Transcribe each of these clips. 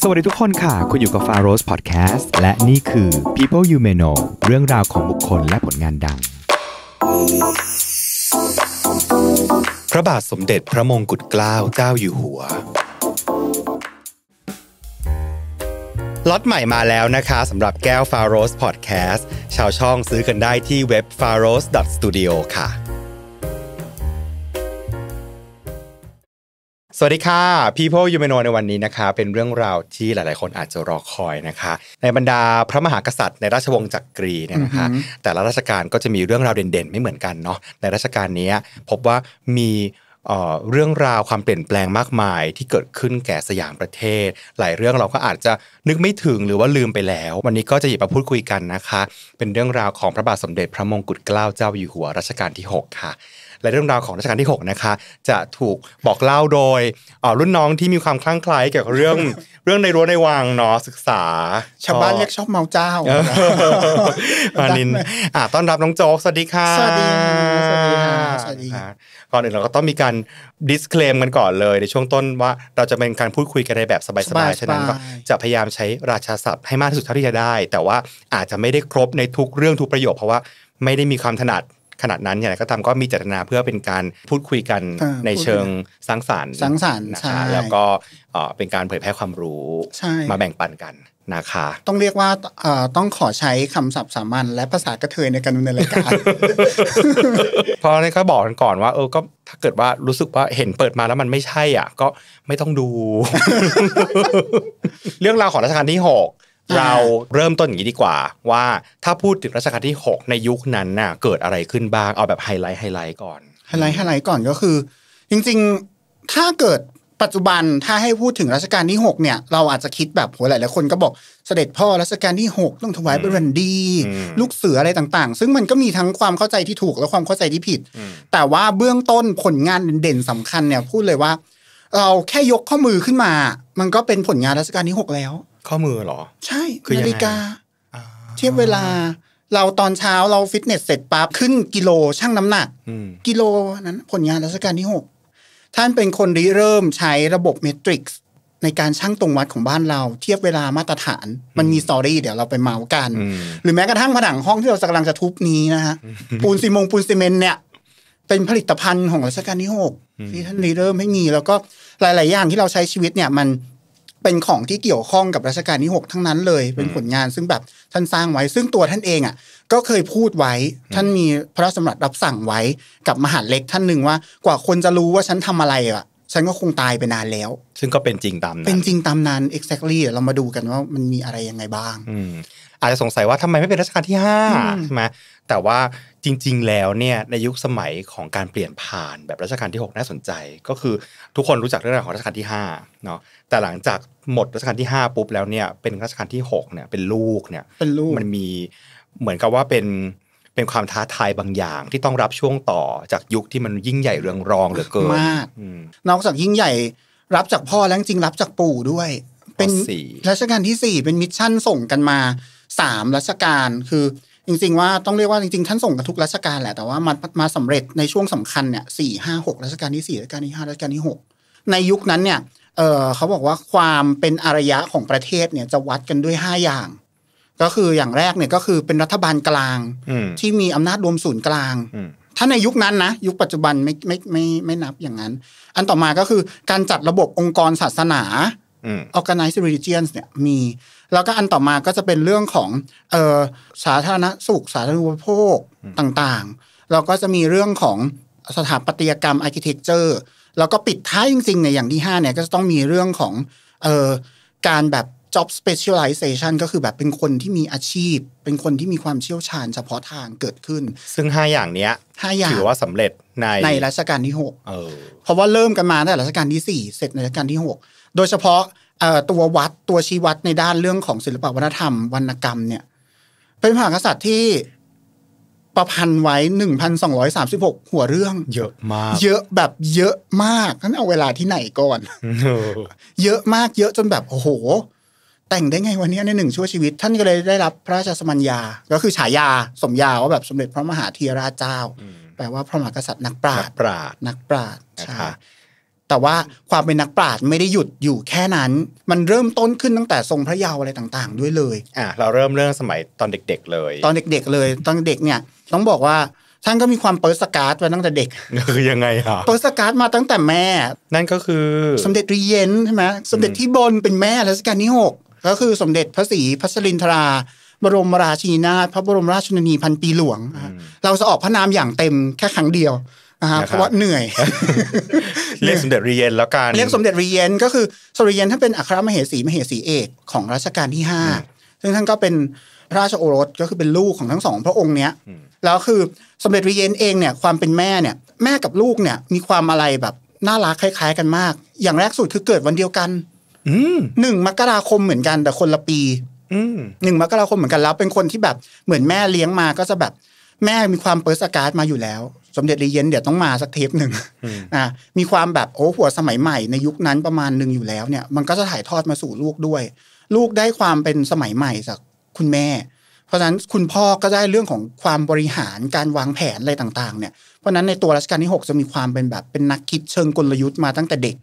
สวัสดีทุกคนค่ะ คุณอยู่กับ f a r o s Podcast และนี่คือ People You May Know เรื่องราวของบุคคลและผลงานดัง พระบาทสมเด็จพระมงกุฎเกล้าเจ้าอยู่หัว ล็อตใหม่มาแล้วนะคะสำหรับแก้ว f a r o s Podcast ชาวช่องซื้อกันได้ที่เว็บ f a r o s Studio ค่ะวัสดีค่ะ People You Know ในวันนี้นะคะ เป็นเรื่องราวที่หลาย ๆคนอาจจะรอคอยนะคะ ในบรรดาพระมหากษัตริย์ในราชวงศ์จักรีเนี่ยนะคะ แต่ละราชการก็จะมีเรื่องราวเด่นๆไม่เหมือนกันเนาะในราชการนี้พบว่ามีเรื่องราวความเปลี่ยนแปลงมากมาย ที่เกิดขึ้นแก่สยามประเทศ หลายเรื่องเราก็อาจจะนึกไม่ถึงหรือว่าลืมไปแล้ว วันนี้ก็จะหยิบมาพูดคุยกันนะคะ เป็นเรื่องราวของพระบาทสมเด็จพระมงกุฎเกล้าเจ้าอยู่หัวรัชกาลที่ 6 ค่ะและเรื่องราวของรัชกาลที่ 6 นะคะ จะถูกบอกเล่าโดยรุ่นน้องที่มีความคลั่งไคล้เกี่ยวกับเรื่องเรื่องในรั้วในวังเนาะศึกษา ชาวบ้านเรียกชอบเมาเจ้าอานนต้อนรับน้องโจ๊กสวัสดีค่ะสวัสดีสวัสดีค่ะสวัสดีก่อนอื่นเราก็ต้องมีการ disclaim กันก่อนเลยในช่วงต้นว่า เราจะเป็นการพูดคุยกันในแบบสบายๆฉะนั้นก็จะพยายามใช้ราชาศัพท์ให้มากที่สุดเท่าที่จะได้ แต่ว่าอาจจะไม่ได้ครบในทุกเรื่องทุกประโยคเพราะว่าไม่ได้มีความถนัดขนาดนั้นเนี่ยก็ทำก็มีจจตนาเพื่อเป็นการพูดคุยกันในเชิงสร้างสรรค์ สร้างสรรค์นะคแล้วก็เป็นการเผยแพร่ความรู้มาแบ่งปันกันนะคะต้องเรียกว่าต้องขอใช้คำศัพท์สามัญและภาษากระเทยในการดำเนินรายการเพราะนี่ก็บอกกันก่อนว่าเออก็ถ้าเกิดว่ารู้สึกว่าเห็นเปิดมาแล้วมันไม่ใช่อ่ะก็ไม่ต้องดู เรื่องราวของรัชกาลที่หกเราเริ่มต้นอย่างนี้ดีกว่าว่าถ้าพูดถึงรัชกาลที่ 6 ในยุคนั้นน่ะเกิดอะไรขึ้นบ้างเอาแบบไฮไลท์ไฮไลท์ก่อนไฮไลท์ไฮไลท์ก่อนก็คือ จริงๆถ้าเกิดปัจจุบันถ้าให้พูดถึงรัชกาลที่ 6 เนี่ย เราอาจจะคิดแบบโหหลายหลายคนก็บอกเสด็จพ่อรัชกาลที่6ต้องถวายบรันดี ลูกเสืออะไรต่างๆ ซึ่งมันก็มีทั้งความเข้าใจที่ถูกและความเข้าใจที่ผิด แต่ว่าเบื้องต้นผลงานเด่นๆสำคัญเนี่ยพูดเลยว่าเราแค่ยกข้อมือขึ้นมา มันก็เป็นผลงานรัชกาลที่6แล้วข้อมือหรอ ใช่คือนาฬิกาเทียบเวลาเราตอนเช้าเราฟิตเนสเสร็จปั๊บขึ้นกิโลชั่งน้ำหนักกิโลนั้น ผลงานรัชกาลที่หกท่านเป็นคนริเริ่มใช้ระบบเมทริกซ์ในการชั่งตรงวัดของบ้านเรา เทียบเวลามาตรฐาน มันมีสตอรี่เดี๋ยวเราไปเมาส์กัน หรือแม้กระทั่งผนังห้องที่เรากำลังจะทุบนี้นะฮะปูนซีมงปูนซีเมนเนี่ย เป็นผลิตภัณฑ์ของรัชกาลที่หกที่ท่านรีเริ่มให้มีแล้วก็หลาย ๆ อย่างที่เราใช้ชีวิตเนี่ยมันเป็นของที่เกี่ยวข้องกับรัชกาลที่6ทั้งนั้นเลย เป็นผลงาน ซึ่งแบบท่านสร้างไว้ ซึ่งตัวท่านเองอ่ะก็เคยพูดไว้ ท่านมีพระราชสำรัสรับสั่งไว้กับมหาเล็กท่านหนึ่งว่ากว่าคนจะรู้ว่าฉันทำอะไรอ่ะ ฉันก็คงตายไปนานแล้ว ซึ่งก็เป็นจริงตามนั้นเป็นจริงตามนั้น exactly เรามาดูกันว่ามันมีอะไรยังไงบ้างอาจจะสงสัยว่าทำไมไม่เป็นรัชกาลที่ห้าใช่ไหมแต่ว่าจริง ๆ แล้วเนี่ยในยุคสมัยของการเปลี่ยนผ่านแบบรัชกาลที่6น่าสนใจก็คือทุกคนรู้จักเรื่องราวของรัชกาลที่5เนาะ แต่หลังจากหมดรัชกาลที่5ปุ๊บแล้วเนี่ยเป็นรัชกาลที่6เนี่ย เป็นลูกเนี่ยเป็นลูกมันมีเหมือนกับว่าเป็นเป็นความท้าทายบางอย่างที่ต้องรับช่วงต่อจากยุคที่มันยิ่งใหญ่เรืองรองเหลือเกินมากนอกจากยิ่งใหญ่รับจากพ่อแล้วจริงรับจากปู่ด้วยเป็นรัชกาลที่สี่เป็นมิชชั่นส่งกันมาสามรัชกาลคือจริงๆว่าต้องเรียกว่าจริงๆท่านส่งกับทุกรัชกาลแหละแต่ว่ามามาสำเร็จในช่วงสำคัญเนี่ยสี่ห้าหกรัชกาลที่สี่รัชกาลที่ห้ารัชกาลที่หกในยุคนั้นเนี่ยเเขาบอกว่าความเป็นอารยะของประเทศเนี่ยจะวัดกันด้วยห้าอย่าง ก็คืออย่างแรกเนี่ยก็คือเป็นรัฐบาลกลางที่มีอำนาจรวมศูนย์กลางถ้าในยุคนั้นนะยุคปัจจุบันไม่ไม่ไม่ไม่นับอย่างนั้น อันต่อมาก็คือการจัดระบบองค์กรศาสนาอ r g a n i z e d religions เนี่ยมีแล้วก็อันต่อมาก็จะเป็นเรื่องของเออสาธารณสุขสาธารณูปโภคต่างๆเราก็จะมีเรื่องของสถาปัตยกรรมอาร์เคเต็กเจอร์แล้วก็ปิดท้ายจริงๆในอย่างที่5เนี่ยก็จะต้องมีเรื่องของเออการแบบ job specialization ก็คือแบบเป็นคนที่มีอาชีพ เป็นคนที่มีความเชี่ยวชาญเฉพาะทางเกิดขึ้น ซึ่ง5อย่างเนี้ยห้าอย่างถือว่าสำเร็จในในรัชกาลที่6เออเพราะว่าเริ่มกันมาตั้งแต่รัชกาลที่ 4 เสร็จในรัชกาลที่ 6 โดยเฉพาะตัววัดตัวชี้วัดในด้านเรื่องของศิลปวัฒนธรรมวรรณกรรมเนี่ยเป็นมหากษัตริย์ที่ประพันธ์ไว้หนึ่งพันสองร้อยสามสิบหกหัวเรื่อง เยอะมาก เยอะแบบเยอะมากนั่นเอาเวลาที่ไหนก่อนเยอะมากเยอะจนแบบโอ้โหแต่งได้ไงวันนี้ในหนึ่งชั่วชีวิต ท่านก็เลยได้รับพระราชสมัญญา ก็คือฉายาสมญาว่าแบบสมเด็จพระมหาธีราชเจ้า แปลว่าพระมหากษัตริย์นักปราชญ์นักปราชญ์นใช่แต่ว่าความเป็นนักปราชญ์ไม่ได้หยุดอยู่แค่นั้น มันเริ่มต้นขึ้นตั้งแต่ทรงพระเยาว์อะไรต่างๆ ด้วยเลย อ่ะเราเริ่มเรื่องสมัยตอนเด็กๆเลย ตอนเด็กๆเลย ตอนเด็กเนี่ยต้องบอกว่าท่านก็มีความเปิดสกาดมาตั้งแต่เด็กคือยังไงคบเปิดสกาดมาตั้งแต่แม่ นั่นก็คือสมเด็จรีเยนใช่ไหมสมเด็จที่บนเป็นแม่รัชกาลที่หกก็คือสมเด็จพระศรีพัชรินทรา บรมราชินีนาถพระบรมราชชนนีพันปีหลวง เราจะออกพระนามอย่างเต็มแค่ครั้งเดียวเพราะว่าเหนื่อยเรียกสมเด็จรีเยนแล้วกันเรียกสมเด็จรีเยนก็คือสมเด็จรีเยนท่านเป็นอัครมเหสีมเหสีเอกของรัชกาลที่ห้าซึ่งท่านก็เป็นรราชโอรสก็คือเป็นลูกของทั้งสองพระองค์เนี้ยแล้วคือสมเด็จรีเยนเองเนี่ยความเป็นแม่เนี่ยแม่กับลูกเนี่ย มีความอะไรแบบน่ารักคล้ายๆกันมาก อย่างแรกสุดคือเกิดวันเดียวกันหนึ่งมกราคมเหมือนกัน แต่คนละปีหนึ่งมกราคมเหมือนกันแล้วเป็นคนที่แบบเหมือนแม่เลี้ยงมาก็จะแบบแม่มีความเปิร์สการ์ดมาอยู่แล้วสมเด็จลีเยนเดี๋ยวต้องมาสักเทปหนึ่งนะมีความแบบโอ้หัวสมัยใหม่ในยุคนั้นประมาณหนึ่งอยู่แล้วเนี่ยมันก็จะถ่ายทอดมาสู่ลูกด้วย ลูกได้ความเป็นสมัยใหม่จากคุณแม่เพราะฉะนั้นคุณพ่อก็ได้เรื่องของความบริหารการวางแผนอะไรต่างๆเนี่ย เพราะนั้นในตัวรัชกาลที่ 6 จะมีความเป็นแบบเป็นนักคิดเชิงกลยุทธ์มาตั้งแต่เด็ก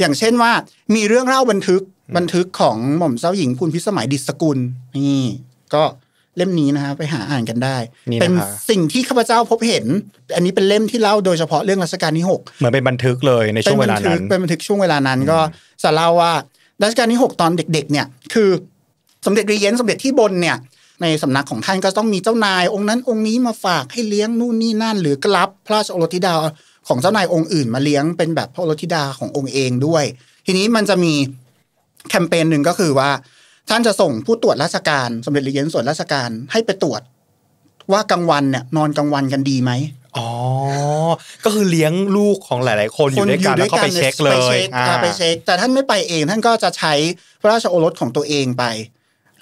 อย่างเช่นว่ามีเรื่องเล่าบันทึกบันทึกของหม่อมเจ้าหญิงคุณพิสมัยดิศกุลนี่ก็เล่มนี้นะฮะไปหาอ่านกันได้ เป็นสิ่งที่ข้าพเจ้าพบเห็น อันนี้เป็นเล่มที่เล่าโดยเฉพาะเรื่องรัชกาลที่ 6 เหมือนเป็นบันทึกเลยในช่วงเวลานั้น เป็นบันทึกช่วงเวลานั้น ก็จะเล่าว่า รัชกาลที่6ตอนเด็กๆเนี่ยคือสมเด็จรีเยนสมเด็จที่บนเนี่ยในสำนักของท่านก็ต้องมีเจ้านายองค์นั้น องค์นี้มาฝากให้เลี้ยงนู่นนี่นั่น หรือกรับพระราชโอรสธิดาของเจ้านายองค์อื่น มาเลี้ยงเป็นแบบพระโอรสธิดาขององค์เองด้วย ทีนี้มันจะมีแคมเปญหนึ่งก็คือว่าท่านจะส่งผู้ตรวจราชการสมเด็จเลี้ยนส่วนราชการให้ไปตรวจ ว่ากลางวันเนี่ยนอนกลางวันกันดีไหมอ๋อ ก็คือเลี้ยงลูกของหลาย ๆ คนอยู่ด้วยกันแล้วก็ไปเช็คเลยไปเช็ค แต่ท่านไม่ไปเองท่านก็จะใช้พระราชโอรสของตัวเองไป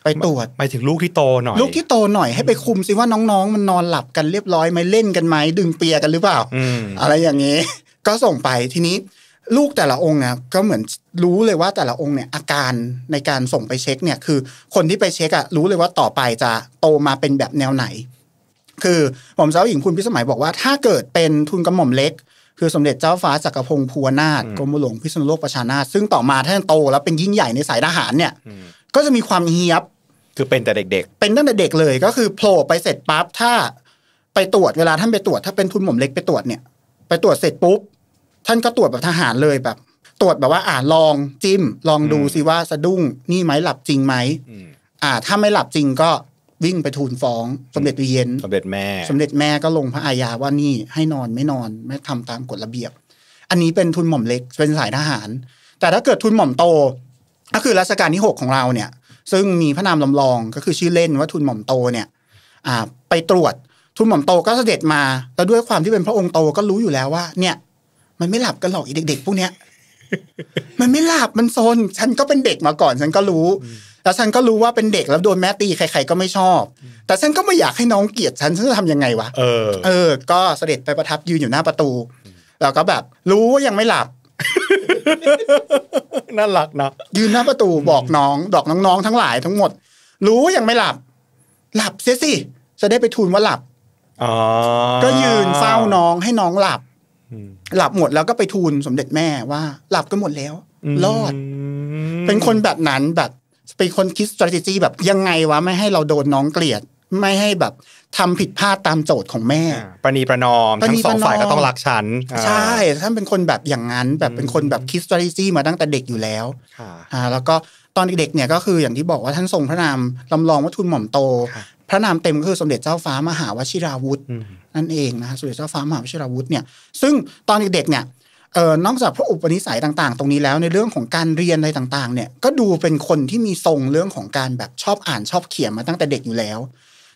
ไปตรวจไปถึงลูกที่โตหน่อย ลูกที่โตหน่อยให้ไปคุมซิว่าน้องๆ มันนอนหลับกันเรียบร้อยไหมเล่นกันไหมดึงเปียกันหรือเปล่าอะไรอย่างนี้ก็ส่งไปทีนี้ลูกแต่ละองค์เนี่ยก็เหมือนรู้เลยว่าแต่ละองค์เนี่ย อาการในการส่งไปเช็คเนี่ยคือ คนที่ไปเช็คอะรู้เลยว่าต่อไปจะโตมาเป็นแบบแนวไหน คือหม่อมเ้าหญิงคุณพิสมัยบอกว่า ถ้าเกิดเป็นทุนกระหม่อมเล็ก คือสมเด็จเจ้าฟ้าจักรพงศ์ภูวนาถกรมหลวงพิษณุโลกประชานาถซึ่งต่อมาท่านโตแล้วเป็นยิ่งใหญ่ในสายทหารเนี่ย ก็จะมีความเฮียบคือเป็นแต่เด็ก ๆ เป็นตั้งแต่เด็กเลย ก็คือโผล่ไปเสร็จปั๊บถ้า ไปตรวจเวลาท่านไปตรวจ ถ้าเป็นทุนหม่อมเล็กไปตรวจเนี่ยไปตรวจเสร็จปุ๊บท่านก็ตรวจแบบทหารเลยแบบตรวจแบบว่าอ่าลองจิ้มลองดูสิว่าสะดุ้ง นี่ไหมหลับจริงไหมอ่า ถ้าไม่หลับจริงก็วิ่งไปทูลฟ้อง สมเด็จเย็นสมเด็จแม่สมเด็จแม่ก็ลงพระอาญาว่านี่ให้นอนไม่นอนไม่ทำตามกฎระเบียบ อันนี้เป็นทุนหม่อมเล็กเป็นสายทหาร แต่ถ้าเกิดทุนหม่อมโตก็คือรัชกาลที่หกของเราเนี่ย ซึ่งมีพระนามลำลองก็คือชื่อเล่นว่าทุนหม่อมโตเนี่ยอ่าไปตรวจทุนหม่อมโตก็เสด็จมาแล้วด้วยความที่เป็นพระองค์โตก็รู้อยู่แล้วว่าเนี่ยมันไม่หลับกันหรอกอีเด็กๆพวกเนี้ย มันไม่หลับมันโซน ฉันก็เป็นเด็กมาก่อนฉันก็รู้แล้วฉันก็รู้ว่าเป็นเด็กแล้วโดนแม่ตีใครๆก็ไม่ชอบ แต่ฉันก็ไม่อยากให้น้องเกลียดฉันฉันจะทำยังไงวะเออเออ ก็เสด็จไปประทับยืนอยู่หน้าประตูแล้วก็แบบ รู้ว่ายังไม่หลับน่ารักนะยืนหน้าประตูบอกน้อง ดอกน้องๆทั้งหลายทั้งหมด รู้ว่ายังไม่หลับ หลับเสียสิจะได้ไปทูลว่าหลับอก็ยืนเฝ้าน้องให้น้องหลับหลับหมดแล้วก็ไปทูลสมเด็จแม่ว่า หลับก็หมดแล้วรอด เป็นคนแบบนั้นแบบเป็นคนคิด strategy แบบยังไงวะไม่ให้เราโดนน้องเกลียด ไม่ให้แบบทำผิดพลาดตามโจทย์ของแม่ประนีประนอมทั้งสองฝ่ายก็ต้องรักฉันใช่ท่านเป็นคนแบบอย่างนั้น แบบเป็นคนแบบคิด strategy มาตั้งแต่เด็กอยู่แล้วค่ะแล้วก็ตอนเด็กๆเนี่ยก็คืออย่างที่บอกว่าท่านทรงพระนามลำลองว่าทุนหม่อมโตพระนามเต็มก็คือสมเด็จเจ้าฟ้ามหาวชิราวุธนั่นเองนะสมเด็จเจ้าฟ้ามหาวชิราวุธเนี่ย ซึ่งตอนเด็กๆเนี่ยเออนอกจากพระอุปนิสัยต่างๆ ตรงนี้แล้ว ในเรื่องของการเรียนอะไรต่างๆ เนี่ยก็ดูเป็นคนที่มีทรงเรื่องของการแบบชอบอ่านชอบเขียนมาตั้งแต่เด็กอยู่แล้ว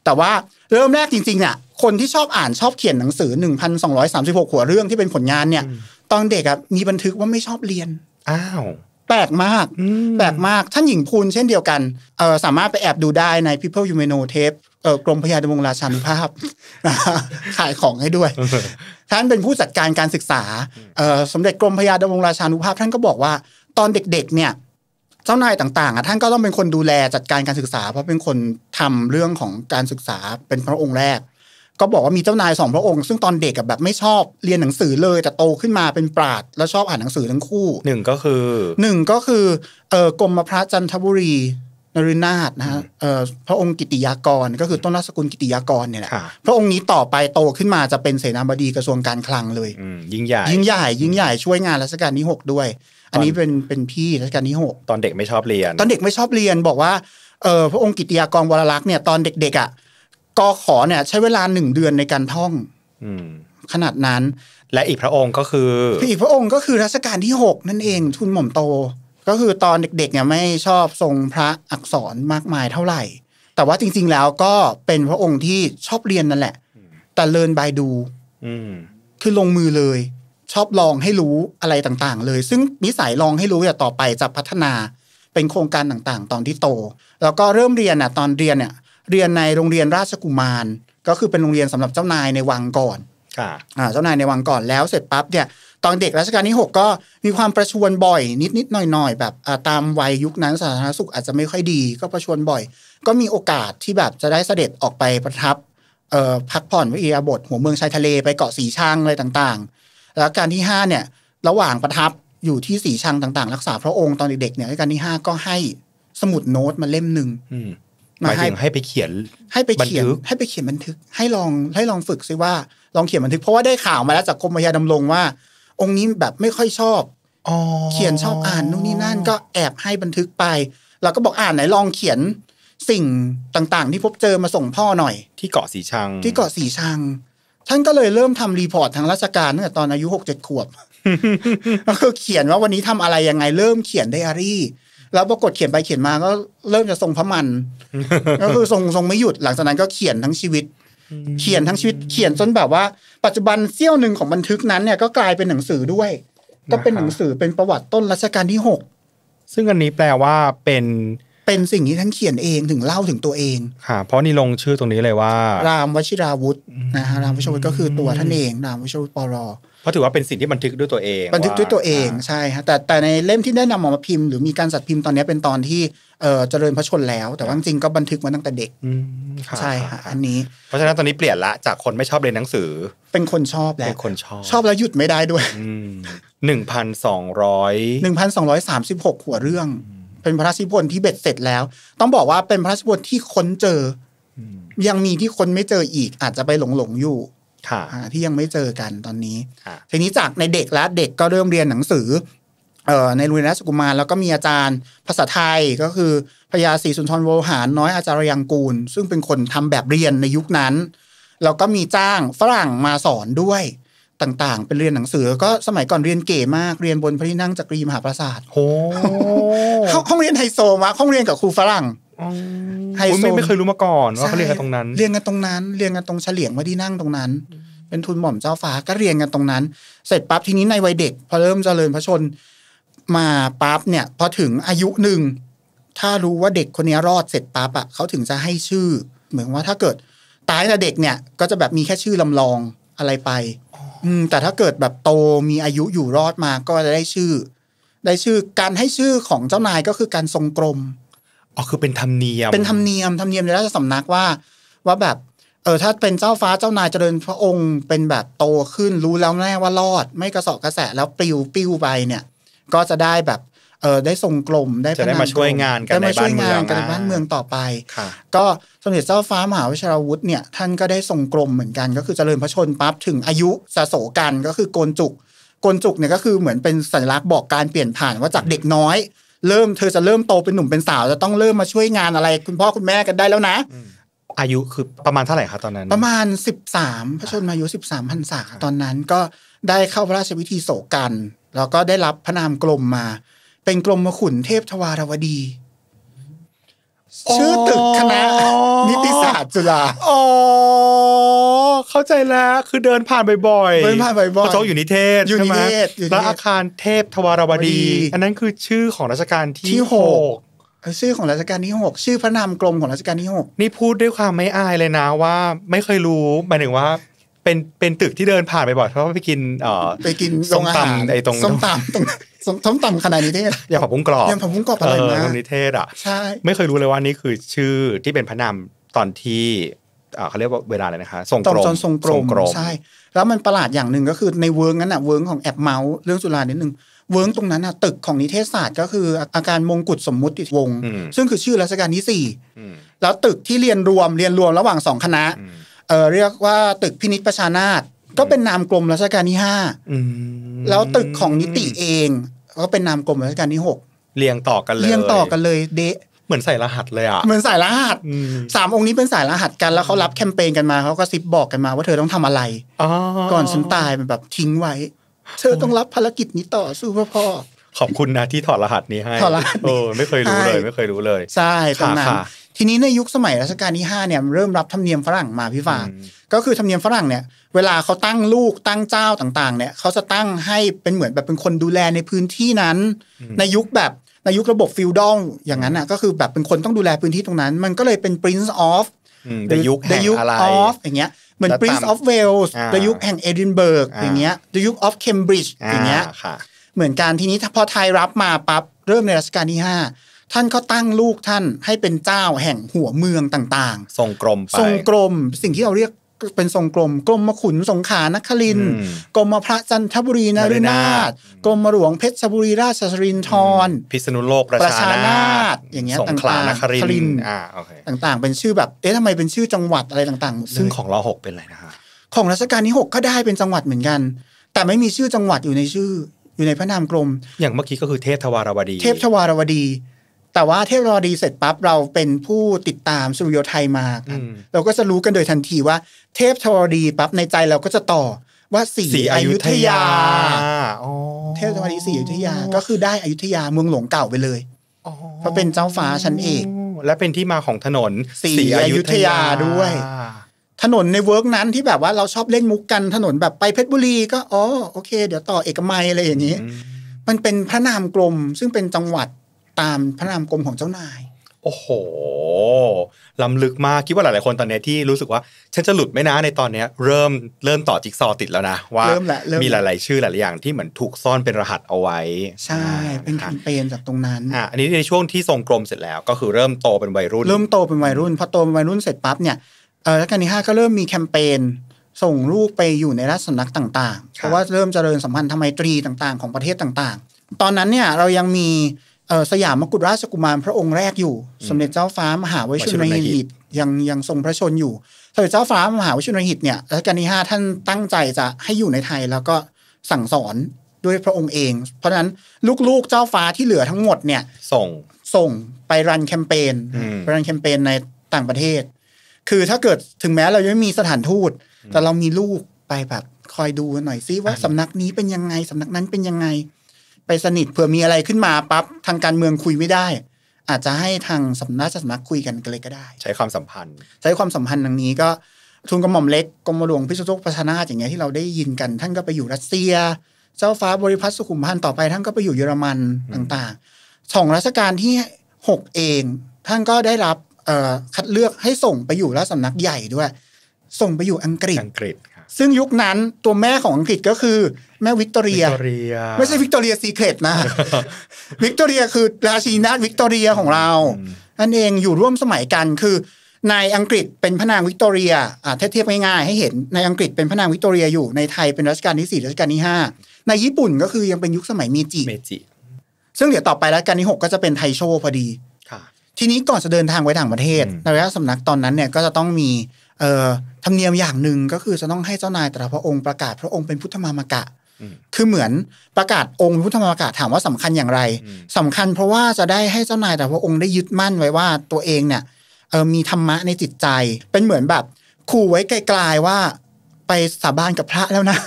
แต่ว่าเริ่มแรกจริงๆเนี่ยคนที่ชอบอ่านชอบเขียนหนังสือ1,236หัวเรื่องที่เป็นผลงานเนี่ย ตอนเด็กอะมีบันทึกว่าไม่ชอบเรียนอ้าวแปลกมากแปลกมากท่านหญิงพูนเช่นเดียวกันเออสามารถไปแอบดูได้ใน People You May Know Tape เออกรมพยาดำมงราชานุภาพ ขายของให้ด้วย ท่านเป็นผู้จัดการการศึกษาเออสมเด็จกรมพยาดำมงราชานุภาพ ท่านก็บอกว่า ตอนเด็ก ๆ เนี่ยเจ้านายต่างๆอ่ะท่านก็ต้องเป็นคนดูแลจัดการการศึกษาเพราะเป็นคนทำเรื่องของการศึกษาเป็นพระองค์แรกก็บอกว่ามีเจ้านายสองพระองค์ ซึ่งตอนเด็กกับแบบไม่ชอบเรียนหนังสือเลย แต่โตขึ้นมาเป็นปราดแล้วชอบอ่านหนังสือทั้งคู่หนึ่งก็คือหนึ่งก็คือเออกรมพระจันทบุรีนรินาถนะฮะเออพระองค์กิติยากรก็คือต้นรัชกุลกิติยากรเนี่ยแหละพระองค์นี้ต่อไปโตขึ้นมาจะเป็นเสนาบดีกระทรวงการคลังเลยยิ่งใหญ่ ยิ่งใหญ่ยิ่งใหญ่ช่วยงานรัชกาลที่หกด้วย อันนี้เป็นเป็นพี่รัชกาลที่หกตอนเด็กไม่ชอบเรียน ตอนเด็กไม่ชอบเรียนบอกว่าเออพระองค์กิติยากรวรลักษณ์เนี่ยตอนเด็กๆอ่ะกอขอเนี่ยใช้เวลาหนึ่งเดือนในการท่องขนาดนั้น และอีกพระองค์ก็คือ อีกพระองค์ก็คือรัชกาลที่หกนั่นเอง ทุนหม่อมโต ก็คือตอนเด็กๆเนี่ยไม่ชอบทรงพระอักษรมากมายเท่าไหร่ แต่ว่าจริง ๆแล้วก็เป็นพระองค์ที่ชอบเรียนนั่นแหละแต่เลินบายดูคือลงมือเลย ชอบลองให้รู้อะไรต่างๆ เลยซึ่งนิสัยลองให้รู้อย่าต่อไปจะพัฒนาเป็นโครงการต่างๆ ตอนที่โต แล้วก็เริ่มเรียนอ่ะตอนเรียนเนี่ยเรียนในโรงเรียนราชกุมารก็คือเป็นโรงเรียนสำหรับเจ้านายในวังก่อนอ่าเจ้านายในวังก่อนแล้วเสร็จปั๊บเนี่ยตอนเด็กรัชกาลที่6ก็มีความประชวนบ่อย นิดนิดหน่อยหน่อยแบบตามวัยยุคนั้นสาธารณสุขอาจจะไม่ค่อยดี ก็ประชวนบ่อย ก็มีโอกาสที่แบบจะได้เสด็จออกไปประทับพักผ่อนวิทอาบทหัวเมืองชายทะเลไปเกาะสีชังอะไรต่างๆแล้วการที่5เนี่ยระหว่างประทับอยู่ที่สีชังต่างๆรักษาพระองค์ตอนเด็กๆเนี่ยการที่ 5 ก็ให้สมุดโน้ตมาเล่มหนึ่งหมายถึงให้ไปเขียนให้ไปเขียนให้ไปเขียนบันทึกให้ลองให้ลองฝึกซิว่า ลองเขียนบันทึกเพราะว่าได้ข่าวมาแล้วจากกรมพยาดำรงว่า องค์นี้แบบไม่ค่อยชอบเขียนชอบอ่านนู่นนี่นั่นก็แอบให้บันทึกไป เราก็บอกอ่านไหนลองเขียน สิ่งต่างๆ ที่พบเจอมาส่งพ่อหน่อยที่เกาะสีชังที่เกาะสีชังท่านก็เลยเริ่มทำรีพอร์ตทางราชการตั้งแต่ตอนอายุหกเจ็ดขวบก็วก็เขียนว่าวันนี้ทำอะไรยังไงเริ่มเขียนไดอารี่แล้วปรากฏเขียนไปเขียนมา ก็เริ่มจะทรงพระมัน ก็คือทรงทรงไม่หยุด หลังจากนั้นก็เขียนทั้งชีวิต เขียนทั้งชีวิต เขียนจนแบบว่าปัจจุบันเซี่ยวหนึ่งของบันทึกนั้นเนี่ยก็กลายเป็นหนังสือด้วย ก็เป็นหนังสือเป็นประวัติต้นรัชกาลที่หกซึ่งอันนี้แปลว่าเป็น เป็นสิ่งที่ทั้งเขียนเองถึงเล่าถึงตัวเอง ค่ะ เพราะนี่ลงชื่อตรงนี้เลยว่า รามวชิราวุธนะฮะรามวชิราวุธก็คือตัวท่านเอง รามวชิราวุธปรเพราะถือว่าเป็นสิ่งที่บันทึกด้วยตัวเอง บันทึกด้วยตัวเอง ใช่ฮะแต่แต่ในเล่มที่ได้นำออกมาพิมพ์ หรือมีการจัดพิมพ์ตอนนี้เป็นตอนที่เออเจริญพระชนแล้ว แต่ว่าจริงก็บันทึกมาตั้งแต่เด็กใช่ฮะอันนี้เพราะฉะนั้นตอนนี้เปลี่ยนละจากคนไม่ชอบเรียนหนังสือ เป็นคนชอบแหละเป็นคนชอบชอบแล้วหยุดไม่ได้ด้วยหนึ่งพันสองร้อยหนึ่งพันสองร้อยสามสิบหกหัวเรื่อง เป็นพระราชบุพนที่เบ็ดเสร็จแล้ว ต้องบอกว่าเป็นพระราชบุพนที่ค้นเจอยังมีที่คนไม่เจออีกอาจจะไปหลงหลงอยู่ที่ยังไม่เจอกันตอนนี้ ทีนี้จากในเด็กแล้วเด็กก็เริ่มเรียนหนังสือ ในโรงเรียนราชกุมาร แล้วก็มีอาจารย์ภาษาไทยก็คือพญาศรีสุนทรโวหารน้อยอาจารย์ยังกูล ซึ่งเป็นคนทำแบบเรียนในยุคนั้นแล้วก็มีจ้างฝรั่งมาสอนด้วยต่างๆ เป็นเรียนหนังสือ ก็สมัยก่อนเรียนเก๋มากเรียนบนพระที่นั่งจักรีมหาปราสาทโอ้ห้องเรียนไฮโซมาห้องเรียนกับครูฝรั่งไฮโซไม่เคยรู้มาก่อนว่าเขาเรียนกันตรงนั้น เรียนกันตรงนั้น เรียนกันตรงเฉลียงไม่ได้นั่งตรงนั้น เป็นทุนหม่อมเจ้าฟ้าก็เรียนกันตรงนั้น เสร็จปั๊บทีนี้ในวัยเด็กพอเริ่มเจริญพระชนมาปั๊บเนี่ยพอถึงอายุหนึ่งถ้ารู้ว่าเด็กคนนี้รอด เสร็จปั๊บอ่ะเขาถึงจะให้ชื่อ เหมือนว่าถ้าเกิดตายแต่เด็กเนี่ย ก็จะแบบมีแค่ชื่อลำลองอะไรไป อืแต่ถ้าเกิดแบบโตมีอายุอยู่รอดมาก็จะได้ชื่อ ได้ชื่อการให้ชื่อของเจ้านายก็คือการทรงกรมอ๋อคือเป็นธรรมเนียมเป็นธรรมเนียมธรรมเนียมในราชสำนักว่าว่าแบบเออถ้าเป็นเจ้าฟ้าเจ้านายเจริญพระองค์ เป็นแบบโตขึ้นรู้แล้วแน่ว่ารอด ไม่กระสอบกระแส แล้วปลิวปิ้วไปเนี่ยก็จะได้แบบเออได้ทรงกลมได้จะได้มาช่วยงานกันในบ้านเมืองกันในบ้านเมืองต่อไปก็สมเด็จเจ้าฟ้ามหาวิชาวุฒิเนี่ยท่านก็ได้ทรงกลมเหมือนกันก็คือเจริญพระชนปั๊บถึงอายุสะโสกัน ก็คือโกนจุกโกนจุกเนี่ยก็คือเหมือนเป็นสัญลักษณ์บอกการเปลี่ยนผ่านว่าจากเด็กน้อยเริ่มเธอจะเริ่มโตเป็นหนุ่มเป็นสาวจะต้องเริ่มมาช่วยงานอะไร คุณพ่อคุณแม่กันได้แล้วนะ อายุคือประมาณเท่าไหร่คะตอนนั้น ประมาณ 13พระชนมายุ 13พรรษาตอนนั้นก็ได้เข้าพระราชวิธีโศกันแล้วก็ได้รับพระนามกลมมา เป็นกลมขุนเทพทวารวดีชื่อตึกคณะนิติศาสตร์จุฬาอ๋อเข้าใจแล้ว คือเดินผ่านบ่อยๆเดินผ่านบ่อยๆเขาอยู่นิเทศอยู่นิเทศแล้วอาคารเทพทวารวดี อันนั้นคือชื่อของรัชกาลที่หกชื่อของรัชกาลที่หกชื่อพระนามกลมของรัชกาลที่หกนี่พูดด้วยความไม่อายเลยนะว่า ไม่เคยรู้หมายถึงว่าเป็นเป็นตึกที่เดินผ่านไปบ่อยเพราะว่าไปกินเอ่อไปกินส้มตำไอ้ตรงส้มตำตรงส้มตำขนาดนี้เทศยงผักบุ้งกรอบยงผักบุ้งกรอบอรนะตรงนนิเทศอ่ะใช่ไม่เคยรู้เลยว่านี่คือชื่อที่เป็นพระนามตอนที่เขาเรียกว่าเวลาอะไรนะคะทรงกรมทรงกรมใช่แล้วมันประหลาดอย่างหนึ่งก็คือในเวิร์กนั้นอ่ะเวิร์กของแอบเมาส์เรื่องสุรานิดนึงเวิร์กตรงนั้นอ่ะตึกของนิเทศศาสตร์ ก็คืออาการมงกุฎสมมุติวงซึ่งคือชื่อรัชกาลที่สี่แล้วตึกที่เรียนรวมเรียนรวมระหว่างสองคณะเออเรียกว่าตึกพินิษประชานาตก็เป็นนามกลมรัชกาลที่ห้าแล้วตึกของนิติเองก็เป็นนามกลมรัชกาลที่หกเรียงต่อกันเลยเรียงต่อกันเลยเดะเหมือนใส่รหัสเลยอ่ะเหมือนใส่รหัสสามองค์นี้เป็นสายรหัสกันแล้วเขารับแคมเปญกันมาเขาก็ซิปบอกกันมาว่าเธอต้องทำอะไรก่อนฉันตายมันแบบทิ้งไว้ เธอต้องรับภารกิจนี้ต่อสู้เพื่อพ่อขอบคุณนะที่ถอดรหัสนี้ให้ถอดรหัสโอ้ไม่เคยรู้เลย ไม่เคยรู้เลยใช่ตรงนั้นทีนี้ในยุคสมัยรัชกาลที่5เนี่ยเริ่มรับธรรมเนียมฝรั่งมาพี่ฟ้าก็คือธรรมเนียมฝรั่งเนี่ยเวลาเขาตั้งลูกตั้งเจ้าต่างๆเนี่ยเขาจะตั้งให้เป็นเหมือนแบบเป็นคนดูแลในพื้นที่นั้น ในยุคแบบในยุคระบบฟิวดอลอย่างนั้นอ่ะก็คือแบบเป็นคนต้องดูแลพื้นที่ตรงนั้น มันก็เลยเป็น Prince of เดยุคแห่คอะไรอย่างเงี้ยเหมือน Prince of Wales เดยุคแห่งเอดินเบิร์กอย่างเงี้ยเดยุค of Cambridge อย่างเงี้ยเหมือนกันทีนี้พอไทยรับมาปั๊บเริ่มในรัชกาลที่5ท่านก็ตั้งลูกท่านให้เป็นเจ้า แห่งหัวเมืองต่างๆ ทรงกรมไป ทรงกรมสิ่งที่เราเรียกเป็นทรงกรมกรมมขุนสงขานครินกรมมพระจันทบุรีนารินาศกรมมหลวงเพชรบุรีราชสรินทรพิษณุโลกประชานาศอย่างเงี้ยต่างๆนคริน ต่างๆ เป็นชื่อแบบ เอ๊ะทำไมเป็นชื่อจังหวัดอะไรต่าง ๆ ซึ่งของรอหกเป็นอะไรนะคะของรัชกาลที่หกก็ได้เป็นจังหวัดเหมือนกัน แต่ไม่มีชื่อจังหวัดอยู่ในชื่ออยู่ในพระนามกรม อย่างเมื่อกี้ก็คือเทพทวารวดี เทพทวารวดีแต่ว่าเทคโนโลยีเสร็จปั๊บเราเป็นผู้ติดตามสุริโยไทยมากัเราก็จะรู้กันโดยทันทีว่า เทพธรดีปั๊บในใจเราก็จะต่อว่าสีอยุธยาเทพธรดีสีอยุธยาก็คือได้อยุธยาเมืองหลวงเก่าไปเลยเพราะเป็นเจ้าฟ้าชั้นเอก และเป็นที่มาของถนนสีอยุธยาด้วย ถนนในเวิร์กนั้นที่แบบว่าเราชอบเล่นมุกกันถนนแบบไปเพชรบุรีก็อ๋อโอเค เดี๋ยวต่อเอกมัยอะไรอย่างนี้ มันเป็นพระนามกลมซึ่งเป็นจังหวัดตามพระนามกรมของเจ้านาย โอ้โหล้ำลึกมากคิดว่าหลายๆคนตอนนี้ที่รู้สึกว่าฉันจะหลุดไหมนะในตอนนี้เริ่มเริ่มต่อจิ๊กซอติดแล้วนะ ว่าเริ่มละมมีหลาย ๆ ชื่อหลาย ๆ อย่างที่เหมือนถูกซ่อนเป็นรหัสเอาไว้ ใช่เป็นแคมเปญจากตรงนั้นอ่ะอันนี้ในช่วงที่ทรงกรมเสร็จแล้วก็คือเริ่มโตเป็นวัยรุ่นเริ่มโตเป็นวัยรุ่นพอโตเป็นวัยรุ่นเสร็จปั๊บเนี่ยเออล้วกานที่ห้าก็เริ่มมีแคมเปญส่งลูกไปอยู่ในรัฐสนักต่าง ๆ เพราะว่าเริ่มเจริญสัมพันธ์ทำไมตรีต่าง ๆ ของประเทศต่างๆ ตอนนั้นเนี่ยเรายังมีสยามมกุฎราชกุมารพระองค์แรกอยู่ สมเด็จเจ้าฟ้ามหาวชิรหิตยังยังทรงพระชนอยู่สมเด็จเจ้าฟ้ามหาวชิรหิตเนี่ยรัชกาลที่ห้าท่านตั้งใจจะให้อยู่ในไทยแล้วก็สั่งสอนด้วยพระองค์เอง เพราะฉะนั้นลูกๆเจ้าฟ้าที่เหลือทั้งหมดเนี่ย ส่งส่งไปรันแคมเปญไปรันแคมเปญในต่างประเทศ คือถ้าเกิดถึงแม้เรายังไม่มีสถานทูต แต่เรามีลูกไปแบบคอยดูหน่อยซิว่าสำนักนี้เป็นยังไงสำนักนั้นเป็นยังไงไปสนิทเผื่อมีอะไรขึ้นมาปั๊บทางการเมืองคุยไม่ได้ อาจจะให้ทางสำนักสมนักคุยกันกันเลยก็ได้ ใช้ความสัมพันธ์ ใช้ความสัมพันธ์ทางนี้ก็ทุนกระหม่อมเล็กกรมหลวงพิศนุโลกประชานาอย่างเงี้ยที่เราได้ยินกันท่านก็ไปอยู่รัสเซีย เจ้าฟ้าบริพัตรสุขุมพันธ์ต่อไป ท่านก็ไปอยู่เยอรมันต่างๆสองรัชกาลที่หกเอง ท่านก็ได้รับคัดเลือกให้ส่งไปอยู่รัฐสำนักใหญ่ด้วย ส่งไปอยู่อังกฤษอังกฤษซึ่งยุคนั้นตัวแม่ของอังกฤษก็คือแม่วิกตอเรียไม่ใช่วิกตอเรียซีเครตนะวิกตอเรียคือราชินีนาวิกตอเรียของเรานั่นเองอยู่ร่วมสมัยกันคือในอังกฤษเป็นพระนางวิกตอเรียอ่าเทียบง่ายๆให้เห็นในอังกฤษเป็นพระนางวิกตอเรียอยู่ในไทยเป็นรัชกาลที่สี่รัชกาลที่ห้าในญี่ปุ่นก็คือยังเป็นยุคสมัยเมจิเมจิซึ่งเดี๋ยวต่อไปรัชกาลที่หกก็จะเป็นไทโชพอดีทีนี้ก่อนจะเดินทางไปต่างประเทศในระยะสำนักตอนนั้นเนี่ยก็จะต้องมีเอ่อธรรมเนียมอย่างหนึ่งก็คือจะต้องให้เจ้านายแต่ละพระองค์ประกาศพระองค์เป็นพุทธมามกะคือเหมือนประกาศองค์พุทธมรรคถามว่าสำคัญอย่างไร สำคัญ เพราะว่าจะได้ให้เจ้านายแต่พระองค์ได้ยึดมั่นไว้ว่าตัวเองเนี่ยเออมีธรรมะในจิตใจ เป็นเหมือนแบบขู่ไว้ไกลๆว่า ไปสาบานกับพระแล้วนะ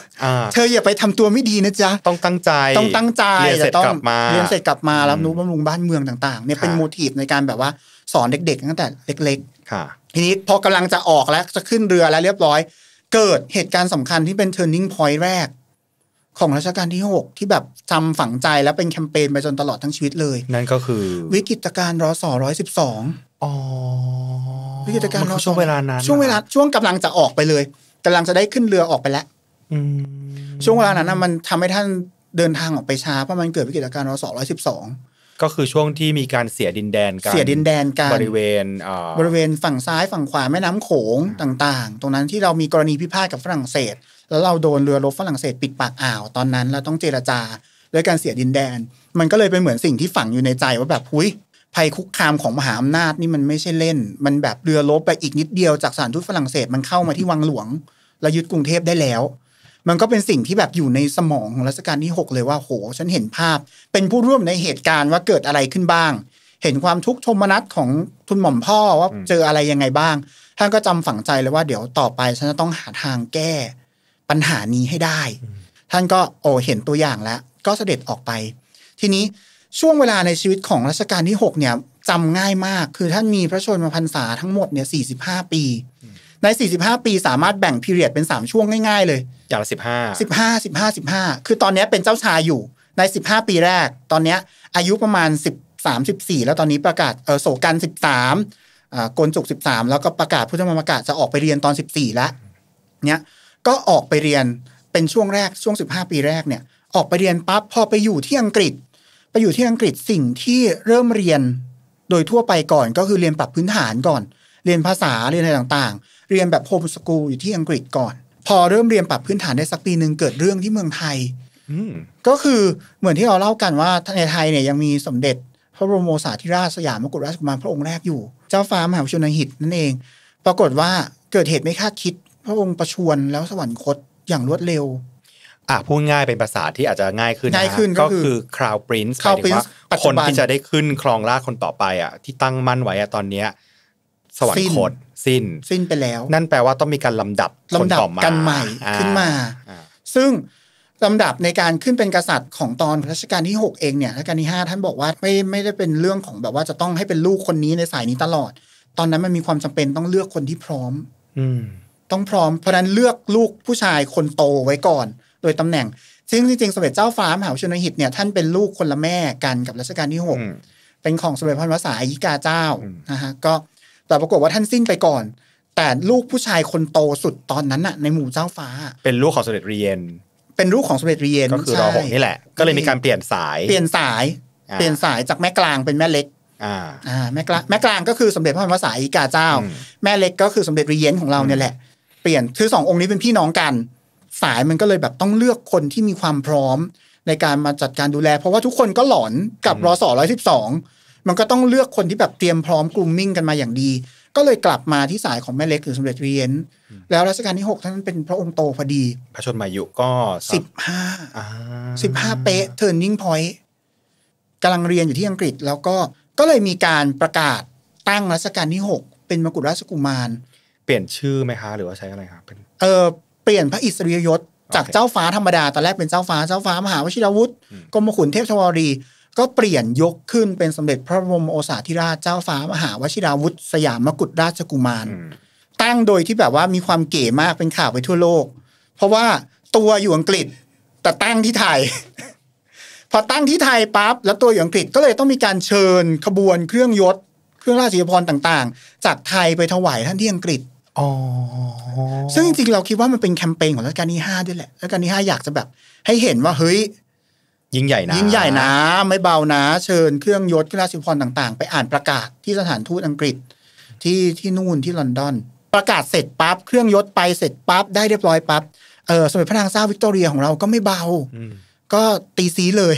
เธออย่าไปทำตัวไม่ดีนะจ๊ะต้องตั้งใจต้องตั้งใจเรียนเสร็จกลับมาเรียนเสร็จกลับมาแล้วนู้บำรุงบ้านเมืองต่างๆเนี่ยเป็นโมทีฟในการแบบว่าสอนเด็กๆตั้งแต่เล็กๆทีนี้พอกำลังจะออกแล้วจะขึ้นเรือแล้วเรียบร้อย เกิดเหตุการณ์สำคัญที่เป็น turning point แรกของรัชกาลที่ 6 ที่แบบจำฝังใจและเป็นแคมเปญไปจนตลอดทั้งชีวิตเลย นั่นก็คือ วิกฤตการณ์รอสอร้อยสิบสองอ๋อวิกฤตการณ์รอช่วงเวลานั้นช่วงเวลาช่วงกำลังจะออกไปเลย กำลังจะได้ขึ้นเรือออกไปแล้วช่วงเวลานั้นมันทำให้ท่านเดินทางออกไปช้าเพราะมันเกิดวิกฤตการณ์รอสอร้อยสิบสองก็คือช่วงที่มีการเสียดินแดนกันเสียดินแดนกันบริเวณบริเวณฝั่งซ้ายฝั่งขวาแม่น้ำโขงต่างๆ ตรงนั้นที่เรามีกรณีพิพาทกับฝรั่งเศสแล้วเราโดนเรือรบฝรั่งเศสปิดปากอ่าวตอนนั้นเราต้องเจรจาด้วยการเสียดินแดน มันก็เลยเป็นเหมือนสิ่งที่ฝังอยู่ในใจว่าแบบหุยภัยคุกคามของมหาอำนาจนี่มันไม่ใช่เล่น มันแบบเรือรบไปอีกนิดเดียวจากสถานทูตฝรั่งเศสมันเข้ามาที่วังหลวงและยึดกรุงเทพได้แล้ว มันก็เป็นสิ่งที่แบบอยู่ในสมองของรัชกาลที่ 6 เลยว่าโหฉันเห็นภาพ เป็นผู้ร่วมในเหตุการณ์ว่าเกิดอะไรขึ้นบ้าง เห็นความทุกข์ชมนัสของทุนหม่อมพ่อว่าเจออะไรยังไงบ้างท่านก็จำฝังใจเลยว่าเดี๋ยวต่อไป ฉันจะต้องหาทางแก้ปัญหานี้ให้ได้ ท่านก็โอ้เห็นตัวอย่างแล้วก็เสด็จออกไป ทีนี้ช่วงเวลาในชีวิตของรัชกาลที่6เนี่ยจำง่ายมาก คือท่านมีพระชนมพรรษาทั้งหมดเนี่ยสีปี ใน45ปีสามารถแบ่งพีเรียดเป็น3ช่วงง่ายๆ เลยอย่างละ15 15 15 15คือตอนนี้เป็นเจ้าชายอยู่ใน15ปีแรก ตอนนี้อายุประมาณ13 14แล้วตอนนี้ประกาศเออโศกัน13อ่ากนจุก13แล้วก็ประกาศพุทธมรรมกาศจะออกไปเรียนตอน14แล้ว เนี่ยก็ออกไปเรียนเป็นช่วงแรกช่วง 15 ปีแรกเนี่ย ออกไปเรียนปั๊บ พอไปอยู่ที่อังกฤษ ไปอยู่ที่อังกฤษสิ่งที่เริ่มเรียนโดยทั่วไปก่อนก็คือเรียนปรับพื้นฐานก่อน เรียนภาษาเรียนอะไรต่าง ๆ เรียนแบบโฮมสกูลอยู่ที่อังกฤษก่อน พอเริ่มเรียนปรับพื้นฐานได้สักปีหนึ่งเกิดเรื่องที่เมืองไทยก็คือเหมือนที่เราเล่ากันว่าในไทยเนี่ยยังมีสมเด็จ พระบรมโอสาธิราชสยามมกุฎราชกุมารพระองค์แรกอยู่เจ้าฟ้ามหาวิชนหิตนั่นเอง ปรากฏว่าเกิดเหตุไม่คาดคิดพระองค์ประชวรแล้วสวรรคตอย่างรวดเร็ว อ่ะพูดง่ายเป็นภาษาที่อาจจะง่ายขึ้นง่ายขึ้นก็คือคราวปรินซ์คราวปรินซ์คนที่จะได้ขึ้นครองราชคนต่อไปอ่ะที่ตั้งมั่นไว้อ่ะตอนเนี้ยสวรรคตสิ้นสิ้นไปแล้ว นั่นแปลว่าต้องมีการลำดับลำดับกันใหม่ขึ้นมาซึ่งลำดับในการขึ้นเป็นกษัตริย์ ของตอนรัชกาลที่ 6เองเนี่ยรัชกาลที่5ท่านบอกว่าไม่ไม่ได้เป็นเรื่องของแบบว่าจะต้องให้เป็นลูกคนนี้ในสายนี้ตลอด ตอนนั้นมันมีความจำเป็นต้องเลือกคนที่พร้อม อืต้องพร้อมเพราะนั้นเลือกลูกผู้ชายคนโตไว้ก่อน โดยตำแหน่งซึ่งจริงๆสมเด็จเจ้าฟ้ามหาชนหิตเนี่ยท่านเป็นลูกคนละแม่กันกับรัชกาลที่หกเป็นของสมเด็จพระนวสายิกาเจ้านะฮะก็แต่ปรากฏว่าท่านสิ้นไปก่อน แต่ลูกผู้ชายคนโตสุดตอนนั้นน่ะในหมู่เจ้าฟ้า เป็นลูกของสมเด็จเรียนเป็นลูกของสมเด็จเรียนก็คือรอหกนี่แหละ ก็เลยมีการเปลี่ยนสาย เปลี่ยนสายเปลี่ยนสายจากแม่กลางเป็นแม่เล็กอ่าแม่กลางแม่กลางก็คือสมเด็จพระนวสายิกาเจ้า แม่เล็กก็คือสมเด็จเรียนของเราเนี่ยแหละเปลี่ยน คือสององค์นี้เป็นพี่น้องกันสายมันก็เลยแบบต้องเลือกคนที่มีความพร้อมในการมาจัดการดูแล เพราะว่าทุกคนก็หลอนกับรอสอร้อยสิบสองมันก็ต้องเลือกคนที่แบบเตรียมพร้อมกลุ่มมิ่งกันมาอย่างดี ก็เลยกลับมาที่สายของแม่เล็กหรือสมเด็จเรียน แล้วรัชกาลที่หกท่านเป็นพระองค์โตพอดีพระชนมายุก็สิบห้าสิบห้าเป๊ะเทิร์นนิ่งพอยต์กำลังเรียนอยู่ที่อังกฤษ แล้วก็ ก็เลยมีการประกาศตั้งรัชกาลที่หกเป็นมกุฎราชกุมารเปลี่ยนชื่อไหมคะหรือว่าใช้อะไรครับเป็นเออเปลี่ยนพระอิสริยยศจากเจ้าฟ้าธรรมดาตอนแรกเป็นเจ้าฟ้าเจ้าฟ้ามหาวชิรวุฒิกรมขุนเทพชวรี ก็เปลี่ยนยกขึ้นเป็นสมเด็จพระบรมโอสถธิราชเจ้าฟ้ามหาวชิราวุธ สยามมกุฎราชกุมาร ตั้งโดยที่แบบว่ามีความเก๋มากเป็นข่าวไปทั่วโลก เพราะว่าตัวอยู่อังกฤษแต่ตั้งที่ไทย พอตั้งที่ไทยปั๊บแล้วตัวอยู่อังกฤษก็เลยต้องมีการเชิญขบวนเครื่องยศเครื่องราชยพรต่าง ๆ จากไทยไปถวายท่านที่อังกฤษอ๋อ ซึ่งจริงเราคิดว่ามันเป็นแคมเปญของรัชกาลที่ห้าด้วยแหละ รัชกาลที่ห้าอยากจะแบบ ให้เห็นว่า เฮ้ยยิ่งใหญ่นะ ยิ่งใหญ่นะ ไม่เบานะเชิญเครื่องยศราชพรต่างๆ ไปอ่านประกาศที่สถานทูตอังกฤษ ที่ที่นู่นที่ลอนดอนประกาศเสร็จปั๊บ เครื่องยศไปเสร็จปั๊บ ได้เรียบร้อยปั๊บเออสมเด็จพระนางเจ้าวิกตอเรียของเราก็ไม่เบาก็ตีซีเลย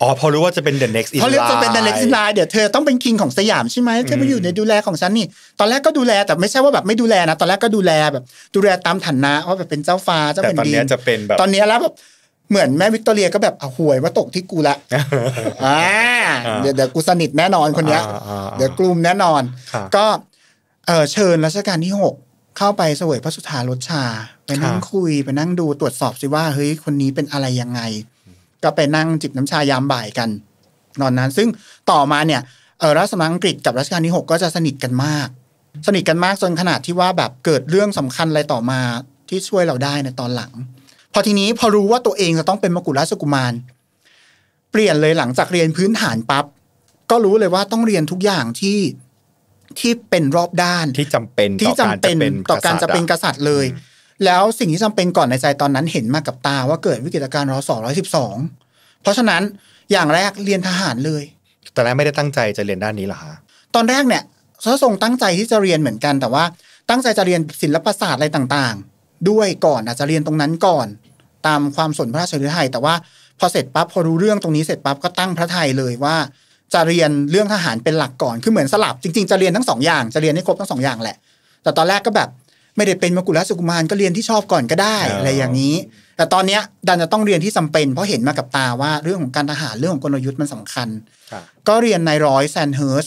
อ๋อพอรู้ว่าจะเป็นเเดน็กซ์อินไลน์เขาเรียกจะเป็นเดเน็กซ์อินไลน์เดี๋ยวเธอต้องเป็นคิงของสยามใช่ไหมเธอมาอยู่ในดูแลของฉันนี่ตอนแรกก็ดูแลแต่ไม่ใช่ว่าแบบไม่ดูแลนะตอนแรกก็ดูแลแบบ ดูแลตามฐานะว่าแบบเป็นเจ้าฟ้าเจ้าแผ่นดินตอนนี้จะเป็นแบบตอนนี้แล้วแบบเหมือนแม่วิกตอเรียก็แบบอ่ะหวยว่าตกที่กูละอ่าเดี๋ยวเดี๋ยวกูสนิทแน่นอนคนเนี้ยเดี๋ยวกลุ่มแน่นอน ก็เออเชิญรัชกาลที่หกเข้าไปเสวยพระสุธารสชาไปนั่งคุย ไปนั่งดูตรวจสอบสิว่าเฮ้ยคนนี้เป็นอะไรยังไงก็ไปนั่งจิบน้ำชายามบ่ายกันนอนนั้นซึ่งต่อมาเนี่ยเออรัฐสมังกฤษกับรัชกาลที่6ก็จะสนิทกันมาก สนิทกันมากจนขนาดที่ว่าแบบเกิดเรื่องสำคัญอะไรต่อมาที่ช่วยเราได้ในตอนหลัง พอทีนี้พอรู้ว่าตัวเองจะต้องเป็นมกุฎราชกุมาร เปลี่ยนเลยหลังจากเรียนพื้นฐานปับ๊บก็รู้เลยว่าต้องเรียนทุกอย่างที่ที่เป็นรอบด้านที่จำเป็นที่จำเป็นต่อการจะเป็นกษัตริย์เลยแล้วสิ่งที่จำเป็นก่อนในใจตอนนั้นเห็นมากับตาว่าเกิดวิกฤตการณ์รอสองร้อยสิบสองเพราะฉะนั้นอย่างแรกเรียนทหารเลยแต่แรกไม่ได้ตั้งใจจะเรียนด้านนี้หรอฮะ ตอนแรกเนี่ยพระทรงตั้งใจที่จะเรียนเหมือนกันแต่ว่าตั้งใจจะเรียนศิลปศาสตร์อะไรต่างๆ ด้วยก่อนอาจจะเรียนตรงนั้นก่อนตามความสนพระราชฤทัยแต่ว่าพอเสร็จปั๊บพอรู้เรื่องตรงนี้เสร็จปั๊บก็ตั้งพระไทยเลยว่า จะเรียนเรื่องทหารเป็นหลักก่อนคือเหมือนสลับ จริงๆจะเรียนทั้งสองอย่างจะเรียนให้ครบทั้งสองอย่างแหละแต่ตอนแรกก็แบบไม่ได้เป็นมกุลสุกุมารก็เรียนที่ชอบก่อนก็ได้อะไรอย่างนี้ แต่ตอนนี้ดันจะต้องเรียนที่จาเป็น เพราะเห็นมากับตาว่าเรื่องของการทหารเรื่องของกลยุทธ์มันสำคัญ ก็เรียนในร้อยแซนเฮิร์ส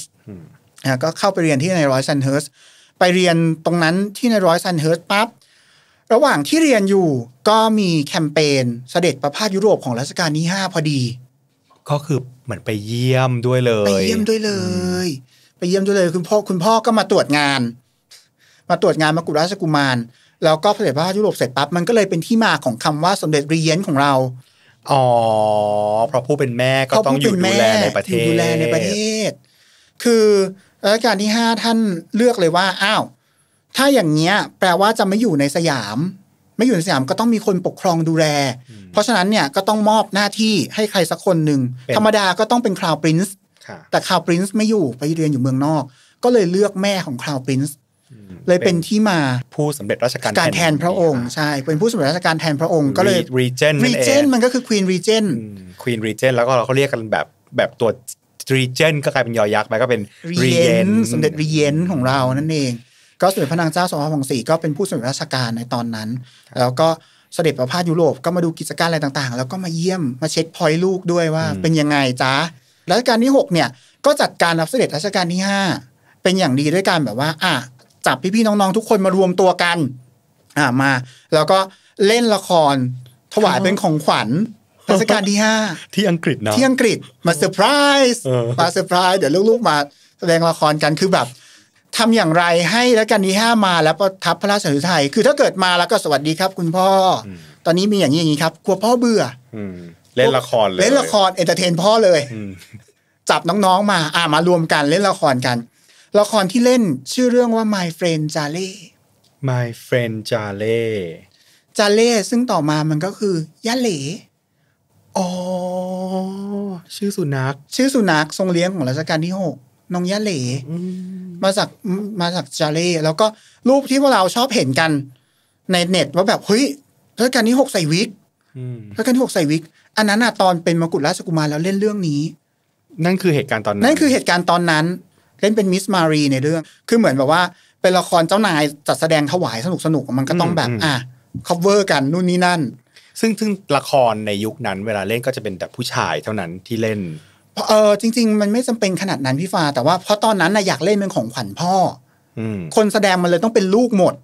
ก็เข้าไปเรียนที่ในร้อยแซนเฮิร์สไปเรียนตรงนั้นที่ในร้อยแซนเฮิร์สปั๊บระหว่างที่เรียนอยู่ก็มีแคมเปญเสด็จประพาสยุโรปของรัชกาลที่ห้าพอดี ก็คือเหมือนไปเยี่ยมด้วยเลยไปเยี่ยมด้วยเลย ไปเยี่ยมด้วยเลยคุณพ่อคุณพ่อก็มาตรวจงานมาตรวจงานมากุฎราชกุมาร แล้วก็เผด็จพระายุโรปเสร็จปั๊บมันก็เลยเป็นที่มาของคำว่าสมเด็จเรียนของเราอ๋อเพราะผู้เป็นแม่ก็ต้องอยู่ดูแลในประเทศดูแลในประเทศคือรัชกาลที่ห้าท่านเลือกเลยว่าอ้าวถ้าอย่างเงี้ย แปลว่าจะไม่อยู่ในสยาม ไม่อยู่ในสยามก็ต้องมีคนปกครองดูแล เพราะฉะนั้นเนี่ยก็ต้องมอบหน้าที่ให้ใครสักคนหนึ่งธรรมดาก็ต้องเป็นคราวปรินซ์แต่คราวปรินซ์ไม่อยู่ไปเรียนอยู่เมืองนอก ก็เลยเลือกแม่ของคราวปรินซ์เลยเป็นที่มาผู้สำเร็จราชการการแทนพระองค์ใช่เป็นผู้สำเร็จราชการแทนพระองค์ก็เลยรีเจนรีเจนมันก็คือควีนรีเจนควีนรีเจนแล้วก็เราก็เรียกกันแบบแบบตัวรีเจนก็กลายเป็นยอยักษ์ไปก็เป็นรีเยนสมเด็จรีเยนของเรานั่นเอง ก็สมเด็จพระนางเจ้าสมภพของศรีก็เป็นผู้สมเด็จราชการในตอนนั้น แล้วก็เสด็จประพาสยุโรปก็มาดูกิจการอะไรต่างๆ แล้วก็มาเยี่ยมมาเช็คพอย์ลูกด้วยว่า เป็นยังไงจ้ารัชกาลที่6เนี่ยก็จัดการรับเสด็จรัชกาลที่ 5 เป็นอย่างดีด้วยการแบบว่าอ่ะจับพี่ๆน้องๆทุกคนมารวมตัวกัน อ่ามา แล้วก็เล่นละคร ถวายเป็นของขวัญเทศกาลที่ห้าที่อังกฤษนะที่อังกฤษมาเซอร์ไพรส์มาเซอร์ไพรส์เดี๋ยวลูกๆมา แสดงละครกันคือแบบ ทำอย่างไรให้ล้วกาลที่ห้ามา แล้วประทับพระราชสุทัยคือถ้าเกิดมาแล้วก็สวัสดีครับ คุณพ่อ ตอนนี้มีอย่างนี้อย่างนี้ครับกลัวพ่อเบื่อเล่นละครเลยเล่นละครเอนเตอร์เทนพ่อเลยจับน้องๆ มาอ่ามารวมกันเล่นละครกันละครที่เล่นชื่อเรื่องว่า My Friend j a l e My Friend j a l e จาเล่ซึ่งต่อมามันก็คือยะเหลอ๋อ ชื่อสุนัข ชื่อสุนัขทรงเลี้ยงของรัชกาลที่หกน้องยะเหลมาจากมาจากจาเล่แล้วก็รูปที่พวกเราชอบเห็นกัน ในเน็ตว่าแบบเฮ้ยรัชกาลที่หกใส่วิกรัชกาลที่หกใส่วิกอันนั้นอะตอนเป็นมกุฎราชกุมารแล้วเล่นเรื่องนี้ นั่นคือเหตุการณ์ตอนนั้นนั่นคือเหตุการณ์ตอนนั้นเล่นเป็นมิสมารีในเรื่อง คือเหมือนแบบว่าเป็นละครเจ้านายจัดแสดงถวายสนุกสนุกมันก็ต้องแบบอ่ะ cover กันนู่นนี่นั่น ซึ่งซึ่งละครในยุคนั้น เวลาเล่นก็จะเป็นแต่ผู้ชายเท่านั้นที่เล่น เออจริง ๆ มันไม่จำเป็นขนาดนั้นพี่ฟ้าแต่ว่าเพราะตอนนั้นนะอยากเล่นเป็นของขวัญพ่อคนแสดงมันเลยต้องเป็นลูกหมด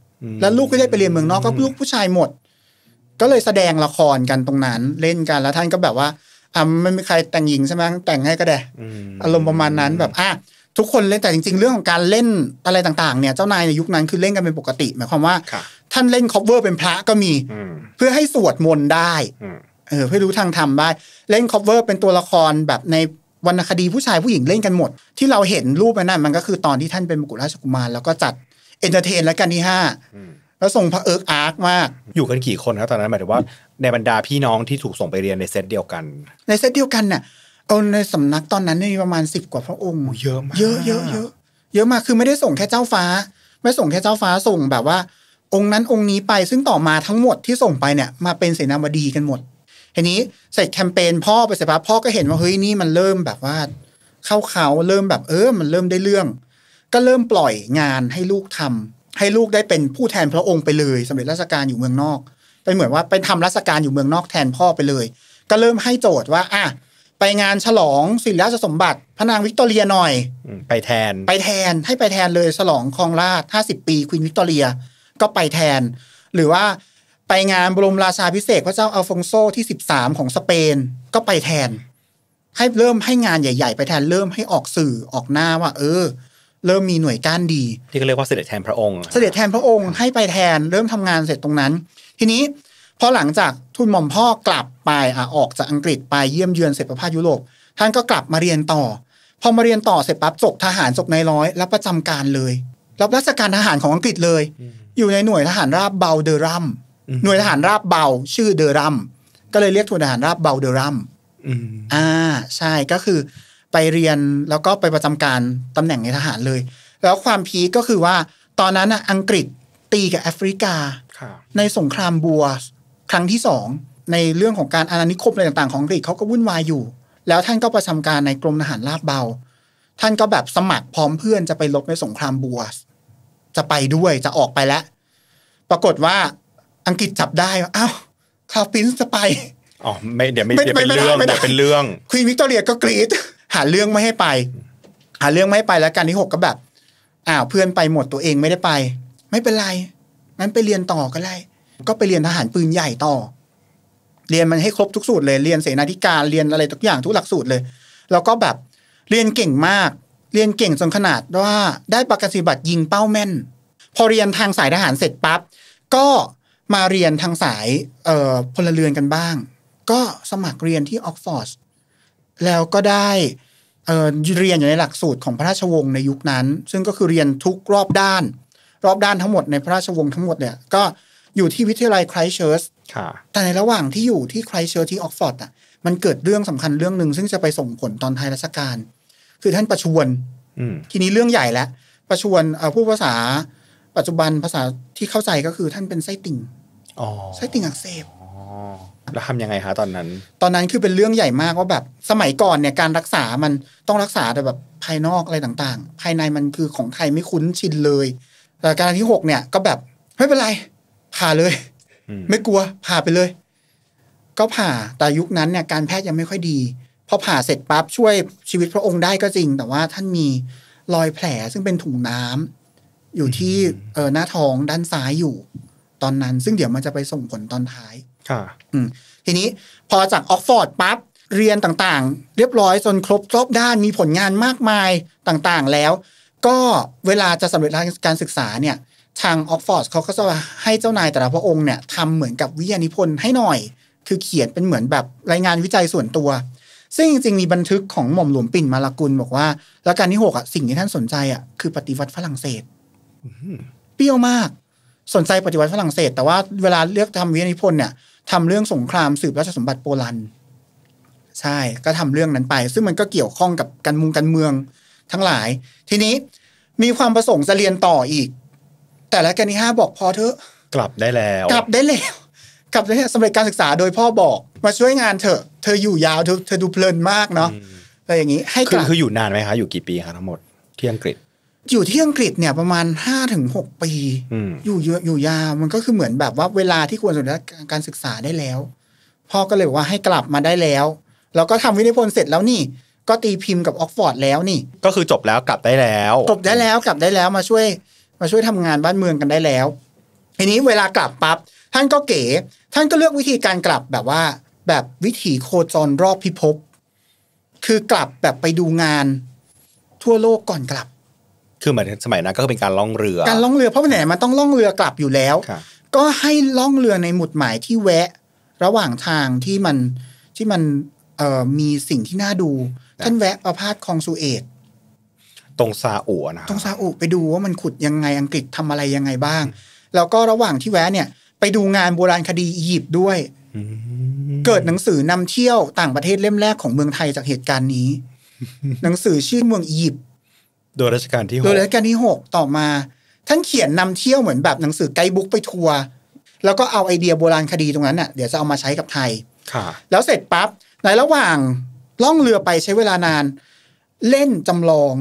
แล้วลูกก็ได้ไปเรียนเมืองนอกก็ลูกผู้ชายหมด ก็เลยแสดงละครกันตรงนั้นเล่นกันแล้วท่านก็แบบว่าอ่ะไม่มีใครแต่งหญิงใช่ไหมแต่งให้ก็ได้อารมณ์ประมาณนั้นแบบอ่ะทุกคนเล่นแต่จริงๆเรื่องของการเล่นอะไรต่างๆเนี่ยเจ้านายในยุคนั้นคือเล่นกันเป็นปกติหมายความว่าท่านเล่นคอปเวอร์เป็นพระก็มีเพื่อให้สวดมนต์ได้เออเพื่อรู้ทางธรรมได้ เล่นคอปเวอร์เป็นตัวละครแบบในวรรณคดีผู้ชายผู้หญิงเล่นกันหมด ที่เราเห็นรูปนั่นมันก็คือตอนที่ท่านเป็นมกุฎราชกุมารแล้วก็จัดเอนเตอร์เทนแล้วกันที่ห้าแล้วส่งพระเอิกอาร์กมากอยู่กันกี่คนครับ ตอนนั้นหมายถึงว่าในบรรดาพี่น้องที่ถูกส่งไปเรียนในเซตเดียวกัน ในเซตเดียวกันน่ะเออในสำนักตอนนั้นมีประมาณสิบกว่าพระองค์เยอะมากเยอะเยอะเยอะเยอะมากคือไม่ได้ส่งแค่เจ้าฟ้า ไม่ส่งแค่เจ้าฟ้าส่งแบบว่าองค์นั้นองค์นี้ไปซึ่งต่อมาทั้งหมดที่ส่งไปเนี่ย มาเป็นเสนาบดีกันหมดทีนี้เสร็จแคมเปญพ่อไปเสร็จปั๊บพ่อก็เห็นว่าเฮ้ยนี่มันเริ่มแบบว่าเข้าเขาเริ่มแบบเออมันเริ่มได้เรื่อง ก็เริ่มปล่อยงานให้ลูกทำ ให้ลูกได้เป็นผู้แทนพระองค์ไปเลย สมเร็จราชการอยู่เมืองนอก ไปเหมือนว่าไปทำราชการอยู่เมืองนอกแทนพ่อไปเลย ก็เริ่มให้โจทย์ว่าอ่ะไปงานฉลองศิริราชสมบัติพระนางวิกตอเรียหน่อยไปแทน ไปแทนให้ไปแทนเลย ฉลองคลองราชห้าสิบปีควีนวิกตอเรียก็ไปแทน หรือว่าไปงานบรมราชาพิเศษพระเจ้าอัลฟองโซที่สิบสามของสเปน ก็ไปแทน ให้เริ่มให้งานใหญ่ๆ ไปแทนเริ่มให้ออกสื่อออกหน้าว่า เออ เริ่มมีหน่วยก้านดีที่ขาเรียกว่าเสด็จแทนพระองค์ เสด็จแทนพระองค์ให้ไปแทน เริ่มทำงานเสร็จตรงนั้น ทีนี้พอหลังจากทุนหม่อมพ่อกลับไปอ่ะออกจากอังกฤษไปเยี่ยมเยือนเสร็จประพาสยุโรปท่านก็กลับมาเรียนต่อพอมาเรียนต่อเสร็จปั๊บจบทหารจบนายร้อยรับประจำการเลย รับราชการทหารของอังกฤษเลย อยู่ในหน่วยทหารราบเบาเดอรัมหน่วยทหารราบเบา ชื่อเดอรัมก็เลยเรียกทุนทหารราบเบาเดอรัมอ่าใช่ก็คือไปเรียนแล้วก็ไปประจำการตำแหน่งในทหารเลย แล้วความพีก็คือว่าตอนนั้นอังกฤษตีกับแอฟริกา ในสงครามบัวครั้งที่สองในเรื่องของการอาณานิคมอะไรต่างๆของอังกฤษเขาก็วุ่นวายอยู่ แล้วท่านก็ประามการในกรมทหารลาดเบา ท่านก็แบบสมัครพร้อมเพื่อนจะไปลบในสงครามบัวจะไปด้วยจะออกไปแล้วปรากฏว่าอังกฤษจับได้อ้าวคาฟินจะไป อ๋อไม่เดี๋ยวไม่เดี๋ยวเป็นเรื่องเดี๋ยวเป็นเรื่องควีนวิกตอเรียก็กรีดหาเรื่องไม่ให้ไป หาเรื่องไม่ให้ไปแล้วการที่หกก็แบบอ้าวเพื่อนไปหมดตัวเองไม่ได้ไป ไม่เป็นไรงั้นไปเรียนต่อก็ได้ก็ไปเรียนทหารปืนใหญ่ต่อ เรียนมันให้ครบทุกสูตรเลย เรียนเสนาธิการ เรียนอะไรทุกอย่างทุกหลักสูตรเลย แล้วก็แบบเรียนเก่งมาก เรียนเก่งจนขนาดว่าได้ประกาศิบัตรยิงเป้าแม่น พอเรียนทางสายทหารเสร็จปั๊บ ก็มาเรียนทางสายเอ่อพลเรือนกันบ้าง ก็สมัครเรียนที่ออกฟอร์ดแล้วก็ได้เเรียนอยู่ในหลักสูตรของพระราชวงศ์ในยุคนั้น ซึ่งก็คือเรียนทุกรอบด้าน รอบด้านทั้งหมดในพระราชวงศ์ทั้งหมดเนี่ย ก็อยู่ที่วิทยาลัยไครเชิร์สแต่ในระหว่างที่อยู่ที่ไครเชิร์สที่ออกฟอร์ดอ่ะ มันเกิดเรื่องสำคัญเรื่องหนึ่งซึ่งจะไปส่งผลตอนท้ายรัชกาล คือท่านประชวน ทีนี้เรื่องใหญ่แล้ว ประชวนผู้ภาษา ปัจจุบันภาษาที่เข้าใจก็คือท่านเป็นไส้ติ่งไส้ติ่งอักเสบแล้วทำยังไงคะตอนนั้น ตอนนั้นคือเป็นเรื่องใหญ่มากว่าแบบสมัยก่อนเนี่ยการรักษา มันต้องรักษาแต่แบบภายนอกอะไรต่างๆ ภายในมันคือของไทยไม่คุ้นชินเลย แต่การที่หกเนี่ยก็แบบไม่เป็นไรผ่าเลย ไม่กลัว ผ่าไปเลย ก็ผ่าแต่ยุคนั้นเนี่ยการแพทย์ยังไม่ค่อยดีพอผ่าเสร็จปั๊บช่วยชีวิตพระองค์ได้ก็จริง แต่ว่าท่านมีรอยแผลซึ่งเป็นถุงน้ำ อยู่ที่เออหน้าท้องด้านซ้ายอยู่ ตอนนั้น ซึ่งเดี๋ยวมันจะไปส่งผลตอนท้าย ค่ะ อืม ทีนี้พอจากออกฟอร์ดปั๊บเรียนต่างๆ เรียบร้อยจนครบรอบด้านมีผลงานมากมายต่างๆแล้ว ก็เวลาจะสำเร็จการศึกษาเนี่ยทางออกฟอร์ดเขาก็จะให้เจ้านายแต่ละพระองค์เนี่ยทำเหมือนกับวิทยานิพนธ์ให้หน่อย คือเขียนเป็นเหมือนแบบรายงานวิจัยส่วนตัว ซึ่งจริง ๆ มีบันทึกของหม่อมหลวงปิ่นมาลากุลบอกว่าล้วการที่หกอ่ะสิ่งที่ท่านสนใจอ่ะคือปฏิวัติฝรั่งเศสเปรี้ยวมากสนใจปฏิวัติฝรั่งเศส แต่ว่าเวลาเลือกทำวิทยานิพนธ์เนี่ยทำเรื่องสงครามสืบราชสมบัติโปแลนด์ใช่ก็ทำเรื่องนั้นไป ซึ่งมันก็เกี่ยวข้องกับการมุงการเมือง ทั้งหลาย ทีนี้มีความประสงค์จะเรียนต่ออีกแต่ละแกนี่ห้าบอกพอเถอะกลับได้แล้ว กลับได้แล้วกลับได้สำเร็จการศึกษาโดยพ่อบอก มาช่วยงานเถอะเธออยู่ยาวเธอเธอดูเพลินมากเนาะอะไรอย่างนี้ให้กลับคืออยู่นานไหมคะอยู่กี่ปีคะทั้งหมดที่อังกฤษอยู่ที่อังกฤษเนี่ยประมาณห้าถึงหกปีอยู่อยู่ยาวมันก็คือเหมือนแบบว่าเวลาที่ควรสำหรับการศึกษาได้แล้วพ่อก็เลยบอกว่าให้กลับมาได้แล้ว แล้วก็ทำวินิพนธ์เสร็จแล้วนี่ ก็ตีพิมพ์กับออกฟอร์ดแล้วนี่ ก็คือจบแล้วกลับได้แล้ว จบได้แล้วกลับได้แล้วมาช่วยมาช่วยทำงานบ้านเมืองกันได้แล้วทีนี้เวลากลับปั๊บท่านก็เก๋ท่านก็เลือกวิธีการกลับแบบว่า แบบวิถีโคจรรอบพิภพคือกลับแบบไปดูงาน ทั่วโลกก่อนกลับ คือเหมือนสมัยนั้นก็เป็นการล่องเรือการล่องเรือเพราะไหนมันต้องล่องเรือกลับอยู่แล้วก็ให้ล่องเรือในหมุดหมายที่แวะระหว่างทางที่มันที่มันมีสิ่งที่น่าดู ท่านแวะประพาสคองสุเอตตรงซาอุนะตรงซาอุไปดูว่ามันขุดยังไงอังกฤษทำอะไรยังไงบ้างแล้วก็ระหว่างที่แวะเนี่ย ไปดูงานโบราณคดีอียิปต์ด้วยเกิดหนังสือนำเที่ยวต่างประเทศเล่มแรกของเมืองไทยจากเหตุการณ์นี้หนังสือชื่อเมืองอียิปต์โดยรัชกาลที่หกโดยรัชกาลที่หกต่อมาท่านเขียนนำเที่ยวเหมือนแบบหนังสือไกด์บุ๊กไปทัวร์แล้วก็เอาไอเดียโบราณคดีตรงนั้นน่ะเดี๋ยวจะเอามาใช้กับไทยค่ะ แล้วเสร็จปั๊บในระหว่างล่องเรือไปใช้เวลานานเล่นจำลอง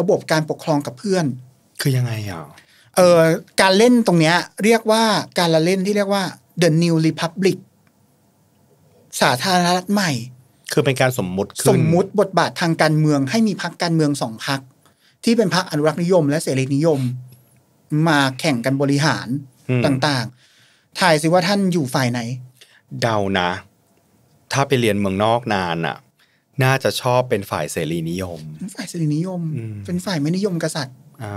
ระบบการปกครองกับเพื่อน คือยังไงอ่ะเออการเล่นตรงเนี้ยเรียกว่าการละเล่นที่เรียกว่า the new republic สาธารณรัฐใหม่ คือเป็นการสมมุติ สมมุติบทบาททางการเมืองให้มีพักการเมืองสองพัก ที่เป็นพักอนุรักษนิยมและเสรีนิยม มาแข่งกันบริหารต่างๆ ถ่ายสิว่าท่านอยู่ฝ่ายไหน เดานะ ถ้าไปเรียนเมืองนอกนานอ่ะน่าจะชอบเป็นฝ่ายเสรีนิยม ฝ่ายเสรีนิยม เป็นฝ่ายไม่นิยมกษัตริย์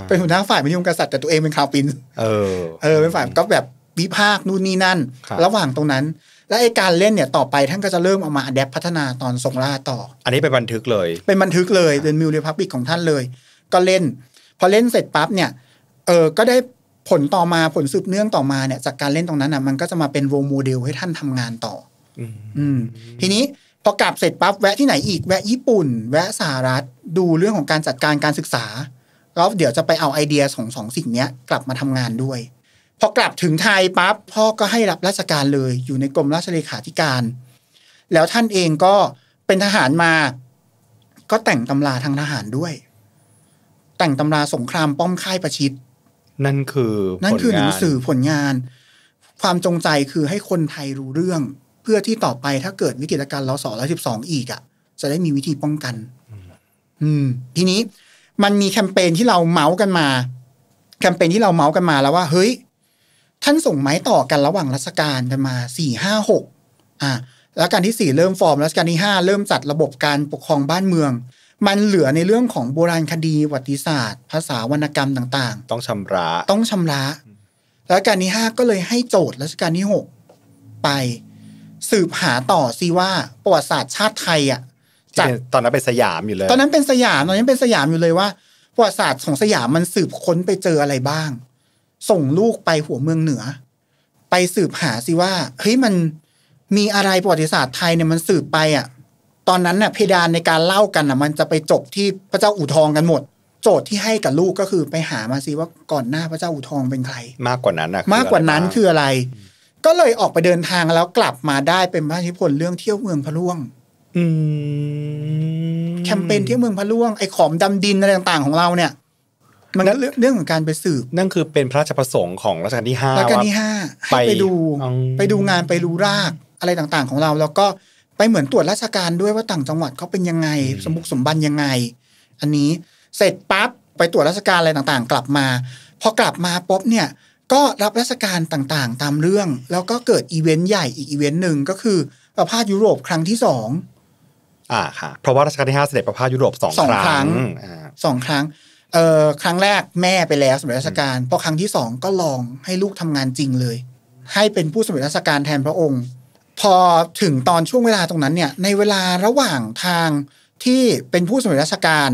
เป็นหัวหน้าฝ่ายไม่นิยมกษัตริย์แต่ตัวเองเป็นคาวปินเออเออเป็นฝ่ายก็แบบวิพากษ์นู่นนี่นั่น ระหว่างตรงนั้นและไอการเล่นเนี่ยต่อไปท่านก็จะเริ่มเอามาอัดแอปพัฒนาตอนทรงราต่อ อันนี้เป็นบันทึกเลยเป็นบันทึกเลยเป็นมิวเรพับบิกของท่านเลย ก็เล่นพอเล่นเสร็จปั๊บเนี่ยเออก็ได้ผลต่อมาผลสืบเนื่องต่อมาเนี่ยจากการเล่นตรงนั้นอ่ะมันก็จะมาเป็นโรโมเดลให้ท่านทำงานต่ออืมทีนี้พอกลับเสร็จปั๊บแวะที่ไหนอีกแวะญี่ปุ่นแวะสหรัฐดูเรื่องของการจัดการการศึกษาแล้วเดี๋ยวจะไปเอาไอเดียของสองสิ่งนี้กลับมาทำงานด้วยพอกลับถึงไทยปั๊บพ่อก็ให้รับราชการเลย อยู่ในกรมราชเลขาธิการ แล้วท่านเองก็เป็นทหารมาก็แต่งตำราทางทหารด้วย แต่งตำราสงครามป้อมค่ายประชิดนั่นคือนั่นคือหนังสือผลงาน ความจงใจคือให้คนไทยรู้เรื่องเพื่อที่ต่อไปถ้าเกิดวิกฤตการณ์รอสอร้อยสิบสองอีกอะ่ะจะได้มีวิธีป้องกันอืม ทีนี้ มันมีแคมเปญที่เราเมาส์กันมาแคมเปญที่เราเมาส์กันมาแล้วว่า เฮ้ย ท่านส่งไม้ต่อกันระหว่างรัชกาลกันมาสี่ห้าหกอ่ะรัชกาลที่สี่เริ่มฟอร์มรัชกาลที่ห้าเริ่มจัดระบบการปกครองบ้านเมือง มันเหลือในเรื่องของโบราณคดีวัติศาสตร์ ภาษาวรรณกรรมต่าง ๆ ต้องชำระ ต้องชำระรัชกาลที่ห้าก็เลยให้โจทย์รัชกาลที่หกไปสืบหาต่อสิว่าประวัติศาสตร์ชาติไทยอ่ะจากตอนนั้นเป็นสยามอยู่เลย ตอนนั้นเป็นสยามตอนนั้นเป็นสยามอยู่เลยว่าประวัติศาสตร์ของสยามมันสืบค้นไปเจออะไรบ้าง ส่งลูกไปหัวเมืองเหนือ ไปสืบหาสิว่าเฮ้ยมันมีอะไรประวัติศาสตร์ไทยเนี่ยมันสืบไปอ่ะ ตอนนั้นน่ะเพดานในการเล่ากันอ่ะ มันจะไปจบที่พระเจ้าอู่ทองกันหมด โจทย์ที่ให้กับลูกก็คือไปหามาสิว่าก่อนหน้าพระเจ้าอู่ทองเป็นใครมากกว่านั้นอ่ะ มากกว่านั้นคืออะไรก็เลยออกไปเดินทางแล้วกลับมาได้เป็นพระนิพนธ์เรื่องเที่ยวเมืองพะล่วงแคมเปญเที่ยวเมืองพะล่วงไอ้ขอมดำดินอะไรต่างๆของเราเนี่ย มันเรื่องเรื่องของการไปสืบนั่นคือเป็นพระราชประสงค์ของรัชกาลที่ห้ารัชกาลที่ห้าให้ไปดู ไปดูงานไปดูรากอะไรต่างๆ ของเราแล้วก็ไปเหมือนตรวจราชการด้วยว่าต่างจังหวัดเขาเป็นยังไง สมบุกสมบันยังไง อันนี้เสร็จปั๊บไปตรวจราชการอะไรต่างๆ กลับมาพอกลับมาปุ๊บเนี่ยก็รับราชการต่างๆ ตามเรื่องแล้วก็เกิดอีเวนต์ใหญ่อีกอีเวนต์หนึ่งก็คือประพาสยุโรปครั้งที่สองอ่าค่ะเพราะว่ารัชกาลที่ห้าเสด็จประพาสยุโรปสองครั้งสองครั้ง เอ่อครั้งแรกแม่ไปแล้วสมเด็จรัชกาลพอครั้งที่สองก็ลองให้ลูกทำงานจริงเลย ให้เป็นผู้สมเด็จรัชกาลแทนพระองค์ พอถึงตอนช่วงเวลาตรงนั้นเนี่ยในเวลาระหว่างทางที่เป็นผู้สมเด็จราชการ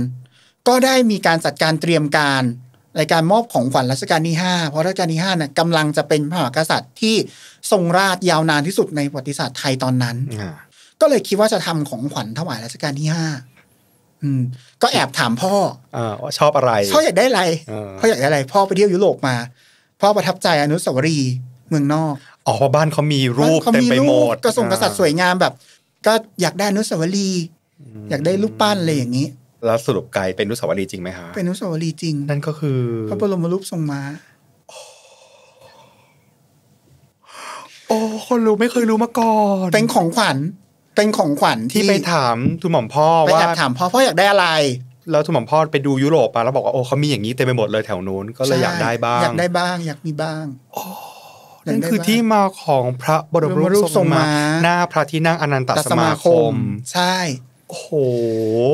ก็ได้มีการจัดการเตรียมการในการมอบของขวัญรัชกาลที่5เพราะรัชกาลที่5เนี่ยกำลังจะเป็นพระมหากษัตริย์ที่ทรงราชยาวนานที่สุดในประวัติศาสตร์ไทยตอนนั้นก็เลยคิดว่าจะทำของขวัญถวาย รัชกาลที่ห้าก็แอบถามพ่ออชอบอะไรชอบอยากได้อะไรพ่ออยากได้อะไร พ่อไปเที่ยวยุโรปมาพ่อประทับใจอนุสาวรีย์เมืองนอกอ๋อเพราะบ้านเขามีรูปเต็มไปหมดกระทรงกษัตริย์สวยงามแบบ ก็อยากได้อนุสาวรีย์อยากได้รูปปั้นอะไรอย่างนี้แล้วสรุปไกลเป็นนุสาวรีจริงไหมฮะเป็นนุสาวรีจริงนั่นก็คือ พระบรมรูปทรงม้าโอ้คนรู้ไม่เคยรู้มาก่อนเป็นของขวัญ เป็นของขวัญที่ที่ไปถามทุนหม่อมพ่อว่าบถามพ่อพ่ออยากได้อะไรแล้วทุนหม่อมพ่อไปดูยุโรปมาแล้วบอกว่าโอ้เขามีอย่างนี้เต็มไปหมดเลยแถวนู้นก็เลยอยากได้บ้างอยากได้บ้าง อยากมีบ้างนั่นคือที่มาของพระบรมรูปทรงมาหน้าพระที่นั่งอนันตสมาคม ใช่โอ้โห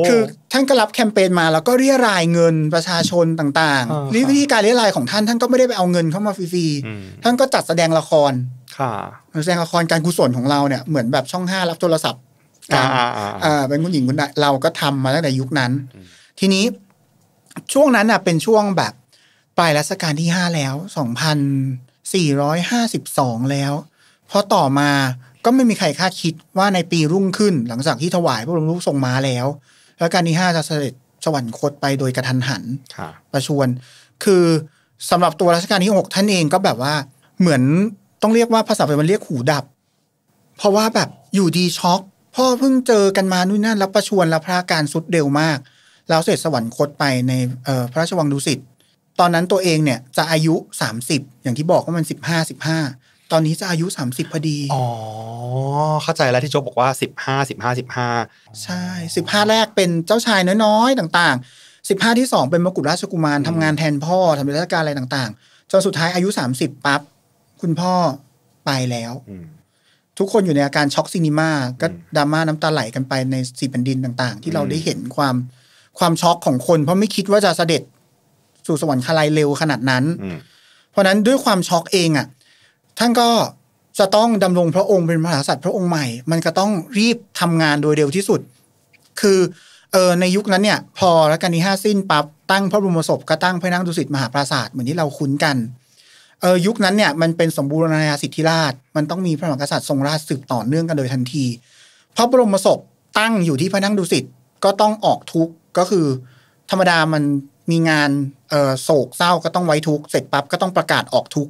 คือท่านก็รับแคมเปญมาแล้วก็เรียรายเงินประชาชนต่างๆวิธีการเรียรายของท่านท่านก็ไม่ได้ไปเอาเงินเข้ามาฟรีๆ ท่านก็จัดแสดงละคร ค่ะ แสดงละครการกุศลของเราเนี่ยเหมือนแบบช่องห้ารับโทรศัพท์ก่าเป็นคุณหญิงคุณเราก็ทำมาตั้งแต่ยุคนั้น ทีนี้ช่วงนั้นอ่ะเป็นช่วงแบบปลายรัชกาลที่ห้าแล้ว สองพันสี่ร้อยห้าสิบสองแล้วพอต่อมาก็ไม่มีใครคาดคิดว่าในปีรุ่งขึ้นหลังจากที่ถวายพระบรมรูปทรงมาแล้วแล้วการที่ห้าจะเสด็จสวรรคตไปโดยกระทันหัน ประชวรคือสำหรับตัวรัชกาลที่หกท่านเองก็แบบว่าเหมือนต้องเรียกว่าภาษาไทยมันเรียกหูดับ เพราะว่าแบบอยู่ดีช็อกพ่อเพิ่งเจอกันมานู่นนั่นแล้วประชวรแล้วพระการสุดเร็วมากแล้วเสด็จสวรรคตไปในพระราชวังดุสิตตอนนั้นตัวเองเนี่ยจะอายุ 30 อย่างที่บอกว่ามัน15 15ตอนนี้จะอายุ30พอดี อ๋อ เข้าใจแล้วที่โจบอกว่า15 15 15ใช่15แรกเป็นเจ้าชายน้อยๆต่างๆ15ที่2เป็นมกุฎราชกุมารทำงานแทนพ่อทำราชการอะไรต่างๆ จนสุดท้ายอายุ30ปั๊บคุณพ่อไปแล้วทุกคนอยู่ในอาการช็อกซินีมาก็ดราม่าน้ำตาไหลกันไปในสีแผ่นดินต่าง ๆ ที่เราได้เห็นความความช็อกของคน เพราะไม่คิดว่าจะเสด็จสู่สวรรคาลัยเร็วขนาดนั้นเพราะนั้นด้วยความช็อกเองอ่ะท่านก็จะต้องดำรงพระองค์เป็นมหาสัตว์พระองค์ใหม่ มันก็ต้องรีบทำงานโดยเร็วที่สุด คือเออในยุคนั้นเนี่ยพอรัชกาลที่ห้าสิ้นปั๊บตั้งพระบรมศพก็ตั้งพระนั่งดุสิตมหาปราสาทเหมือนที่เราคุ้นกัน เออยุคนั้นเนี่ยมันเป็นสมบูรณาญาสิทธิราช มันต้องมีพระมหากษัตริย์ทรงราชสืบต่อเนื่องกันโดยทันทีพระบรมศพตั้งอยู่ที่พระนั่งดุสิตก็ต้องออกทุกก็คือ ธรรมดามันมีงานโศกเศร้าก็ต้องไว้ทุก เสร็จปั๊บก็ต้องประกาศออกทุก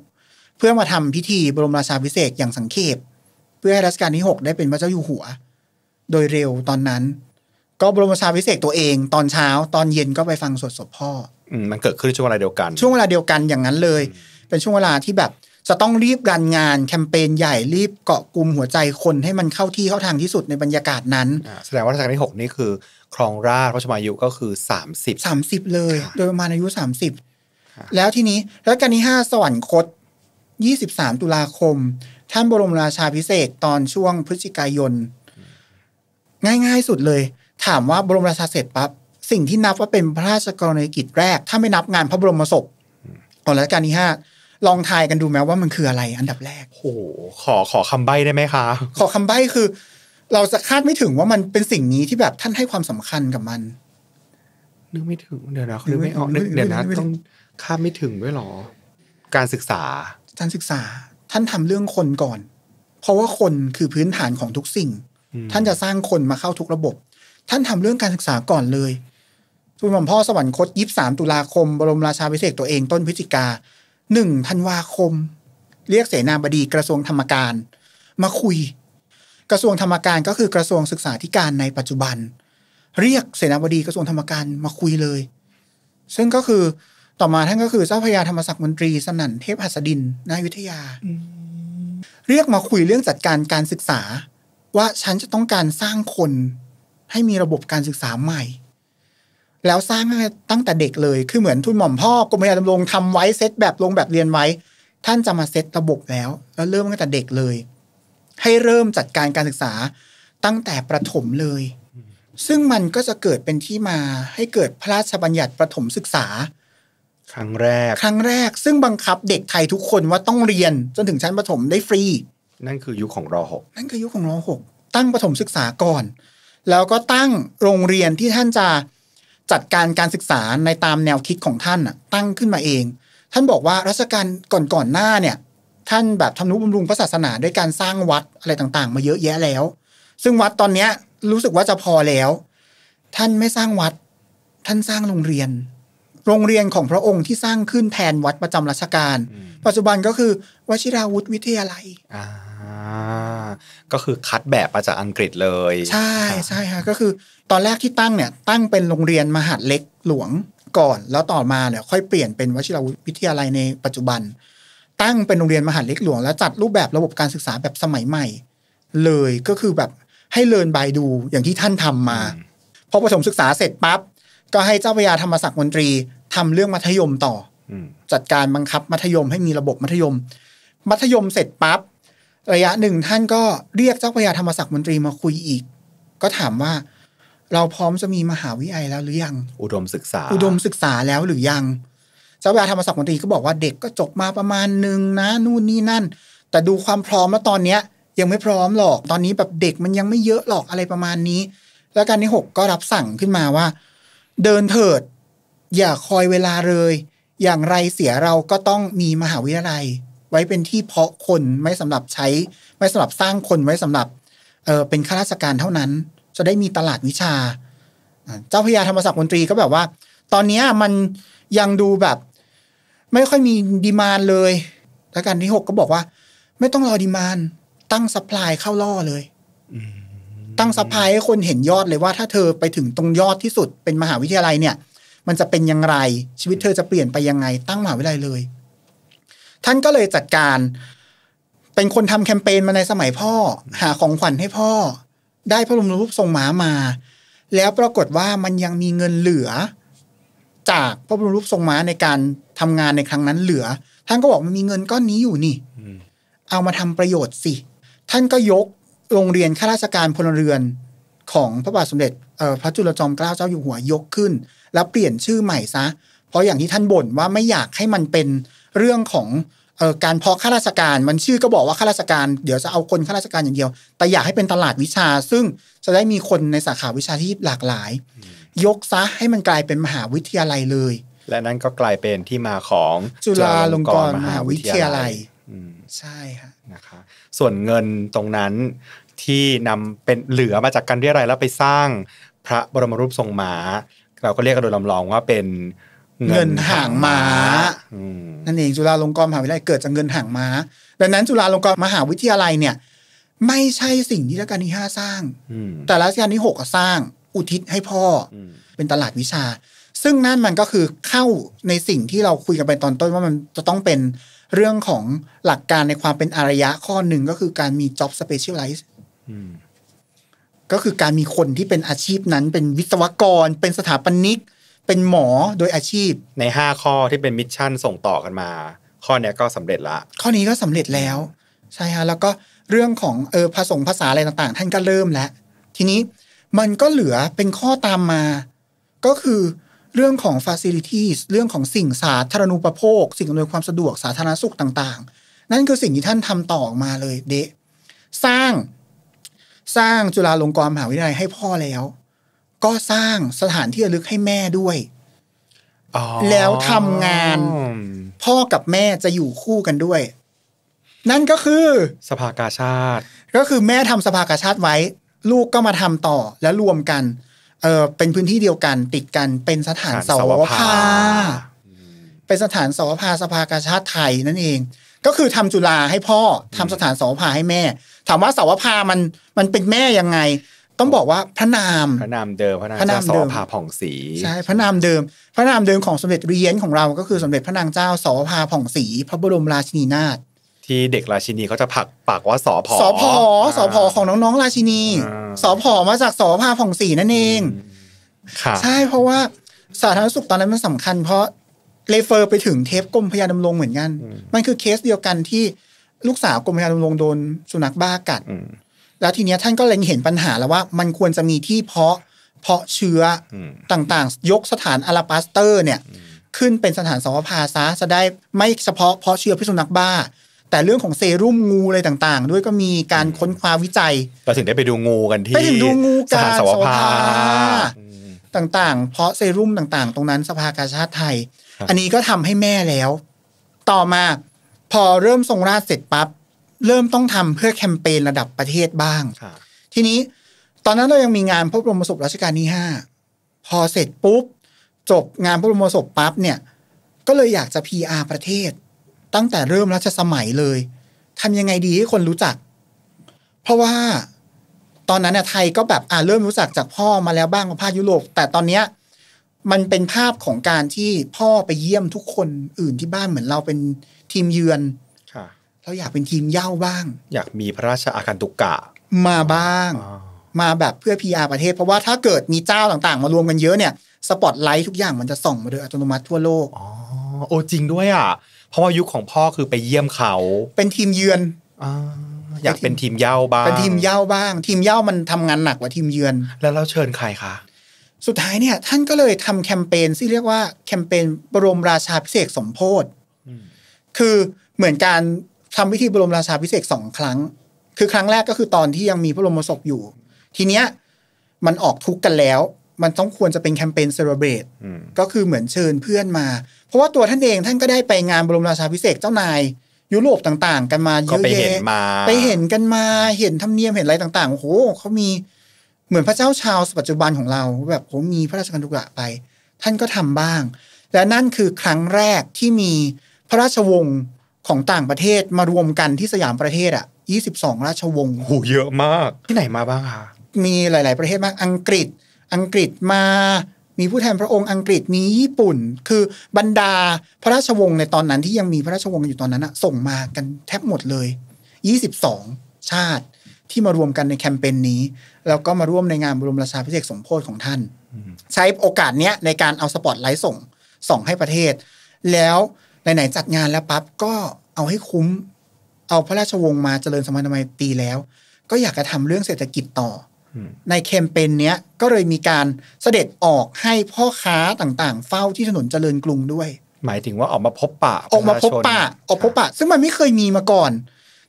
เพื่อมาทำพิธีบรมราชาพิเศษอย่างสังเขปเพื่อให้รัชกาลที่6ได้เป็นพระเจ้าอยู่หัว โดยเร็วตอนนั้น ก็บรมราชาพิเศษตัวเอง ตอนเช้า ตอนเย็นก็ไปฟังสวดศพพ่อมันเกิดขึ้นช่วงเวลาเดียวกัน ช่วงเวลาเดียวกันอย่างนั้นเลย เป็นช่วงเวลาที่แบบจะต้องรีบการงาน แคมเปญใหญ่รีบเกาะกลุ่มหัวใจคนให้มันเข้าที่เข้าทางที่สุดในบรรยากาศนั้นแสดงว่ารัชกาลที่6นี่คือ ครองราชพระชมายุก็คือ30 30เลย โดยประมาณอายุ30 แล้วทีนี้รัชกาลที่5สวรรคต23ตุลาคม ท่านบรมราชาพิเศษตอนช่วงพฤศจิกายนง่าย ๆ สุดเลย ถามว่าบรมราชาเสร็จปั๊บสิ่งที่นับว่าเป็นพระราชกรณียกิจแรก ถ้าไม่นับงานพระบรมศพของรัชกาลที่ห้าลองทายกันดูไหมว่ามันคืออะไร อันดับแรกโอ้โหขอขอคำใบ้ได้ไหมคะ ขอคำใบ้คือ เราจะคาดไม่ถึงว่ามันเป็นสิ่งนี้ที่แบบท่านให้ความสำคัญกับมัน นึกไม่ถึงเดี๋ยวนะนึกไม่ออกเดี๋ยวนะต้องคาดไม่ถึงด้วยหรอ การศึกษาจารศึกษาท่านทำเรื่องคนก่อน เพราะว่าคนคือพื้นฐานของทุกสิ่ง ท่านจะสร้างคนมาเข้าทุกระบบ ท่านทำเรื่องการศึกษาก่อนเลยคุนหม่อมพ่อสวรรคตยีิบสามตุลาคม บรมราชาพิเศษตัวเองต้นพฤศจิกาหนึ่งธันวาคม เรียกเสนาบดีกระทรวงธรรมการ มาคุย กระทรวงธรรมการก็คือกระทรวงศึกษาธิการในปัจจุบัน เรียกเสนาบดีกระทรวงธรรมการมาคุยเลย ซึ่งก็คือต่อมาท่านก็คือเจ้าพญาธรรมศักดิ์มนตรีสนั่นเทพหัสดินนายุทธยาเรียกมาคุยเรื่องจัดการการศึกษา ว่าฉันจะต้องการสร้างคน ให้มีระบบการศึกษาใหม่ แล้วสร้างตั้งแต่เด็กเลยคือเหมือนทุนหม่อมพ่อกรมยาดำรงทำไว้เซตแบบลงแบบเรียนไว้ ท่านจะมาเซตระบบแล้ว แล้วเริ่มตั้งแต่เด็กเลย ให้เริ่มจัดการการศึกษาตั้งแต่ประถมเลย ซึ่งมันก็จะเกิดเป็นที่มาให้เกิดพระราชบัญญัติประถมศึกษาครั้งแรก ครั้งแรก ซึ่งบังคับเด็กไทยทุกคนว่าต้องเรียนจนถึงชั้นประถมได้ฟรี นั่นคือยุคของรหกนั่นคือยุคของรหกตั้งประถมศึกษาก่อน แล้วก็ตั้งโรงเรียนที่ท่านจะจัดการการศึกษาในตามแนวคิดของท่านตั้งขึ้นมาเอง ท่านบอกว่ารัชกาลก่อนๆหน้าเนี่ยท่านแบบทำนุบำรุงพระศาสนาด้วยการสร้างวัดอะไรต่างๆ มาเยอะแยะแล้ว ซึ่งวัดตอนเนี้ยรู้สึกว่าจะพอแล้ว ท่านไม่สร้างวัด ท่านสร้างโรงเรียนโรงเรียนของพระองค์ที่สร้างขึ้นแทนวัดประจำรัชกาลปัจจุบันก็คือวชิราวุธวิทยาลัยอ่าก็คือคัดแบบมาจากอังกฤษเลยใช่ใช่ค่ะก็คือตอนแรกที่ตั้งเนี่ยตั้งเป็นโรงเรียนมหาดเล็กหลวงก่อนแล้วต่อมาเนี่ยค่อยเปลี่ยนเป็นวชิราวุธวิทยาลัยในปัจจุบัน ตั้งเป็นโรงเรียนมหาดเล็กหลวง แล้วจัดรูปแบบระบบการศึกษาแบบสมัยใหม่เลยก็คือแบบให้เลินบายดูอย่างที่ท่านทำมาพอผสมศึกษาเสร็จปั๊บก็ให้เจ้าพระยาธรรมศักดิ์มนตรีทำเรื่องมัธยมต่อจัดการบังคับมัธยมให้มีระบบมัธยม มัธยมเสร็จปั๊บระยะหนึ่งท่านก็เรียกเจ้าพระยาธรรมศักดิ์มนตรีมาคุยอีก ก็ถามว่าเราพร้อมจะมีมหาวิทยาลัยแล้วหรือยังอุดมศึกษาอุดมศึกษาแล้วหรือยังเจ้าพระยาธรรมศักดิ์มนตรีก็บอกว่าเด็กก็จบมาประมาณหนึ่งนะนู่นนี่นั่น แต่ดูความพร้อมแล้วตอนเนี้ย ยังไม่พร้อมหรอกตอนนี้แบบเด็กมันยังไม่เยอะหรอกอะไรประมาณนี้ แล้วการที่หกก็รับสั่งขึ้นมาว่า เดินเถิดอย่าคอยเวลาเลยอย่างไรเสียเราก็ต้องมีมหาวิทยาลัยไว้เป็นที่เพาะคนไม่สำหรับใช้ไม่สำหรับสร้างคนไว้สำหรับเออเป็นข้าราชการเท่านั้นจะได้มีตลาดวิชาเจ้าพญาธรรมศักดิ์มนตรีก็แบบว่าตอนนี้มันยังดูแบบไม่ค่อยมีดีมานเลยแล้การที่หกก็บอกว่าไม่ต้องรอดีมานตั้งสป라이เข้าล่อเลยตั้งสป라이ให้คนเห็นยอดเลยว่าถ้าเธอไปถึงตรงยอดที่สุดเป็นมหาวิทยาลัยเนี่ยมันจะเป็นอย่างไรชีวิตเธอจะเปลี่ยนไปยังไงตั้งมหาวิทยาลัยเลย ท่านก็เลยจัดการ เป็นคนทำแคมเปญมาในสมัยพ่อ หาของขวัญให้พ่อ ได้พระบรมรูปทรงม้ามา แล้วปรากฏว่ามันยังมีเงินเหลือ จากพระบรมรูปทรงม้า ในการทำงานในครั้งนั้นเหลือ ท่านก็บอกมันมีเงินก้อนนี้อยู่นี่เอามาทำประโยชน์สิ ท่านก็ยกโรงเรียนข้าราชการพลเรือนของพระบาทสมเด็จพระจุลจอมเกล้าเจ้าอยู่หัวยกขึ้น แล้วเปลี่ยนชื่อใหม่ซะ เพราะอย่างที่ท่านบ่นว่าไม่อยากให้มันเป็นเรื่องของการพอข้าราชการมันชื่อก็บอกว่าข้าราชการ เดี๋ยวจะเอาคนข้าราชการอย่างเดียว แต่อยากให้เป็นตลาดวิชา ซึ่งจะได้มีคนในสาขาวิชาที่หลากหลาย ยกซะให้มันกลายเป็นมหาวิทยาลัยเลย และนั่นก็กลายเป็นที่มาของจุฬาลงกรณ์มหาวิทยาลัยใช่ค่ะนะคะส่วนเงินตรงนั้นที่นำเป็นเหลือมาจากการเรียรายแล้วไปสร้างพระบรมรูปทรงม้าเราก็เรียกกันโดยลำลองว่าเป็นเงินหางม้านั่นเองจุฬาลงกรณ์มหาวิทยาลัยเกิดจากเงินหางม้าดังนั้นจุฬาลงกรณ์มหาวิทยาลัยเนี่ย ไม่ใช่สิ่งที่รัชกาลที่ห้าสร้างแต่รัชกาลที่หกสร้างอุทิศให้พ่อเป็นตลาดวิชา ซึ่งนั่นมันก็คือเข้าในสิ่งที่เราคุยกันไปตอนต้นว่ามันจะต้องเป็นเรื่องของหลักการในความเป็นอารยะข้อหนึ่งก็คือการมี job specialize ก็คือการมีคนที่เป็นอาชีพนั้น เป็นวิศวกร เป็นสถาปนิกเป็นหมอโดยอาชีพในห้าข้อที่เป็นมิชชั่นส่งต่อกันมาข้อนี้ก็สำเร็จละข้อนี้ก็สำเร็จแล้ว ใช่ฮะ แล้วก็เรื่องของเออผสมภาษาอะไรต่างๆ ท่านก็เริ่มแล้วทีนี้มันก็เหลือเป็นข้อตามมา ก็คือเรื่องของฟาซิลิตี้เรื่องของสิ่งสาธารณูปโภค สิ่งอำนวยความสะดวกสาธารณสุขต่างๆ นั่นคือสิ่งที่ท่านทำต่อมาเลยเดะสร้างสร้างจุฬาลงกรณ์มหาวิทยาลัยให้พ่อแล้ว ก็สร้างสถานที่ระลึกให้แม่ด้วยแล้วทำงาน พ่อกับแม่จะอยู่คู่กันด้วย นั่นก็คือ สภากาชาติ ก็คือแม่ทำสภากาชาติไว้ ลูกก็มาทำต่อแล้วรวมกันเออเป็นพื้นที่เดียวกันติดกันเป็นสถานสวภาเป็นสถานสวภาสภากาชาติไทยนั่นเอง ก็คือทำจุฬาให้พ่อทำสถานสวภาให้แม่ถามว่าสาวพามัน มันเป็นแม่ยังไง ต้องบอกว่าพระนาม พระนามเดิมพระนามเระามเดพาผ่องศรี ใช่พระนามเดิมพระนามเดิมของสมเด็จเรียนของเรา ก็คือสมเด็จพระนางเจ้าสวพาผ่องศรีพระบรมราชินีนาถที่เด็กราชินีเขาจะผักปากว่าสอพอสอพอสอพอของน้องๆ ราชินีสอพอมาจากสอพาผ่องศรีนั่นเองใช่เพราะว่าสาธารณสุขตอนนั้นมันสำคัญ เพราะเลเฟอร์ไปถึงเทปกรมพยาดำรงเหมือนกัน มันคือเคสเดียวกันที่ลูกสาวกรมประชาดำรงโดนสุนัขบ้ากัด แล้วทีเนี้ยท่านก็เล็งเห็นปัญหาแล้วว่ามันควรจะมีที่เพาะเพาะเชื้อต่างๆ ยกสถานอาราปัสเตอร์เนี่ย ขึ้นเป็นสถานสวภาซะจะได้ไม่เฉพาะเพาะเชื้อพิษสุนัขบ้า แต่เรื่องของเซรุ่มงูอะไรต่างๆ ด้วยก็มีการค้นคว้าวิจัยไปถึงได้ไปดูงูกันที่ไปถึงดูงูกสถานสวภาต่างๆ เพาะเซรุ่มต่าง ๆ ตรงนั้นสภากาชาติไทย อันนี้ก็ทำให้แม่แล้วต่อมาพอเริ่มทรงราชเสร็จปั๊บเริ่มต้องทำเพื่อแคมเปญระดับประเทศบ้างทีนี้ตอนนั้นเรายังมีงานพระบรมศพรัชกาลที่ห้าพอเสร็จปุ๊บจบงานพระบรมศพปั๊บเนี่ยก็เลยอยากจะ PR ประเทศ ตั้งแต่เริ่มรัชสมัยเลยทำยังไงดีให้คนรู้จัก เพราะว่าตอนนั้น่ไทยก็แบบอ่าเริ่มรู้จักจากพ่อมาแล้วบ้างกับภาคยุโรป แต่ตอนเนี้ยมันเป็นภาพของการที่พ่อไปเยี่ยมทุกคน อื่นที่บ้านเหมือนเราเป็นทีมเยือนเราอยากเป็นทีมเย่าบ้าง อยากมีพระราชอาคารตุกกะมาบ้าง มาแบบเพื่อพีอาประเทศ เพราะว่าถ้าเกิดมีเจ้าต่าง ๆมารวมกันเยอะเนี่ยสปอตไลท์ทุกอย่างมันจะส่งมาโดยอัตโนมัติทั่วโลกอ๋อโอจริงด้วยอ่ะเพราะว่ายุคของพ่อคือไปเยี่ยมเขา เป็นทีมเยือนอยากเป็นทีมเย่าบ้างเป็นทีมเย่าบ้าง ทีมเย่ามันทำงานหนักกว่าทีมเยือน แล้วเราเชิญใครคะสุดท้ายเนี่ยท่านก็เลยทำแคมเปญที่เรียกว่าแคมเปญบรมราชาพิเศษสมโพธิ์คือเหมือนการทำวิธีบรมราชาพิเศษสองครั้ง คือครั้งแรกก็คือตอนที่ยังมีพระบรมศพอยู่ ทีเนี้ยมันออกทุกกันแล้ว มันต้องควรจะเป็นแคมเปญเซอร์เบรตก็คือเหมือนเชิญเพื่อนมา เพราะว่าตัวท่านเองท่านก็ได้ไปงานบรมราชาพิเศษเจ้านายยุโรปต่างๆ กันมาเยอะแยะไปเห็นกันมา เห็นธรรมเนียมเห็นอะไรต่างๆโอ้โหเขามีเหมือนพระเจ้าชาวปัจจุบันของเราแบบผมมีพระราชกันตุกะไป ท่านก็ทำบ้าง และนั่นคือครั้งแรกที่มีพระราชวงศ์ของต่างประเทศมารวมกันที่สยามประเทศอ่ะ22 ราชวงศ์โหเยอะมากที่ไหนมาบ้างคะมีหลาย ๆ ประเทศมากอังกฤษอังกฤษมามีผู้แทนพระองค์อังกฤษมีญี่ปุ่น คือบรรดาพระราชวงศ์ในตอนนั้นที่ยังมีพระราชวงศ์อยู่ตอนนั้นอะส่งมากันแทบหมดเลย22ชาติที่มารวมกันในแคมเปญนนี้ แล้วก็มาร่วมในงานบรมราชาพิเศษสมโพธิของท่านใช้โอกาสเนี้ยในการเอาสปอตไลท์ส่ง ส่งให้ประเทศ แล้วไหนๆจัดงานแล้วปั๊บก็เอาให้คุ้มเอาพระราชวงศ์มาเจริญสมยนมัมตีแล้ว ก็อยากจะทำเรื่องเศรษฐกิจต่อในแคมเปญเนี้ยก็เลยมีการเสด็จออกให้พ่อค้าต่างๆ เฝ้าที่ถนนเจริญกรุงด้วย หมายถึงว่าออกมาพบปะออกมาพบปะ ออกพบปะ ซึ่งมันไม่เคยมีมาก่อน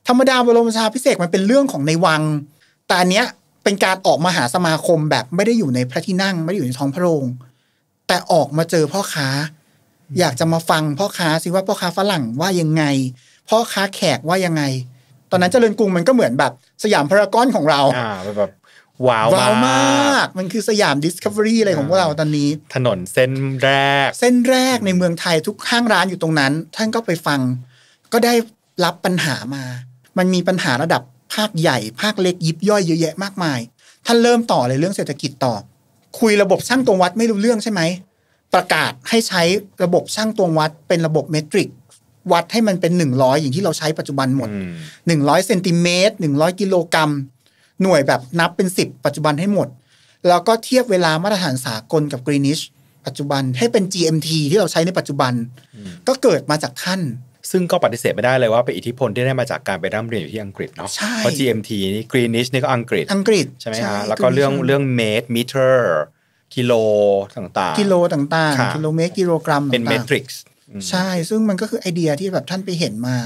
ธรรมดาบรมราชาพิเศษมันเป็นเรื่องของในวัง แต่อันเนี้ยเป็นการออกมาหาสมาคมแบบไม่ได้อยู่ในพระที่นั่ง ไม่ได้อยู่ในท้องพระโรง แต่ออกมาเจอพ่อค้า อยากจะมาฟังพ่อค้าซิว่าพ่อค้าฝรั่งว่ายังไงพ่อค้าแขกว่ายังไง ตอนนั้นเจริญกรุงมันก็เหมือนแบบสยามพารากอนของเราอ่าแบบว้าวมากมาก มันคือสยามดิสคัฟเวอรี่อะไรของพวกเราตอนนี้ ถนนเส้นแรก เส้นแรกในเมืองไทยทุกห้างร้านอยู่ตรงนั้นท่านก็ไปฟัง ก็ได้รับปัญหามามันมีปัญหาระดับภาคใหญ่ ภาคเล็กยิบย่อยเยอะแยะมากมาย ท่านเริ่มต่อเลยเรื่องเศรษฐกิจต่อ คุยระบบช่างตวงวัดไม่รู้เรื่องใช่ไหม ประกาศให้ใช้ระบบช่างตวงวัดเป็นระบบเมตริก วัดให้มันเป็นหนึ่งร้อยอย่างที่เราใช้ปัจจุบันหมด หนึ่งร้อยเซนติเมตรหนึ่งร้อยกิโลกรัม หน่วยแบบนับเป็นสิบปัจจุบันให้หมด แล้วก็เทียบเวลามาตรฐานสากลกับกรีนิช ปัจจุบันให้เป็น GMT ที่เราใช้ในปัจจุบัน ก็เกิดมาจากท่านซึ่งก็ปฏิเสธไม่ได้เลยว่าเป็นอิทธิพลที่ได้มาจากการไปร่ำเรียนอยู่ที่อังกฤษเนาะ เพราะ GMT นี่ g r e e n w i c h นี่ก็อังกฤษอังกฤษใช่ไหมฮะแล้วก็เรื่องเรื่องตรมิ meter กิโลต่างๆ กิโลต่างๆกิโลเมตรกิโลกรัมเป็นเมทริกซ์ใช่ ซึ่งมันก็คือไอเดียที่แบบท่านไปเห็นมา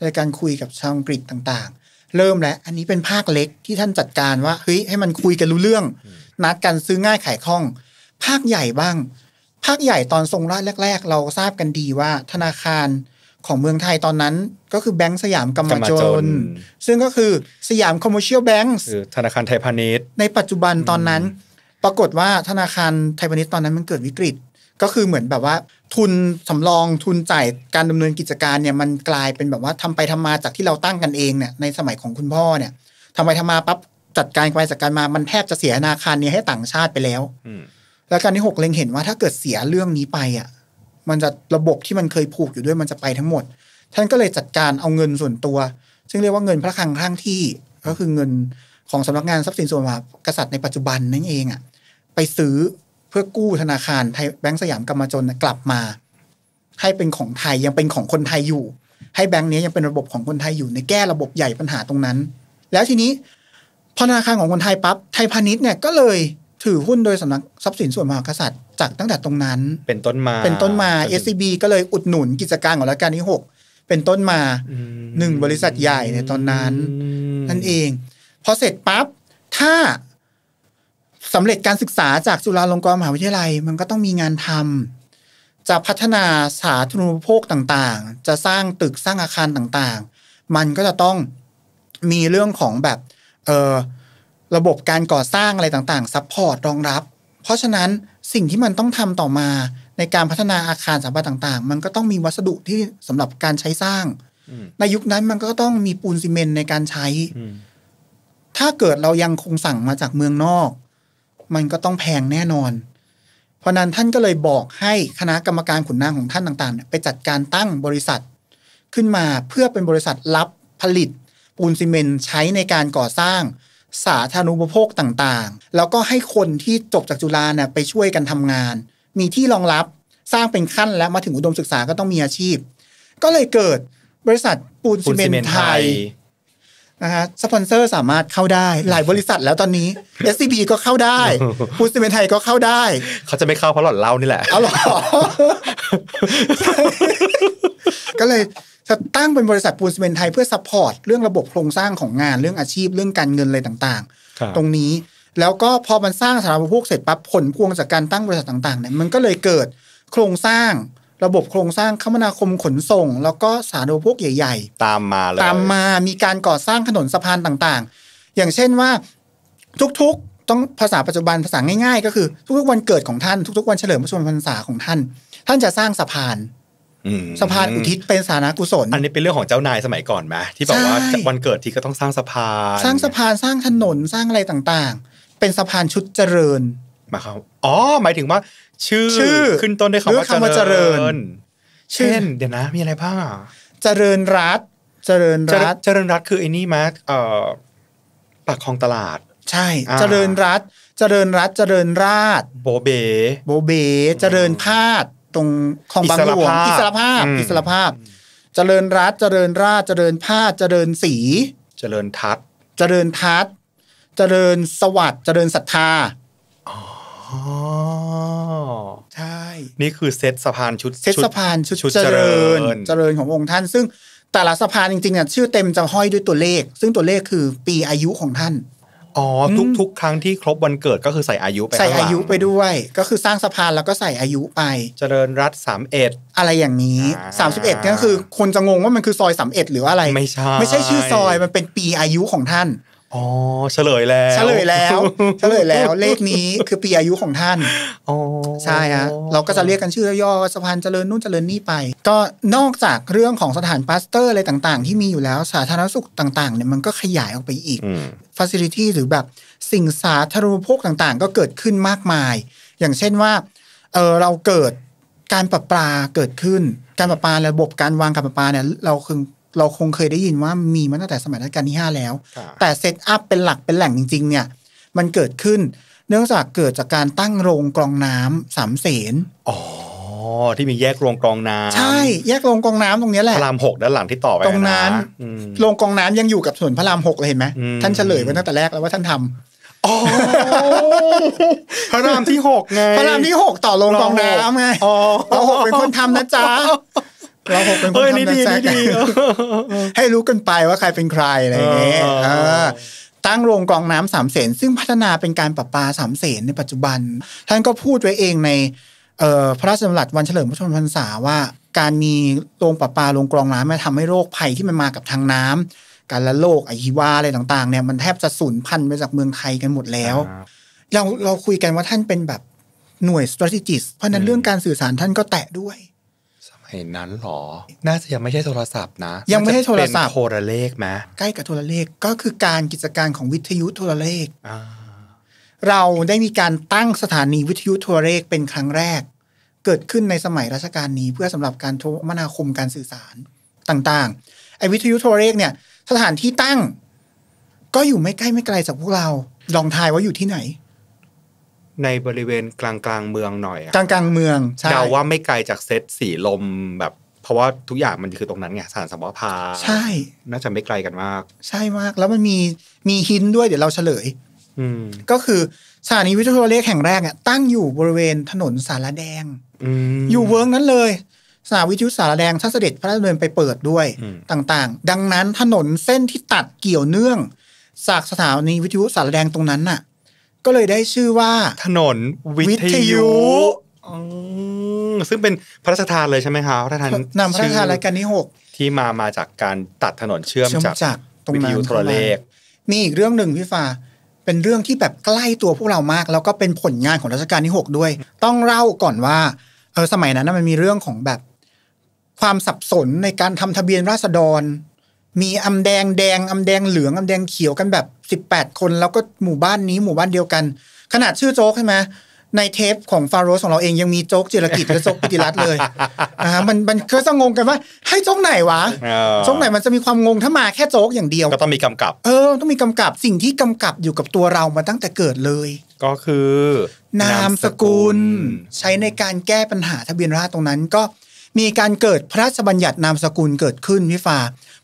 ในการคุยกับชาวอังกฤษต่างๆ เริ่มแล้วอันนี้เป็นภาคเล็กที่ท่านจัดการว่าเฮ้ยให้มันคุยกันรู้เรื่อง นัดกันซื้อง่ายขายคล่อง ภาคใหญ่บ้าง ภาคใหญ่ตอนทรงราชแรก ๆ เราทราบกันดีว่า ธนาคารของเมืองไทยตอนนั้น ก็คือ แบงก์สยามกำมะจนซึ่งก็คือสยามคอมเมอร์เชียลแบงก์ธนาคารไทยพาณิชย์ในปัจจุบันตอนนั้น ปรากฏว่าธนาคารไทยพาณิชย์ตอนนั้นมันเกิดวิกฤต ก็คือเหมือนแบบว่า ทุนสำรองทุนจ่ายการดำเนินกิจการเนี่ยมันกลายเป็นแบบว่าทำไปทำมาจากที่เราตั้งกันเองเนี่ยในสมัยของคุณพ่อเนี่ย ทำไปทำมาปั๊บ จัดการไปจัดการมามันแทบจะเสียธนาคารนี้ให้ต่างชาติไปแล้วแล้วการที่หกเล็งเห็นว่า ถ้าเกิดเสียเรื่องนี้ไปอ่ะมันจะระบบที่มันเคยผูกอยู่ด้วยมันจะไปทั้งหมด ท่านก็เลยจัดการเอาเงินส่วนตัว ซึ่งเรียกว่าเงินพระคลังข้างที่ก็คือเงินของสำนักงานทรัพย์สินส่วนมหากษัตริย์ในปัจจุบันนั่นเองอ่ะไปซื้อเพื่อกู้ธนาคารไทยแบงก์สยามกรรมจนกลับมา ให้เป็นของไทยยังเป็นของคนไทยอยู่ ให้แบงก์นี้ยังเป็นระบบของคนไทยอยู่ในแก้ระบบใหญ่ปัญหาตรงนั้น แล้วทีนี้พอธนาคารของคนไทยปั๊บไทยพาณิชย์เนี่ยก็เลยถือหุ้นโดยสำนักทรัพย์สินส่วนมหากษัตริย์จากตั้งแต่ตรงนั้น เป็นต้นมา เป็นต้นมา SCB ก็เลยอุดหนุนกิจการของรัชกาลที่หกเป็นต้นมาหนึ่งบริษัทใหญ่ในตอนนั้นนั่นเอง พอเสร็จปั๊บถ้าสำเร็จการศึกษาจากจุฬาลงกรณ์มหาวิทยาลัย มันก็ต้องมีงานทำจะพัฒนาสาธารณูปโภคต่าง ๆ จะสร้างตึกสร้างอาคารต่าง ๆ มันก็จะต้องมีเรื่องของแบบ เออระบบการก่อสร้างอะไรต่างๆซัพพอร์ตรองรับ เพราะฉะนั้นสิ่งที่มันต้องทำต่อมาในการพัฒนาอาคารสถาปัตย์ต่างๆ มันก็ต้องมีวัสดุที่สำหรับการใช้สร้าง ในยุคนั้นมันก็ต้องมีปูนซีเมนต์ในการใช้ถ้าเกิดเรายังคงสั่งมาจากเมืองนอก มันก็ต้องแพงแน่นอน เพราะนั้นท่านก็เลยบอกให้คณะกรรมการขุนนางของท่านต่างๆไปจัดการตั้งบริษัทขึ้นมาเพื่อเป็นบริษัทรับผลิตปูนซีเมนต์ใช้ในการก่อสร้างสาธารณูปโภคต่างๆ แล้วก็ให้คนที่จบจากจุฬาเนี่ยไปช่วยกันทำงาน มีที่รองรับ สร้างเป็นขั้นและมาถึงอุดมศึกษาก็ต้องมีอาชีพ ก็เลยเกิดบริษัทปูนซีเมนไทยนะฮะ สปอนเซอร์สามารถเข้าได้หลายบริษัทแล้วตอนนี้ SCB ก็เข้าได้ ปูนซีเมนไทย ก็เข้าได้ เขาจะไม่เข้าเพราะหล่อนเล่านี่แหละเอาหลอก็เลยจะตั้งเป็นบริษัทปูนซีเมนไทยเพื่อซัพพอร์ตเรื่องระบบโครงสร้างของงานเรื่องอาชีพเรื่องการเงินอะไรต่างๆ ตรงนี้แล้วก็พอมันสร้างสถาบันพวกเสร็จปั๊บผลพวงจากการตั้งบริษัทต่างๆเนี่ยมันก็เลยเกิดโครงสร้างระบบโครงสร้างคมนาคมขนส่ง แล้วก็สาธารณูปโภคใหญ่ ๆ ตามมาเลยตามมามีการก่อสร้างถนนสะพานต่าง ๆ อย่างเช่นว่าทุกๆต้องภาษาปัจจุบันภาษาง่ายๆก็คือทุกๆวันเกิดของท่าน ทุกๆวันเฉลิมพระชนมพรรษาของท่าน ท่านจะสร้างสะพานสะพานอุทิศเป็นสาธารณกุศลอันนี้เป็นเรื่องของเจ้านายสมัยก่อนไหมที่บอกว่าวันเกิดทีก็ต้องสร้างสะพาน สร้างสะพานสร้างถนนสร้างอะไรต่างๆ เป็นสะพานชุดเจริญมาครับอ๋อหมายถึงว่า ชื่อขึ้นต้นด้วยคำว่าเจริญ เช่นเดี๋ยวนะ มีอะไรบ้างเจริญรัฐ เจริญรัฐเจริญรัฐคือไอ้นี่มาเอ่อปากคลองตลาด ใช่ เจริญรัฐ เจริญรัฐเจริญราช โบเบ โบเบเจริญพาดตรงคลองบางหลวงอิสรภาพอิสรภาพ เจริญรัฐเจริญราชเจริญผ้าเจริญสี เจริญทัศเจริญทัศเจริญสวัสดิ์เจริญศรัทธาใช่นี่คือ เซตสะพานชุดเซตสะพานชุดเจริญ เจริญขององค์ท่าน ซึ่งแต่ละสะพานจริงๆเนี่ยชื่อเต็มจะห้อยด้วยตัวเลข ซึ่งตัวเลขคือปีอายุของท่านอ๋อ ทุกๆ ครั้งที่ครบวันเกิดก็คือใส่อายุไปใส่อายุไปด้วย ก็คือสร้างสะพานแล้วก็ใส่อายุไปเจริญรัฐสามเอ็ดอะไรอย่างนี้สามสิบเอ็ดก็คือคนจะงงว่ามันคือซอยสามเอ็ดหรืออะไรไม่ใช่ ไม่ใช่ชื่อซอยมันเป็นปีอายุของท่านอ๋อเฉลยแล้วเฉลยแล้วเฉลยแล้วเลขนี้คือปีอายุของท่านอ๋อใช่ฮะเราก็จะเรียกกันชื่อย่อสะพานเจริญนู่นเจริญนี่ไป ก็นอกจากเรื่องของสถานปาสเตอร์อะไรต่าง ๆ ที่มีอยู่แล้วสาธารณสุขต่างๆเนี่ยมันก็ขยายออกไปอีกฟัสซิลิตี้หรือแบบสิ่งสาธารณูปโภคต่างๆ ก็เกิดขึ้นมากมาย อย่างเช่นว่าเออเราเกิดการประปาเกิดขึ้น การประปาระบบการวางการประปาเนี่ยเราคือเราคงเคยได้ยินว่ามีมาตั้งแต่สมัยรัชกาลที่5แล้วแต่เซตอัพเป็นหลักเป็นแหล่งจริง ๆเนี่ยมันเกิดขึ้นเนื่องจากเกิดจากการตั้งโรงกรองน้ำสามเสนอ๋อที่มีแยกโรงกรองน้ำใช่ แยกโรงกรองน้ำตรงนี้แหละพระรามหกด้านหลังที่ต่อไปตรงนั้นโรงกรองน้ำยังอยู่กับส่วนพระรามหกเลยเห็นไหมท่านเฉลยไว้ตั้งแต่แรกแล้วว่าท่านทำพระรามที่หกไงพระรามที่หกต่อโรงกรองน้ำไงเราหกเป็นคนทำนะจ๊ะเราหกเป็นคนทำดันแซกให้รู้กันไปว่าใครเป็นใครอะไรอย่างเงี้ยตั้งโรงกรองน้ำสามเสนซึ่งพัฒนาเป็นการประปาสามเสนในปัจจุบัน ท่านก็พูดไว้เองในพระราชดำรัสวันเฉลิมพระชนมพรรษาว่า การมีโรงประปาโรงกรองน้ำมันทำให้โรคภัยที่มันมากับทางน้ำการละโรคอหิวาอะไรต่างๆเนี่ยมันแทบจะสูญพันธุ์ไปจากเมืองไทยกันหมดแล้วเราเราคุยกันว่าท่านเป็นแบบหน่วย strategist เพราะนั้นเรื่องการสื่อสารท่านก็แตะด้วยมัยนั้นหรอ น่าจะยังไม่ใช่โทรศัพท์นะ ยังไม่ใช่โทรศัพท์โทรเลขไหม ใกล้กับโทรเลข ก็คือการกิจการของวิทยุโทรเลขเราได้มีการตั้งสถานีวิทยุโทรเลขเป็นครั้งแรก เกิดขึ้นในสมัยรัชกาลนี้เพื่อสำหรับการโทรมนาคมการสื่อสารต่างๆ ไอ้วิทยุโทรเลขเนี่ย สถานที่ตั้ง ก็อยู่ไม่ใกล้ไม่ไกลจากพวกเรา ลองทายว่าอยู่ที่ไหนในบริเวณกลางกลางเมืองหน่อย กลางกลางเมืองใช่เดาว่าไม่ไกลจากเซตสีลมแบบเพราะว่าทุกอย่างมันคือตรงนั้นไงสารสัมภาใช่น่าจะไม่ไกลกันมาก ใช่มากแล้วมันมีมีหินด้วยเดี๋ยวเราเฉลยอืก็คือสถานีวิทยุโทรเลขแห่งแรกอ่ะตั้งอยู่บริเวณถนนสารแดงอยู่เวิร์กนั้นเลยสถาีวิทยุสารแดงท่านเสด็จพระราชดำเนินไปเปิดด้วยต่างๆ ดังนั้นถนนเส้นที่ตัดเกี่ยวเนื่องจากสถานีวิทยุสารแดงตรงนั้นน่ะก็เลยได้ชื่อว่าถนนวิทยุซึ่งเป็นพระราชทานเลยใช่ไหมคะพระราชทานนำพระราชทานรายการที่หกที่มามาจากการตัดถนนเชื่อมจากวิทยุโทรเลข นี่อีกเรื่องหนึ่งพี่ฟ้าเป็นเรื่องที่แบบใกล้ตัวพวกเรามาก แล้วก็เป็นผลงานของรัชกาลที่ 6 ด้วย ต้องเล่าก่อนว่าเออสมัยนั้นมันมีเรื่องของแบบความสับสนในการทำทะเบียนราษฎรมีอำแดงแดงอำแดงเหลืองอำแดงเขียวกันแบบสิบแปดคนแล้วก็หมู่บ้านนี้หมู่บ้านเดียวกันขนาดชื่อโจ๊กใช่ไหมในเทปของฟาโรสของเราเองยังมีโจ๊กจิรกิจและโจ๊กปิติรัตเลยนะฮะมันมันก็จะงงกันว่า ให้โจ๊กไหนวะโจ๊กไหนมันจะมีความงงถ้ามาแค่โจ๊กอย่างเดียวก็ต้องมีกำกับเออต้องมีกำกับสิ่งที่กำกับอยู่กับตัวเรามาตั้งแต่เกิดเลย ก็คือ นามสกุลใช้ในการแก้ปัญหาทะเบียนราษฎรตรงนั้นก็มีการเกิดพระราชบัญญัตินามสกุลเกิดขึ้นพี่ฟ้า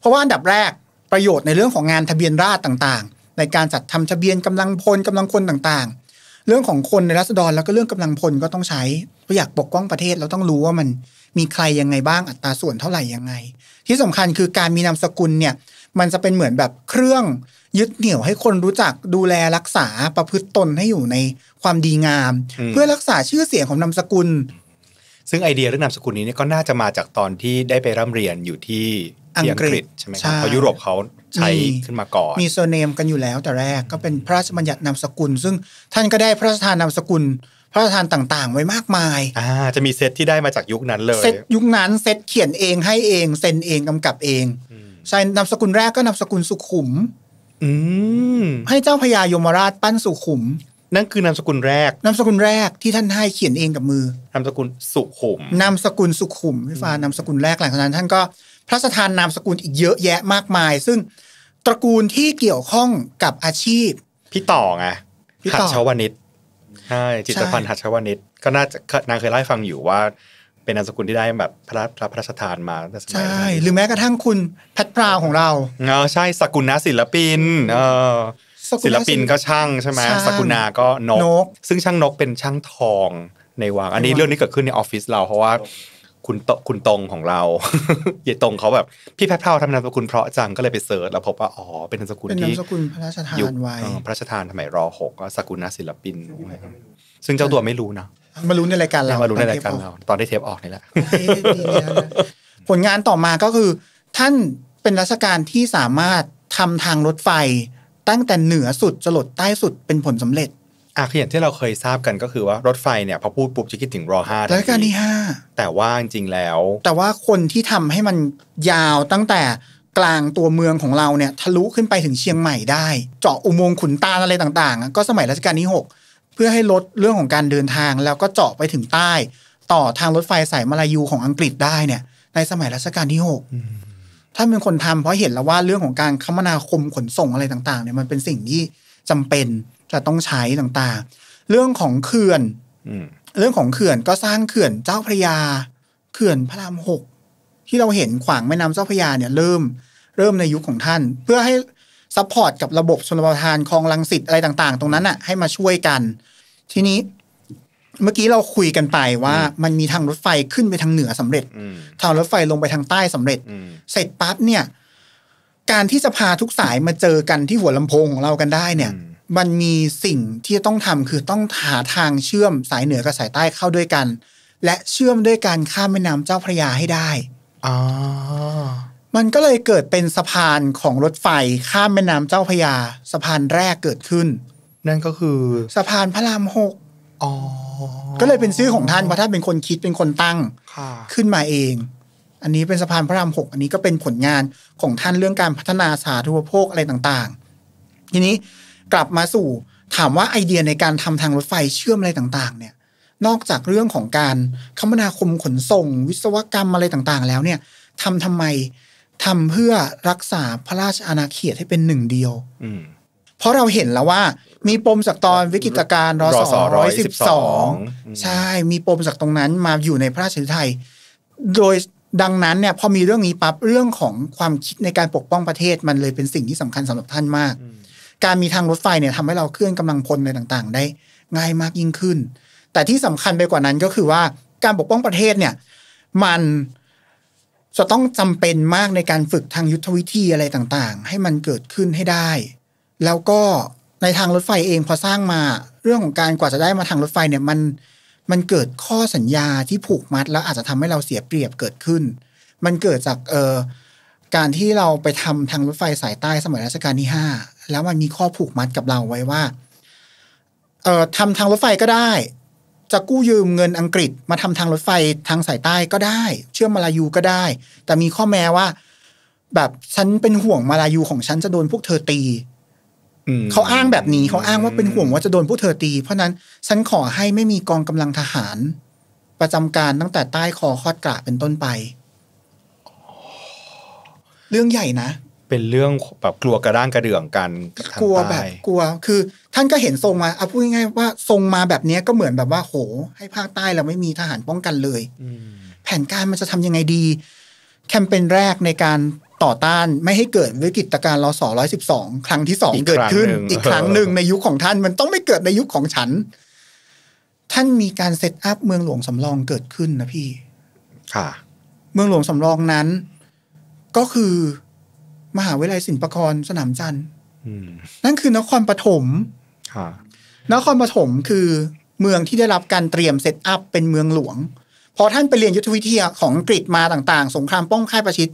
เพราะว่าอันดับแรกประโยชน์ในเรื่องของงานทะเบียนราษฎรต่างๆ ในการจัดทำทะเบียนกำลังพลกำลังคนต่างๆ เรื่องของคนในรัษฎรแล้วก็เรื่องกำลังพลก็ต้องใช้เพราะอยากปกป้องประเทศเราต้องรู้ว่ามันมีใครยังไงบ้างอัตราส่วนเท่าไหร่ยังไง ที่สำคัญคือการมีนามสกุลเนี่ย มันจะเป็นเหมือนแบบเครื่อง ยึดเหนี่ยวให้คนรู้จักดูแลรักษาประพฤติตนให้อยู่ในความดีงาม เพื่อรักษาชื่อเสียงของนามสกุล ซึ่งไอเดียเรื่องนามสกุลนี้ก็น่าจะมาจากตอนที่ได้ไปร่ำเรียนอยู่ที่อังกฤษใช่ไหมครับเพราะยุโรปเขาใช้ขึ้นมาก่อน มีโซเนมกันอยู่แล้ว แต่แรกก็เป็นพระราชบัญญัตินามสกุล ซึ่งท่านก็ได้พระราชทานนามสกุล พระราชทานต่าง ๆ ไว้มากมายอ่าจะมีเซตที่ได้มาจากยุคนั้นเลยเซตยุคนั้นเซตเขียนเองให้เองเซ็นเองกำกับเอง ใช่นามสกุลแรกก็นามสกุลสุขุมให้เจ้าพญายมราชปั้นสุขุม นั่นคือนามสกุลแรกนามสกุลแรกที่ท่านให้เขียนเองกับมือนามสกุลสุขุมนามสกุลสุขุมพี่ฟ้านามสกุลแรกหลังจากนั้น ท่านก็พระราชทานนามสกุลอีกเยอะแยะมากมาย ซึ่ง ตระกูลที่เกี่ยวข้องกับอาชีพ พี่ต่อไงพี่หัต่อชวนิชใช่จิตรพันธ์หัชชวนิชก็น่าจะนางเคยเล่าให้ฟังอยู่ว่า เป็นนามสกุลที่ได้แบบพระราชพระราชทานมาใช่หรือแม้กระทั่งคุณแพทพราวของเราเออใช่สกุลนาศิลปิน เออศิลปินก็ช่างใช่ไหมสกุณาก็นกซึ่งช่างนกเป็นช่างทองในวังอันนี้เรื่องนี้เกิดขึ้นในออฟฟิศเราเพราะว่าคุณโตคุณตรงของเราเยตรงเขาแบบ พี่แพทเท่าทำนามสกุลเพราะจังก็เลยไปเสิร์ชแล้วพบว่า อ๋อ เป็นนามสกุลที่เป็นนามสกุลพระราชทานไว้พระราชทานทำไมรอหกก็สกุลนักศิลปินซึ่งเจ้าตัวไม่รู้นะมารู้ในรายการเรามารู้ในรายการเรา ตอนได้เทปออกนี่แหละ ผลงานต่อมาก็คือ ท่านเป็นรัชกาลที่สามารถทำทางรถไฟตั้งแต่เหนือสุดจรดใต้สุดเป็นผลสำเร็จอาเขียนที่เราเคยทราบกันก็คือว่ารถไฟเนี่ยพอพูดปุ๊บจะคิดถึงรอห้ารัชกาลที่ห้าแต่ว่าจริงๆแล้ว แต่ว่าคนที่ทำให้มันยาวตั้งแต่กลางตัวเมืองของเราเนี่ย ทะลุขึ้นไปถึงเชียงใหม่ได้ เจาะอุโมงค์ขุนตาอะไรต่างๆ ก็สมัยรัชกาลที่6เพื่อให้ลดเรื่องของการเดินทางแล้วก็เจาะไปถึงใต้ ต่อทางรถไฟสายมาลายูของอังกฤษได้เนี่ย ในสมัยรัชกาลที่ 6 ถ้าเป็นคนทำเพราะเห็นแล้วว่าเรื่องของการคมนาคมขนส่งอะไรต่างๆ เนี่ยมันเป็นสิ่งที่จำเป็นจะต้องใช้ต่างๆ เรื่องของเขื่อน เรื่องของเขื่อนก็สร้างเขื่อนเจ้าพระยา เขื่อนพระรามหกที่เราเห็นขวางแม่น้ำเจ้าพระยาเนี่ย เริ่มเริ่มในยุคของท่าน เพื่อให้ซัพพอร์ตกับระบบชนประทานคลองลังสิตอะไรต่างๆ ตรงนั้นอ่ะ ให้มาช่วยกัน ทีนี้เมื่อกี้เราคุยกันไปว่ามันมีทางรถไฟขึ้นไปทางเหนือสำเร็จทางรถไฟลงไปทางใต้สำเร็จ เสร็จปั๊บเนี่ย การที่จะพาทุกสายมาเจอกันที่หัวลำโพงของเรากันได้เนี่ยมันมีสิ่งที่ต้องทำคือต้องหาทางเชื่อมสายเหนือกับสายใต้เข้าด้วยกัน และเชื่อมด้วยการข้ามแม่น้ำเจ้าพระยาให้ได้ อ๋อ มันก็เลยเกิดเป็นสะพานของรถไฟข้ามแม่น้ำเจ้าพระยาสะพานแรกเกิดขึ้นนั่นก็คือสะพานพระรามหกอ๋อ ก็เลยเป็นซื้อของท่านเพราะท่านเป็นคนคิดเป็นคนตั้งขึ้นมาเอง อันนี้เป็นสะพานพระรามหกอันนี้ก็เป็นผลงานของท่านเรื่องการพัฒนาสาธารณูปโภคอะไรต่างๆทีนี้กลับมาสู่ถามว่าไอเดียในการทำทางรถไฟเชื่อมอะไรต่าง ๆ เนี่ย นอกจากเรื่องของการคมนาคมขนส่ง วิศวกรรมอะไรต่างๆ แล้วเนี่ยทำทำไมทำเพื่อรักษาพระราชอาณาเขตให้เป็นหนึ่งเดียวเพราะเราเห็นแล้วว่ามีปมจากตอนวิกฤตการรอสองร้อยสิบสองใช่มีปมจากตรงนั้นมาอยู่ในพระราชไทย โดยดังนั้นเนี่ยพอมีเรื่องนี้ปั๊บเรื่องของความคิดในการปกป้องประเทศมันเลยเป็นสิ่งที่สำคัญสำหรับท่านมากการมีทางรถไฟเนี่ยทำให้เราเคลื่อนกำลังพลในต่างๆ ได้ง่ายมากยิ่งขึ้น แต่ที่สำคัญไปกว่านั้นก็คือว่าการปกป้องประเทศเนี่ยมันจะต้องจำเป็นมากในการฝึกทางยุทธวิธีอะไรต่างๆ ให้มันเกิดขึ้นให้ได้ แล้วก็ในทางรถไฟเองพอสร้างมา เรื่องของการกว่าจะได้มาทางรถไฟเนี่ยมันมันเกิดข้อสัญญาที่ผูกมัด แล้วอาจจะทำให้เราเสียเปรียบเกิดขึ้น มันเกิดจากเออการที่เราไปทำทางรถไฟสายใต้สมัยรัชกาลที่ห้าแล้วมันมีข้อผูกมัดกับเราไว้ว่า เออทำทางรถไฟก็ได้ จะกู้ยืมเงินอังกฤษมาทำทางรถไฟทางสายใต้ก็ได้ เชื่อมมาลายูก็ได้ แต่มีข้อแม้ว่าแบบฉันเป็นห่วงมาลายูของฉันจะโดนพวกเธอตีเขาอ้างแบบนี้เขาอ้างว่าเป็นห่วงว่าจะโดนพวกเธอตี เพราะนั้นฉันขอให้ไม่มีกองกำลังทหาร ประจำการตั้งแต่ใต้คอคอดกระเป็นต้นไปเรื่องใหญ่นะ เป็นเรื่องแบบกลัวกระด้างกระเดื่องกัน กลัวแบบ กลัว คือ ท่านก็เห็นทรงมาเอาพูดง่ายๆว่าทรงมาแบบนี้ก็เหมือนแบบว่า โห ให้ภาคใต้เราไม่มีทหารป้องกันเลยแผนการมันจะทำยังไงดี แคมเปญแรกในการต่อต้าน ไม่ให้เกิดวิกฤตการณ์รอสอร้อยสิบสองครั้งที่สองเกิดขึ้น อีกครั้งหนึ่งในยุคของท่านมันต้องไม่เกิดในยุคของฉัน ท่านมีการเซตอัพเมืองหลวงสำรองเกิดขึ้นนะพี่ ค่ะ เมืองหลวงสำรองนั้นก็คือมหาวิทยาลัยศิลปากรสนามจันทร์นั่นคือนครปฐมนครปฐมคือเมืองที่ได้รับการเตรียมเซตอัพเป็นเมืองหลวง พอท่านไปเรียนยุทธวิทยาของอังกฤษมาต่าง ๆ สงครามป้องค่ายประชิด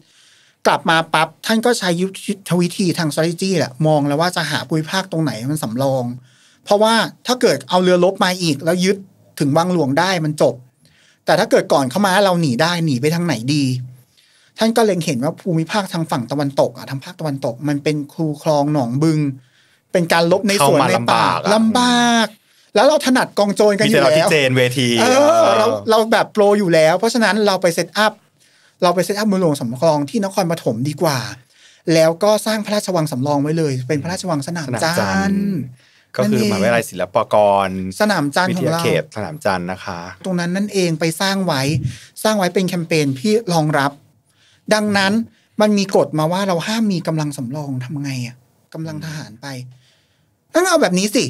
กลับมาปั๊บท่านก็ใช้ยุทธวิธีทาง strategy แหละมองแล้วว่าจะหาภูมิภาคตรงไหนมันสำรอง เพราะว่าถ้าเกิดเอาเรือลบมาอีกแล้วยึดถึงวังหลวงได้มันจบ แต่ถ้าเกิดก่อนเข้ามาเราหนีได้หนีไปทางไหนดีท่านก็เล็งเห็นว่าภูมิภาคทางฝั่งตะวันตกอ่ะทางภาคตะวันตกมันเป็นคูคลองหนองบึง เป็นการลบในสวนในป่าลำบาก แล้วเราถนัดกองโจรกันอยู่แล้วเจนเวทีเราเราแบบโปรอยู่แล้ว เพราะฉะนั้นเราไปเซตอัพเราไปเซตอัพมูลหลวงสำคลองที่นครปฐมดีกว่า แล้วก็สร้างพระราชวังสำรองไว้เลย เป็นพระราชวังสนามจันทร์ก็คือมหาวิทยาลัยศิลปากร สนามจันทร์ของเราเขตสนามจันทร์นะคะ ตรงนั้นนั่นเองไปสร้างไว้สร้างไว้เป็นแคมเปญที่รองรับดังนั้นมันมีกฎมาว่าเราห้ามมีกำลังสำรองทำไงอะกำลังทหารไปงั้นเอาแบบนี้สิ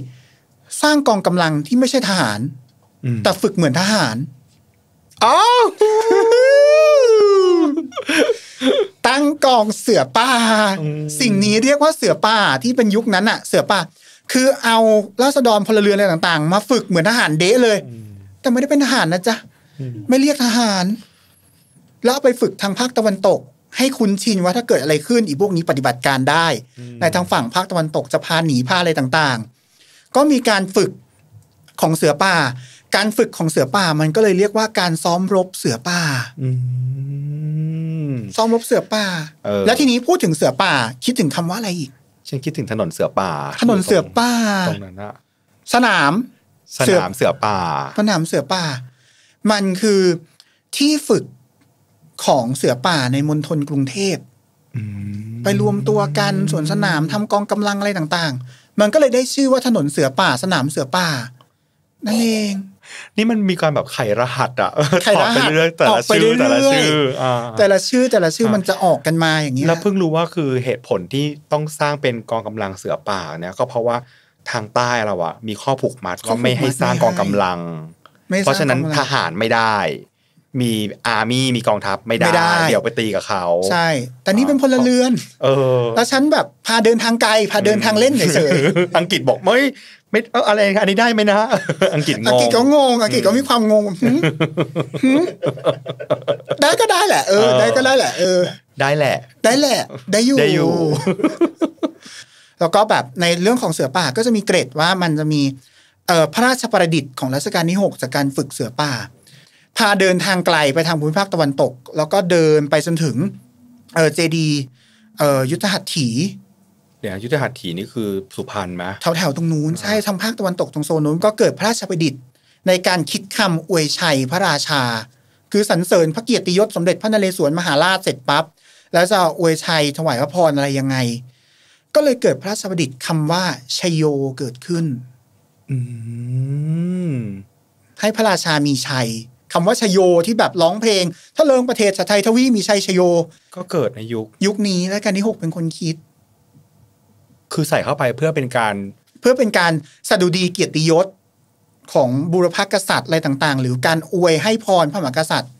สร้างกองกำลังที่ไม่ใช่ทหาร แต่ฝึกเหมือนทหารอ๋อตั้งกองเสือป่าสิ่งนี้เรียกว่าเสือป่าที่เป็นยุคนั้นอะเสือป่าคือเอาราษฎรพลเรือนอะไรต่างๆ มาฝึกเหมือนทหารเดะเลย แต่ไม่ได้เป็นทหารนะจ๊ะไม่เรียกทหารแล้วไปฝึกทางภาคตะวันตก ให้คุ้นชินว่า ถ้าเกิดอะไรขึ้นอีพวกนี้ปฏิบัติการได้ ในทางฝั่งภาคตะวันตกจะพาหนีพาอะไรต่าง ๆ ก็มีการฝึกของเสือป่าการฝึกของเสือป่ามันก็เลยเรียกว่า การซ้อมรบเสือป่าซ้อมรบเสือป่าแล้วทีนี้พูดถึงเสือป่า คิดถึงคำว่าอะไรอีกฉันคิดถึงถนนเสือป่าถนนเสือป่าตรงนั้นอะสนามสนามเสือป่าสนามเสือป่ามันคือที่ฝึกของเสือป่าในมณฑลกรุงเทพไปรวมตัวกันสวนสนามทำกองกำลังอะไรต่าง ๆ มันก็เลยได้ชื่อว่าถนนเสือป่าสนามเสือป่านั่นเอง นี่มันมีการแบบไขรหัสอะไขรหัสเรื่อยแต่ละชื่อแต่ละชื่อแต่ละชื่อแต่ละชื่อมันจะออกกันมาอย่างนี้แล้วเพิ่งรู้ว่าคือเหตุผลที่ต้องสร้างเป็นกองกำลังเสือป่าเนี่ยก็เพราะว่าทางใต้เราอะมีข้อผูกมัดก็ไม่ให้สร้างกองกำลังเพราะฉะนั้นทหารไม่ได้มีอาร์มี่มีกองทัพไม่ได้ เดี๋ยวไปตีกับเขาใช่ แต่นี่เป็นพลเรือน เออแล้วฉันแบบพาเดินทางไกลพาเดินทางเล่นเฉยๆอังกฤษบอกไม่ไม่เอออะไรอันนี้ได้ไหมนะอังกฤษงงอังกฤษก็งงอังกฤษก็มีความงงได้ก็ได้แหละเออ ได้ก็ได้แหละเออได้แหละ ได้แหละได้อยู่ได้อยู่แล้วก็แบบในเรื่องของเสือป่าก็จะมีเกรดว่ามันจะมี เอ่อพระราชประดิษฐ์ของรัชกาลที่หกจากการฝึกเสือป่าพาเดินทางไกลไปทางภูมิภาคตะวันตก แล้วก็เดินไปจนถึง เออเจดีเออยุทธหัตถีเดี๋ยวยุทธหัตถีนี่คือสุพรรณมะแถวแถวตรงนู้นใช่ทางภาคตะวันตกตรงโซนนู้นก็เกิดพระราชประดิษฐ์ในการคิดคำอวยชัยพระราชา คือสรรเสริญพระเกียรติยศสมเด็จพระนเรศวรมหาราชเสร็จปั๊บแล้วจะอวยชัยถวายพระพรอะไรยังไง ก็เลยเกิดพระราชประดิษฐ์คำว่าชยโยเกิดขึ้นให้พระราชา มีชัยคำว่าชโยที่แบบร้องเพลงถ้าเลิงประเทศชาไทยทวีมีชัยชโย ก็เกิดในยุคยุคนี้และการที่หกเป็นคนคิด คือใส่เข้าไปเพื่อเป็นการ เพื่อเป็นการสดุดีเกียรติยศของบุรพกษัตริย์อะไรต่าง ๆ หรือการอวยให้พรพระมหากษัตริย์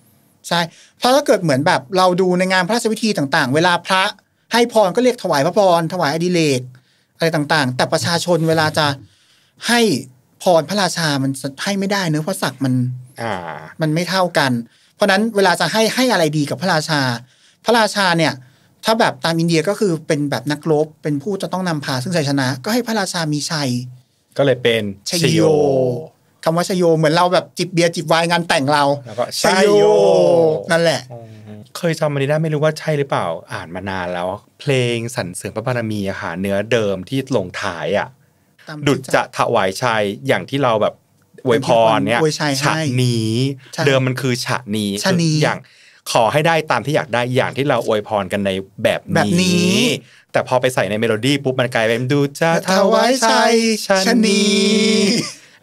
ใช่เพราะถ้าเกิดเหมือนแบบเราดูในงานพระราชพิธีต่างๆ เวลาพระให้พรก็เรียกถวายพระพรถวายอดิเลกอะไรต่างๆ แต่ประชาชนเวลาจะให้พรพระราชามันให้ไม่ได้เนื้อเพราะศักดิ์มันมันไม่เท่ากัน เพราะนั้นเวลาจะให้ให้อะไรดีกับพระราชา พระราชาเนี่ยถ้าแบบตามอินเดียก็คือเป็นแบบนักรบเป็นผู้จะต้องนำพาซึ่งชัยชนะ ก็ให้พระราชา มีชัยก็เลยเป็นชยโยคำว่าชยโยเหมือนเราแบบจิบเบียร์จิบไวน์งานแต่งเราชยโยนั่นแหละเคยจำมันได้ไม่รู้ว่าใช่หรือเปล่าอ่านมานานแล้วเพลงสรรเสริญพระบารมีอาค่ะเนื้อเดิมที่ลงท้ายอะดุจจะถวายชัยอย่างที่เราแบบอวยพรเนี่ยฉะนี้ เดิมมันคือฉะนี้อย่างขอให้ได้ตามที่อยากได้อย่างที่เราอวยพรกันในแบบนี้ แต่พอไปใส่ในเมโลดี้ปุ๊บมันกลายเป็นดูจะถวายชัยชนี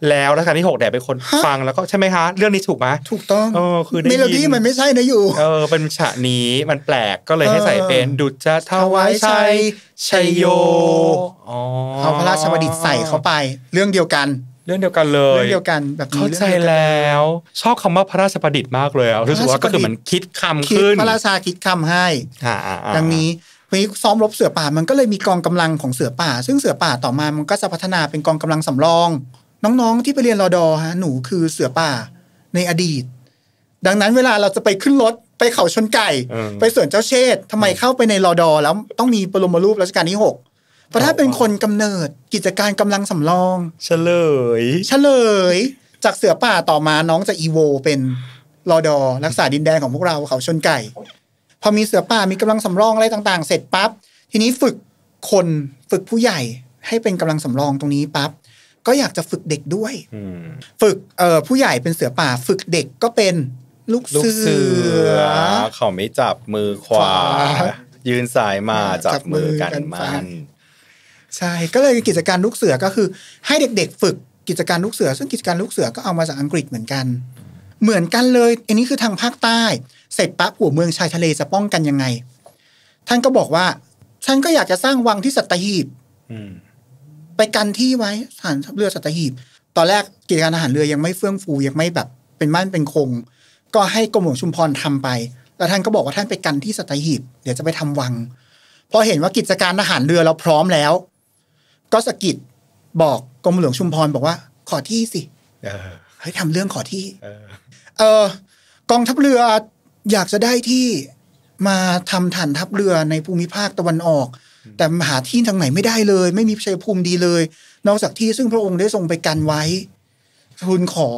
แล้วรัชกาลที่หกแดดเป็นคนฟังแล้วก็ใช่ไหมคะเรื่องนี้ถูกไหมถูกต้องเออคือเมโลดี้มันไม่ใช่นะอยู่เออเป็นฉะนี้มันแปลกก็เลยให้ใส่เป็นดุจจะถวายชัยชัยโยเอาพระราชบัณฑิตใส่เข้าไป เรื่องเดียวกันเรื่องเดียวกันเลย เรื่องเดียวกันแบบเข้าใจแล้ว ชอบคำว่าพระราชประดิษฐ์มากเลยอ่ะรู้สึกว่าก็คือมันคิดคำขึ้น พระราชาคิดคำให้ดังนี้วันนี้ซ้อมรบเสือป่ามันก็เลยมีกองกำลังของเสือป่า ซึ่งเสือป่าต่อมา มันก็จะพัฒนาเป็นกองกำลังสำรอง น้องๆ ที่ไปเรียนรอดอฮะ หนูคือเสือป่าในอดีต ดังนั้นเวลาเราจะไปขึ้นรถ ไปเขาชนไก่ ไปสวนเจ้าเชษทำไมเข้าไปในรอดอแล้วต้องมีปรมรูปรัชกาลที่หกพราะถ้าเป็นคนกำเนิดกิจการกำลังสำรอง เฉลยเฉลย จากเสือป่าต่อมาน้องจะอีโวเป็นรอดอรักษาดินแดนของพวกเราเขาชนไก่พอมีเสือป่ามีกำลังสำรองอะไรต่าง ๆ เสร็จปั๊บทีนี้ฝึกคนฝึกผู้ใหญ่ให้เป็นกำลังสำรองตรงนี้ปั๊บก็อยากจะฝึกเด็กด้วยฝึกเออผู้ใหญ่เป็นเสือป่า ฝึกเด็กก็เป็นลูกเสือเขาไม่จับมือขวายืนสายมาจับมือกันมันใช่ก็เลยกิจการลูกเสือก็คือ ให้เด็กๆฝึกกิจการลูกเสือ ซึ่งกิจการลูกเสือก็เอามาจากอังกฤษเหมือนกัน เหมือนกันเลย อันนี้คือทางภาคใต้เสร็จปั๊บหัวเมืองชายทะเลจะป้องกันยังไง ท่านก็บอกว่าฉันก็อยากจะสร้างวังที่สัตหีบไปกันที่ไว้ฐานเรือสัตหีบตอนแรกกิจการอาหารเรือยังไม่เฟื่องฟู ยังไม่แบบเป็นมั่นเป็นคง ก็ให้กรมหลวงชุมพรทำไปแล้วท่านก็บอกว่าท่านไปกันที่สัตหีบเดี๋ยวจะไปทำวังพอเห็นว่ากิจการอาหารเรือเราพร้อมแล้วก็สกิดบอกกรมหลวงชุมพรบอกว่าขอที่สิเฮ้ยทำเรื่องขอที่เออกองทัพเรืออยากจะได้ที่มาทำฐานทัพเรือในภูมิภาคตะวันออก แต่หาที่ทางไหนไม่ได้เลย ไม่มีชัยภูมิดีเลย นอกจากที่ซึ่งพระองค์ได้ทรงไปกันไว้ ทูลขอ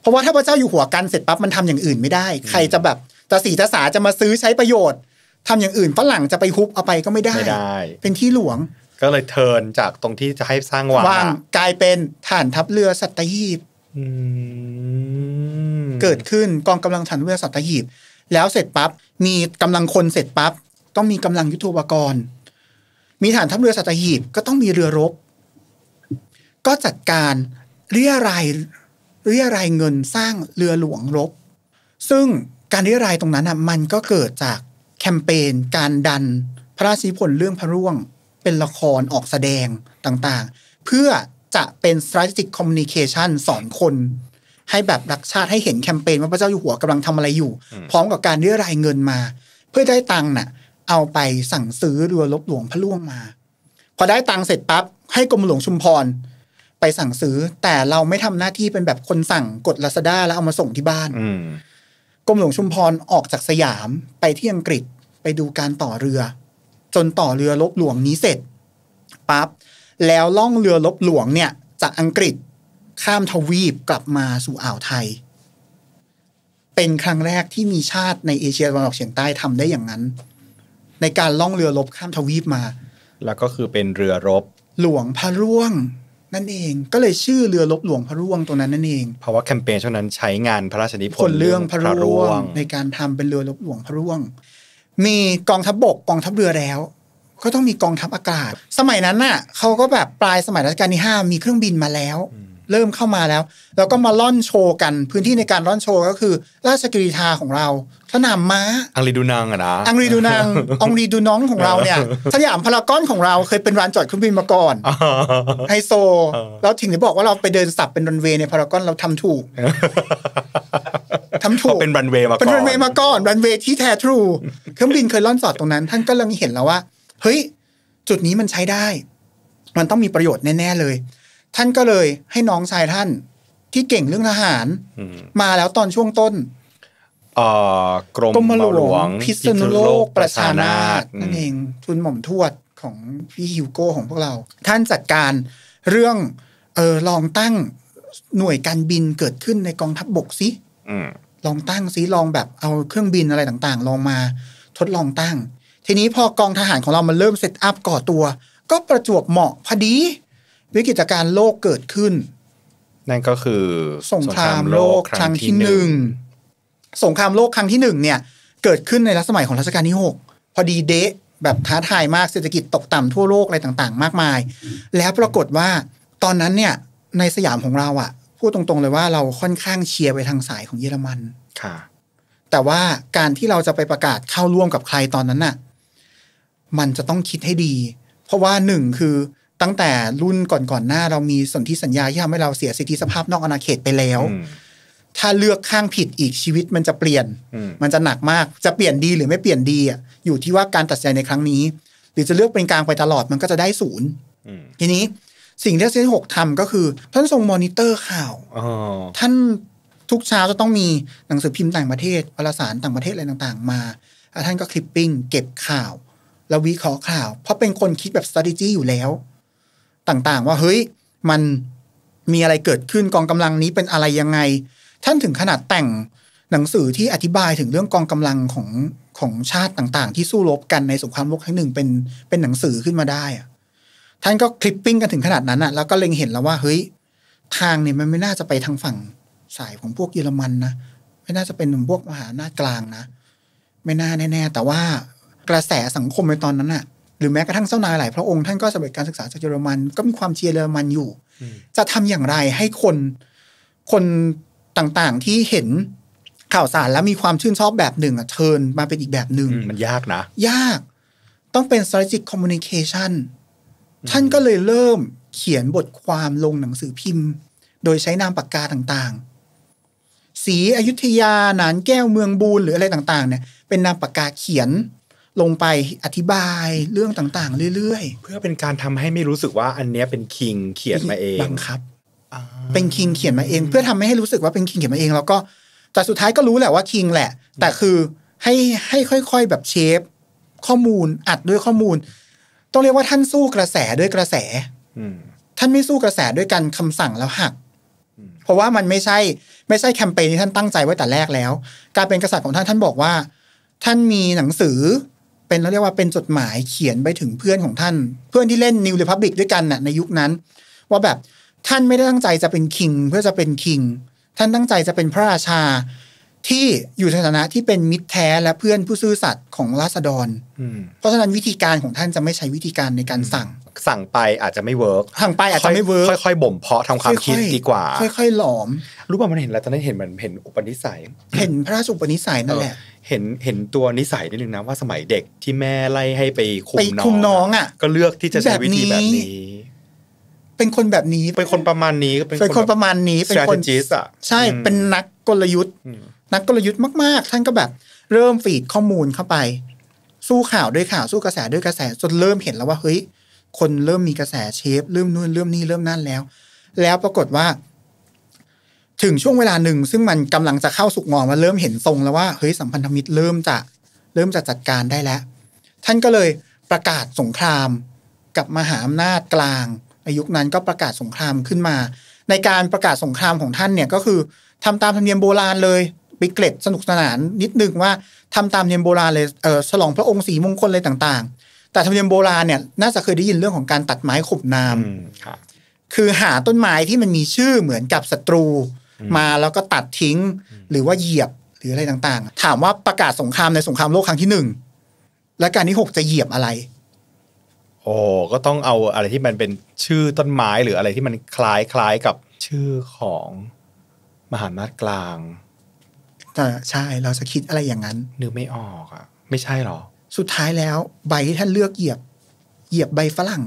เพราะว่าถ้าพระเจ้าอยู่หัวกันเสร็จปั๊บมันทำอย่างอื่นไม่ได้ ใครจะแบบตาสีตาสาจะมาซื้อใช้ประโยชน์ ทำอย่างอื่นฝรั่งจะไปฮุบเอาไปก็ไม่ได้ เป็นที่หลวงก็เลยเทินจากตรงที่จะให้สร้างวังกลายเป็นฐานทัพเรือสัตหีบเกิดขึ้นกองกำลังฐานเรือสัตหีบแล้วเสร็จปั๊บมีกำลังคนเสร็จปั๊บต้องมีกำลังยุทธวกรมีฐานทัพเรือสัตหีบ ก็ต้องมีเรือรบก็จัดการเรียรายเรียรายเงินสร้างเรือหลวงรบ ซึ่งการเรียรายตรงนั้นอ่ะมันก็เกิดจากแคมเปญการดัน พระราชนิพนธ์เรื่องพระร่วงเป็นละครออกแสดงต่างๆ เพื่อจะเป็น strategic communication สอนคนให้แบบรักชาติให้เห็นแคมเปญว่าพระเจ้าอยู่หัวกำลังทำอะไรอยู่ พร้อมกับการเรียรายเงินมา เพื่อได้ตังน่ะ เอาไปสั่งซื้อเรือลบหลวงพระล่วงมา พอได้ตังเสร็จปั๊บให้กรมหลวงชุมพรไปสั่งซื้อแต่เราไม่ทำหน้าที่เป็นแบบคนสั่งกดลาซาด้าแล้วเอามาส่งที่บ้านกรมหลวงชุมพรออกจากสยามไปที่อังกฤษไปดูการต่อเรือจนต่อเรือลบหลวงนี้เสร็จปั๊บแล้วล่องเรือลบหลวงเนี่ยจากอังกฤษข้ามทวีปกลับมาสู่อ่าวไทย เป็นครั้งแรกที่มีชาติในเอเชียตะวันออกเฉียงใต้ทำได้อย่างนั้น ในการล่องเรือลบข้ามทวีปมา แล้วก็คือเป็นเรือรบหลวงพระร่วง นั่นเอง ก็เลยชื่อเรือลบหลวงพระร่วงตัวนั้นนั่นเองเพราะว่าแคมเปญช่วงนั้นใช้งานพระราชนิพนธ์เรื่องพระร่วง ในการทำเป็นเรือลบหลวงพระร่วงมีกองทัพบบกกองทัพเรือแล้ว ก็ต้องมีกองทัพอากาศ สมัยนั้นน่ะเขาก็แบบปลายสมัยรัชกาลที่ห้ามีเครื่องบินมาแล้ว เริ่มเข้ามาแล้ว แล้วก็มาล่อนโชว์กันพื้นที่ในการล่อนโชว์ก็คือ ราชกิริธาของเราสนามม้าอังรีดูนางอะนะอังรีดูนางอังรีดูน้องของเราเนี่ยสยามพารากอนของเราเคยเป็นร้านจอดเครื่องบินมาก่อนไฮโซ แล้วถึงได้บอกว่าเราไปเดินสับเป็นรันเวย์ในพารากอนเราทำถูกทำถูกเป็นรันเวย์มาก่อนเป็นรันเวย์มาก่อนรันเวย์ที่แท้ทรูเครื่องบินเคยล่อนสอดตรงนั้น ท่านก็เริ่มเห็นแล้วว่า เฮ้ย จุดนี้มันใช้ได้ มันต้องมีประโยชน์แน่ๆเลย ท่านก็เลยให้น้องชายท่านที่เก่งเรื่องทหารมาแล้วตอนช่วงต้นกรมหลวงพิษณุโลกประชานาตนั่นเองทุนหม่อมทวดของพี่ฮิวโก้ของพวกเรา ท่านจัดการเรื่องเออลองตั้งหน่วยการบินเกิดขึ้นในกองทัพบบกสิลองตั้งซิลองแบบเอาเครื่องบินอะไรต่างๆลองมาทดลองตั้ง ทีนี้พอกองทหารของเรามันเริ่มเซตอัพก่อตัวก็ประจวบเหมาะพอดี วิกฤตการโลกเกิดขึ้นนั่นก็คือสงครามโลกครั้งที่หนึ่งสงครามโลกครั้งที่หนึ่งเนี่ย เกิดขึ้นในรัชสมัยของรัชกาลที่หกพอดีเดะแบบท้าทายมากเศรษฐกิจตกต่ำทั่วโลกอะไรต่างๆมากมาย แล้วปรากฏว่าตอนนั้นเนี่ยในสยามของเราอะ่ะูดตรงๆเลยว่าเราค่อนข้างเชียร์ไปทางสายของเยอรมันค่ะ แต่ว่าการที่เราจะไปประกาศเข้าร่วมกับใครตอนนั้นน่ะ มันจะต้องคิดให้ดี เพราะว่าหนึ่งคือตั้งแต่รุ่นก่อนๆหน้าเรามีสนธิสัญญาที่ทำให้เราเสียสิทธิสภาพนอกอาณาเขตไปแล้ว ถ้าเลือกข้างผิดอีกชีวิตมันจะเปลี่ยน มันจะหนักมาก จะเปลี่ยนดีหรือไม่เปลี่ยนดีอ่ะ อยู่ที่ว่าการตัดสินใจในครั้งนี้ หรือจะเลือกเป็นกลางไปตลอดมันก็จะได้ศูนย์ทีนี้สิ่งที่เซนหกทำก็คือ ท่านทรงมอนิเตอร์ข่าวท่านทุกเช้าจะต้องมีหนังสือพิมพ์ต่างประเทศวารสารต่างประเทศอะไรต่างๆ มาท่านก็คลิปปิ้ง เก็บข่าว แล้ววิเคราะห์ข่าวเพราะเป็นคนคิดแบบ s t r a t e g y อยู่แล้ว ต่างๆ ว่าเฮ้ยมันมีอะไรเกิดขึ้นกองกำลังนี้เป็นอะไรยังไง ท่านถึงขนาดแต่งหนังสือที่อธิบายถึงเรื่องกองกำลังของของชาติต่างๆ ที่สู้รบกันในสงครามโลกครั้งหนึ่งเป็นเป็นหนังสือขึ้นมาได้อะท่านก็คลิปปิ้งกันถึงขนาดนั้นอะแล้วก็เล็งเห็นแล้วว่า เฮ้ย ทางเนี่ยมันไม่น่าจะไปทางฝั่งสายของพวกเยอรมันนะไม่น่าจะเป็นพวกมหาหน้ากลางนะ ไม่น่าแน่ๆแต่ว่ากระแสสังคมในตอนนั้นอะหรือแม้กระทั่งเจ้านายหลายพระองค์ท่านก็สำเร็จการศึกษาจากเยอรมัน ก็มีความเชียร์เยอรมันอยู่จะทำอย่างไรให้คนคนต่างๆที่เห็นข่าวสารแล้วมีความชื่นชอบแบบหนึ่งอะเชินมาเป็นอีกแบบหนึ่งมันยากนะยาก ต้องเป็น strategic communication ท่านก็เลยเริ่มเขียนบทความลงหนังสือพิมพ์ โดยใช้นามปากกาต่างๆ สีอยุธยาหนานแก้วเมืองบูนหรืออะไรต่างๆเนี่ยเป็นนามปากกาเขียนลงไปอธิบายเรื่องต่างๆ เรื่อย ๆ เพื่อเป็นการทำให้ไม่รู้สึกว่าอันเนี้ยเป็นคิงเขียนมาเองบังคับเป็นคิงเขียนมาเอง เพื่อทำให้รู้สึกว่าเป็นคิงเขียนมาเอง แล้วก็แต่สุดท้ายก็รู้แหละว่าคิงแหละแต่คือให้ให้ค่อยๆแบบเชฟข้อมูลอัดด้วยข้อมูลต้องเรียกว่าท่านสู้กระแสด้วยกระแส ท่านไม่สู้กระแสด้วยการคำสั่งแล้วหัก เพราะว่ามันไม่ใช่ไม่ใช่แคมเปญที่ท่านตั้งใจไว้แต่แรกแล้ว การเป็นกษัตริย์ของท่านท่านบอกว่า ท่านมีหนังสือเป็นเรียกว่าเป็นจดหมายเขียนไปถึงเพื่อนของท่านเพื่อนที่เล่นนิวเรพับลิกด้วยกันน่ะในยุคนั้น ว่าแบบท่านไม่ได้ตั้งใจจะเป็นคิง เพื่อจะเป็นคิง ท่านตั้งใจจะเป็นพระราชาที่อยู่ในฐานะที่เป็นมิตรแท้และเพื่อนผู้ซื่อสัตย์ของราษฎรเพราะฉะนั้นวิธีการของท่านจะไม่ใช้วิธีการในการสั่ง สั่งไปอาจจะไม่เวิร์กสั่งไปอาจจะไม่เวิร์กค่อยๆบ่มเพาะทำความคิดดีกว่า ค่อยๆหลอม รู้ป่ะมันเห็นแล้วตอนนั้นเห็นมันเห็นอุปนิสัย เห็นพระราชอุปนิสัยนั่นแหละ เห็นเห็นตัวนิสัยนิดนึงนะว่าสมัยเด็กที่แม่ไล่ให้ไปคุมน้องอ่ะ ก็เลือกที่จะใช้วิธีแบบนี้ เป็นคนแบบนี้ เป็นคนประมาณนี้เป็นคนประมาณนี้ เป็นคนจีสอ่ะ ใช่ เป็นนักกลยุทธ์นักกลยุทธ์มากๆ ท่านก็แบบเริ่มฟีดข้อมูลเข้าไป สู้ข่าวด้วยข่าวสู้กระแสด้วยกระแสจนเริ่มเห็นแล้วว่าเฮ้ย คนเริ่มมีกระแสเชฟเริ่มนู่นเริ่มนี่เริ่มนั่นแล้ว แล้วปรากฏว่า ถึงช่วงเวลาหนึ่งซึ่งมันกำลังจะเข้าสุกงอมมาเริ่มเห็นทรงแล้วว่าเฮ้ยสัมพันธมิตรเริ่มจะเริ่มจะจัดการได้แล้ว ท่านก็เลยประกาศสงครามกับมหาอำนาจกลางในยุคนั้นก็ประกาศสงครามขึ้นมา ในการประกาศสงครามของท่านเนี่ยก็คือ ทำตามธรรมเนียมโบราณเลยปเก็ดสนุกสนานนิดนึงว่าทำตามเนียมโบราณเลยเออฉลองพระองค์สีมงคลอะไรต่าง ๆ แต่ทำเนียมโบราณเนี่ยน่าจะเคยได้ยินเรื่องของการตัดไม้ขบนามคือหาต้นไม้ที่มันมีชื่อเหมือนกับศัตรู มาแล้วก็ตัดทิ้งหรือว่าเหยียบหรืออะไรต่างๆ ถามว่าประกาศสงครามในสงครามโลกครั้งที่หนึ่งและการที่หกจะเหยียบอะไรโอ้ก็ต้องเอาอะไรที่มันเป็นชื่อต้นไม้หรืออะไรที่มันคล้ายๆกับชื่อของมหาอำนาจกลางแต่ใช่เราจะคิดอะไรอย่างนั้นนึกไม่ออกอะไม่ใช่หรอสุดท้ายแล้วใบที่ท่านเลือกเหยียบเหยียบใบฝรั่ง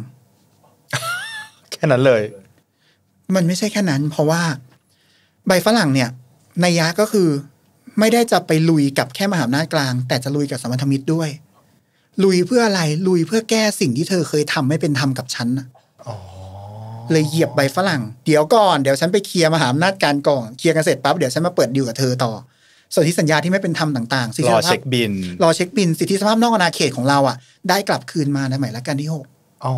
แค่นั้นเลย มันไม่ใช่แค่นั้น เพราะว่า ใบฝรั่งเนี่ยในยะก็คือ ไม่ได้จะไปลุยกับแค่มหาอำนาจกลาง แต่จะลุยกับสมรธมิตรด้วย ลุยเพื่ออะไรลุยเพื่อแก้สิ่งที่เธอเคยทำไม่เป็นธรรมกับฉันอเลยเหยียบใบฝรั่ง เดี๋ยวก่อนเดี๋ยวฉันไปเคลียร์มหาอำนาจการก่อนเคลียร์กันเสร็จปั๊บเดี๋ยวฉันมาเปิดดิวกับเธอต่อสทธิสัญญาที่ไม่เป็นธรรมต่างๆสิทธิรอเช็คบินรอเช็คบิน สิทธิสภาพนอกอาณาเขตของเราอ่ะ ได้กลับคืนมาในหมายรัชการที่หกอ๋อ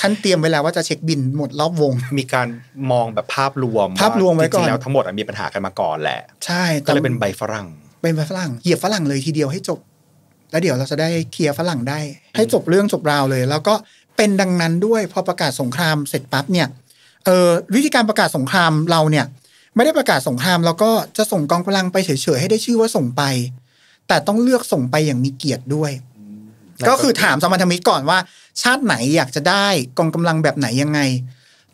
ท่านเตรียมไว้แล้วว่าจะเช็คบินหมดรอบวง มีการมองแบบภาพรวมภาพรวมไว้ก่อนแล้วทั้งหมดมีปัญหากันมาก่อนแหละ ใช่ก็เลยเป็นใบฝรั่ง เป็นใบฝรั่งเหยียบฝรั่งเลยทีเดียวให้จบ แล้วเดี๋ยวเราจะได้เคลียร์ฝรั่งได้ ให้จบเรื่องจบราวเลย แล้วก็เป็นดังนั้นด้วยพอประกาศสงครามเสร็จปั๊บเนี่ย เออวิธีการประกาศสงครามเราเนี่ยไม่ได้ประกาศสงครามแล้วก็จะส่งกองกำลังไปเฉย ๆ ให้ได้ชื่อว่าส่งไป แต่ต้องเลือกส่งไปอย่างมีเกียรติด้วย ก็คือถามสมรธมิตรก่อนว่า ชาติไหนอยากจะได้กองกำลังแบบไหนยังไง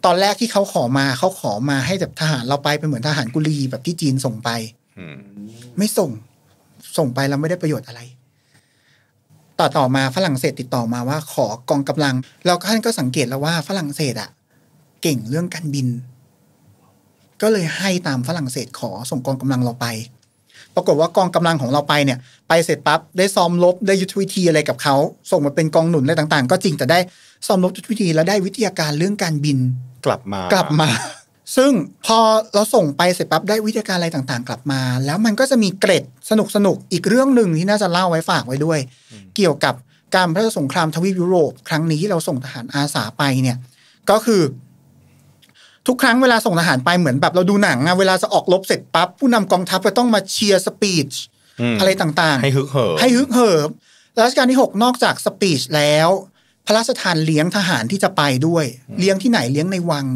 ตอนแรกที่เขาขอมาเขาขอมาให้แบบทหารเราไปเป็นเหมือนทหารกุลีแบบที่จีนส่งไป ไม่ส่ง ส่งไปเราไม่ได้ประโยชน์อะไร ต่อต่อมาฝรั่งเศสติดต่อมาว่า ขอกองกำลังเราท่านก็สังเกตแล้วว่าฝรั่งเศสอะเก่งเรื่องการบินก็เลยให้ตามฝรั่งเศสขอส่งกองกำลังเราไป ปรากฏว่ากองกำลังของเราไปเนี่ย ไปเสร็จปั๊บได้ซ้อมลบได้ยุทธวิธีอะไรกับเขาส่งมาเป็นกองหนุนอะไรต่าง ๆ ก็จริงแต่ได้ซ้อมลบยุทธวิธีแล้วได้วิทยาการเรื่องการบินกลับมากลับมา ซึ่งพอเราส่งไปเสร็จปั๊บได้วิทยาการอะไรต่างๆ กลับมา แล้วมันก็จะมีเกร็ดสนุกสนุกอีกเรื่องหนึ่งที่น่าจะเล่าไว้ฝากไว้ด้วย เกี่ยวกับการพระสงครามทวีปยุโรป ครั้งนี้ที่เราส่งทหารอาสาไปเนี่ยก็คือทุกครั้งเวลาส่งทหารไปเหมือนแบบเราดูหนังอะเวลาจะออกรบเสร็จปั๊บผู้นำกองทัพจะต้องมาเชียร์สปีชอะไรต่างๆ ให้ฮึกเหิมให้ฮึกเหิมรัชกาลที่6นอกจากสปีชแล้วพระราชทานเลี้ยงทหารที่จะไปด้วย เลี้ยงที่ไหนเลี้ยงในวัง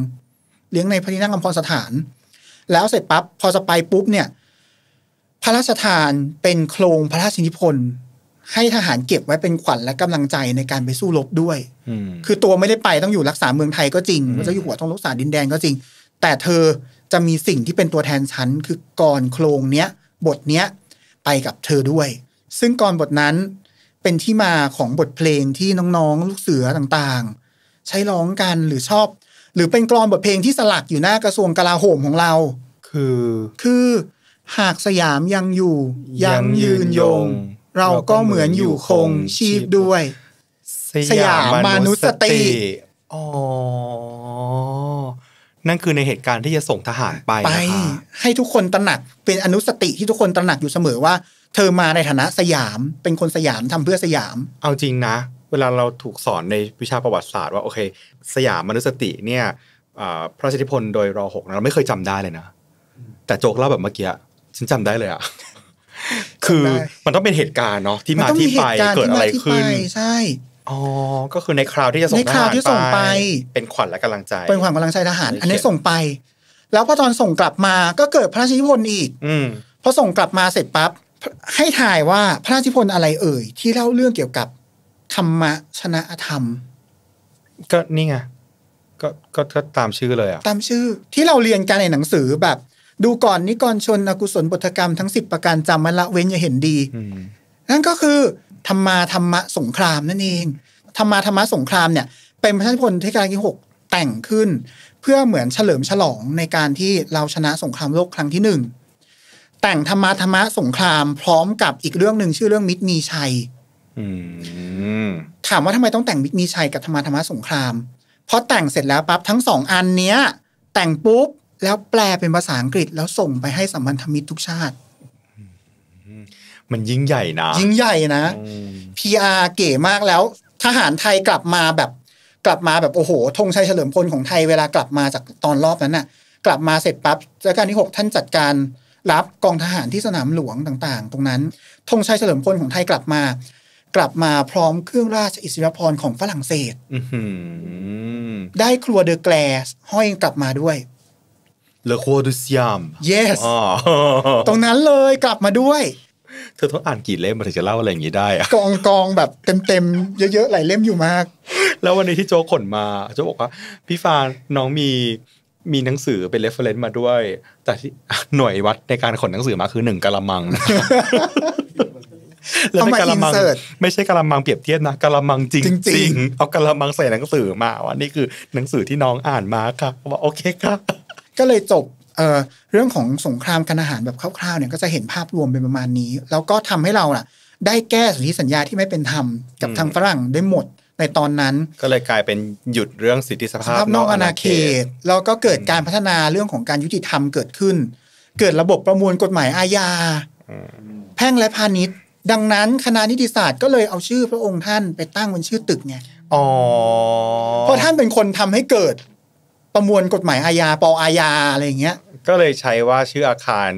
เลี้ยงในพระที่นั่งอภรสถาน แล้วเสร็จปั๊บพอจะไปปุ๊บเนี่ยพระราชทานเป็นโครงพระราชินิพนธ์ให้ทหารเก็บไว้เป็นขวัญและกำลังใจในการไปสู้รบด้วย คือตัวไม่ได้ไป ต้องอยู่ รักษาเมืองไทยก็จริงพระเจ้าอยู่หัวต้องรักษาดินแดนก็จริง แต่เธอจะมีสิ่งที่เป็นตัวแทนฉัน คือกรโครงเนี้ยบทเนี้ยไปกับเธอด้วย ซึ่งกรบทนั้น เป็นที่มาของบทเพลงที่น้องๆ ลูกเสือต่างๆ ใช้ร้องกันหรือชอบ หรือเป็นกรอนบทเพลงที่สลักอยู่หน้ากระทรวงกลาโหมของเรา คือ คือหากสยามยังอยู่ยังยืนยงเราก็เหมือนอยู่คงชีพด้วย สยามมนุสติ อ๋อ นั่นคือในเหตุการณ์ที่จะส่งทหารไปไปให้ทุกคนตระหนักเป็นอนุสติที่ทุกคนตระหนักอยู่เสมอว่า เธอมาในฐานะสยาม เป็นคนสยามทำเพื่อสยาม เอาจริงนะเวลาเราถูกสอนในวิชาประวัติศาสตร์ว่าโอเค สยามมนุสติเนี่ยพระสิทธิพลโดยรอหกเราไม่เคยจำได้เลยนะแต่โจกเล่าแบบเมื่อกี้ฉันจำได้เลยอะคือมันต้องเป็นเหตุการณ์เนาะที่มาที่ไปเกิดอะไรขึ้น ใช่ อ๋อ ก็คือในคราวที่จะส่งในคราวที่ส่งไปเป็นขวัญและกำลังใจเป็นขวัญกำลังใจทหาร อันนี้ส่งไป แล้วพอตอนส่งกลับมาก็เกิดพระราชนิพนธ์อีกอพอส่งกลับมาเสร็จปั๊บให้ถ่ายว่าพระราชนิพนธ์อะไรเอ่ย ที่เล่าเรื่องเกี่ยวกับ ธรรมะชนะธรรม ก็นี่ไงก็ก็ตามชื่อเลยอ่ะตามชื่อ ที่เราเรียนกันในหนังสือแบบดูก่อนนิกรชนอกุศลบทกรรมทั้งสิบประการจำมาละเว้นอย่าเห็นดีนั่นก็คือ ธรรมาธรรมะสงครามนั่นเอง ธรรมาธรรมะสงครามเนี่ย เป็นพระชนพลที่การที่หกแต่งขึ้นเพื่อเหมือนเฉลิมฉลองในการที่เราชนะสงครามโลกครั้งที่หนึ่งแต่งธรรมาธรรมะสงครามพร้อมกับอีกเรื่องหนึ่งชื่อเรื่องมิตรมีชัยถามว่าทำไมต้องแต่งมิตรมีชัยกับธรรมาธรรมะสงครามเพราะแต่งเสร็จแล้วปั๊บทั้งสองอันเนี้ย แต่งปุ๊บแล้วแปลเป็นภาษาอังกฤษแล้วส่งไปให้สัมพันธมิตรทุกชาติ มันยิ่งใหญ่นะ ยิ่งใหญ่นะ PR เก๋มากแล้ว ทหารไทยกลับมาแบบ กลับมาแบบโอ้โหธงชัยเฉลิมพลของไทยเวลากลับมาจากตอนรอบนั้นน่ะกลับมาเสร็จปั๊บจากการที่6ท่านจัดการรับกองทหารที่สนามหลวงต่าง ๆ ตรงนั้นธงชัยเฉลิมพลของไทยกลับมา กลับมาพร้อมเครื่องราชอิสริยพรของฝรั่งเศสได้ครัวเดอแกลส ห้อยกลับมาด้วยเลโคดุสยาม yes ตรงนั้นเลยกลับมาด้วยเธอต้องอ่านกี่เล่มมันถึงจะเล่าอะไรอย่างนี้ได้อะกองกองแบบเต็มเต็มเยอะๆหลายเล่มอยู่มาก แล้ววันนี้ที่โจขนมาโจบอกว่าพี่ฟานน้องมีมีหนังสือเป็นเรฟเฟรนซ์มาด้วย แต่หน่วยวัดในการขนหนังสือมาคือหนึ่งกะละมังแล้วไม่กะละมังไม่ใช่กะละมังเปรียบเทียบนะกะละมังจริงจริงเอากะละมังใส่หนังสือมาว่านี่คือหนังสือที่น้องอ่านมาค่ะบอกโอเคครับก็เลยจบเเรื่องของสงครามการอาหารแบบคร่าวๆเนี่ยก็จะเห็นภาพรวมเป็นประมาณนี้แล้วก็ทำให้เราอ่ะ ได้แก้สทธิสัญญาที่ไม่เป็นธรรมกับทางฝรั่งได้หมดในตอนนั้นก็เลยกลายเป็นหยุดเรื่องสิทธิสภาพ นอกอาณาเขตแล้วก็เกิดการพัฒนาเรื่องของการยุติธรรมเกิดขึ้น เกิดระบบประมวลกฎหมายอาญา แพ่งและพาณิชย์ ดังนั้นคณะนิติศาสตร์ก็เลยเอาชื่อพระองค์ท่านไปตั้งเป็นชื่อตึกไงเพราะท่านเป็นคนทำให้เกิดประมวลกฎหมายอาญาปออาญาอะไรอย่างเงี้ย ก็เลยใช้ว่าชื่ออาคาร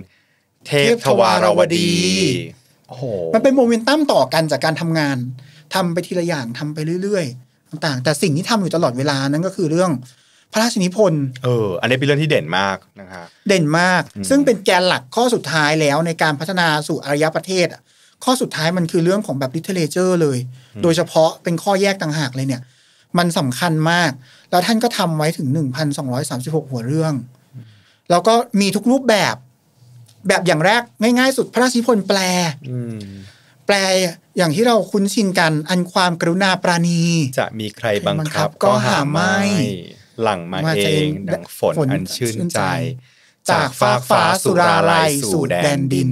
เทพทวารวดี โอ้โห มันเป็นโมเมนตัม ต่อกันจากการทำงาน ทำไปทีละอย่างทำไปเรื่อย ๆ ต่าง ๆ แต่สิ่งที่ทำอยู่ตลอดเวลานั้นก็คือเรื่องพระราชนิพนธ์ เออ อันนี้เป็นเรื่องที่เด่นมากนะครเด่นมากซึ่งเป็นแกนหลักข้อสุดท้ายแล้วในการพัฒนาสู่อารยประเทศข้อสุดท้ายมันคือเรื่องของแบบลิเทเลเจอร์เลย โดยเฉพาะเป็นข้อแยกต่างหากเลยเนี่ยมันสำคัญมาก แล้วท่านก็ทำไว้ถึงหนึ่งพันสองร้อยสามสิบหกหัวเรื่อง แล้วก็มีทุกรูปแบบ แบบอย่างแรก ง่ายๆ สุดพระราชนิพนธ์แปล แปลอย่างที่เราคุ้นชินกันอันความกรุณาปราณี จะมีใครบังคับ ก็หาไม่ หลังมาเองดังฝนอันชื่นใจ จากฟ้า ฟ้าสุราลัย สู่แดนดิน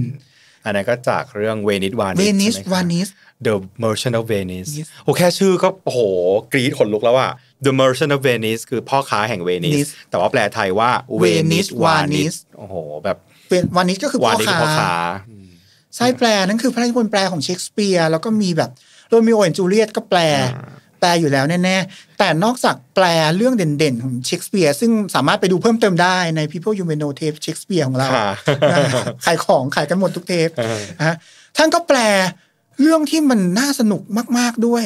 อันนั้นก็จากเรื่องเวนิส วานิสเวนิสวานิส The Merchant of Venice โอ้แค่ชื่อก็โอ้โหกรี๊ดขนลุกแล้วอ่ะ The Merchant of Venice คือพ่อค้าแห่งเวนิส แต่ว่าแปลไทยว่าเวนิสวานิสโอ้โหแบบวานิสก็คือพ่อค้าใช่แปลนั่นคือพระราชนิพนธ์แปลของเชคสเปียร์แล้วก็มีแบบโรมิโอแอนจูเลียตก็แปล แปลอยู่แล้วแน่ๆแต่นอกจากแปลเรื่องเด่นๆของเชคสเปียร์ซึ่งสามารถไปดูเพิ่มเติมได้ใน People You May Know Tape เชคสเปียร์ของเราขายของขายกันหมดทุกเทปท่านก็แปลเรื่องที่มันน่าสนุกมาก ๆด้วย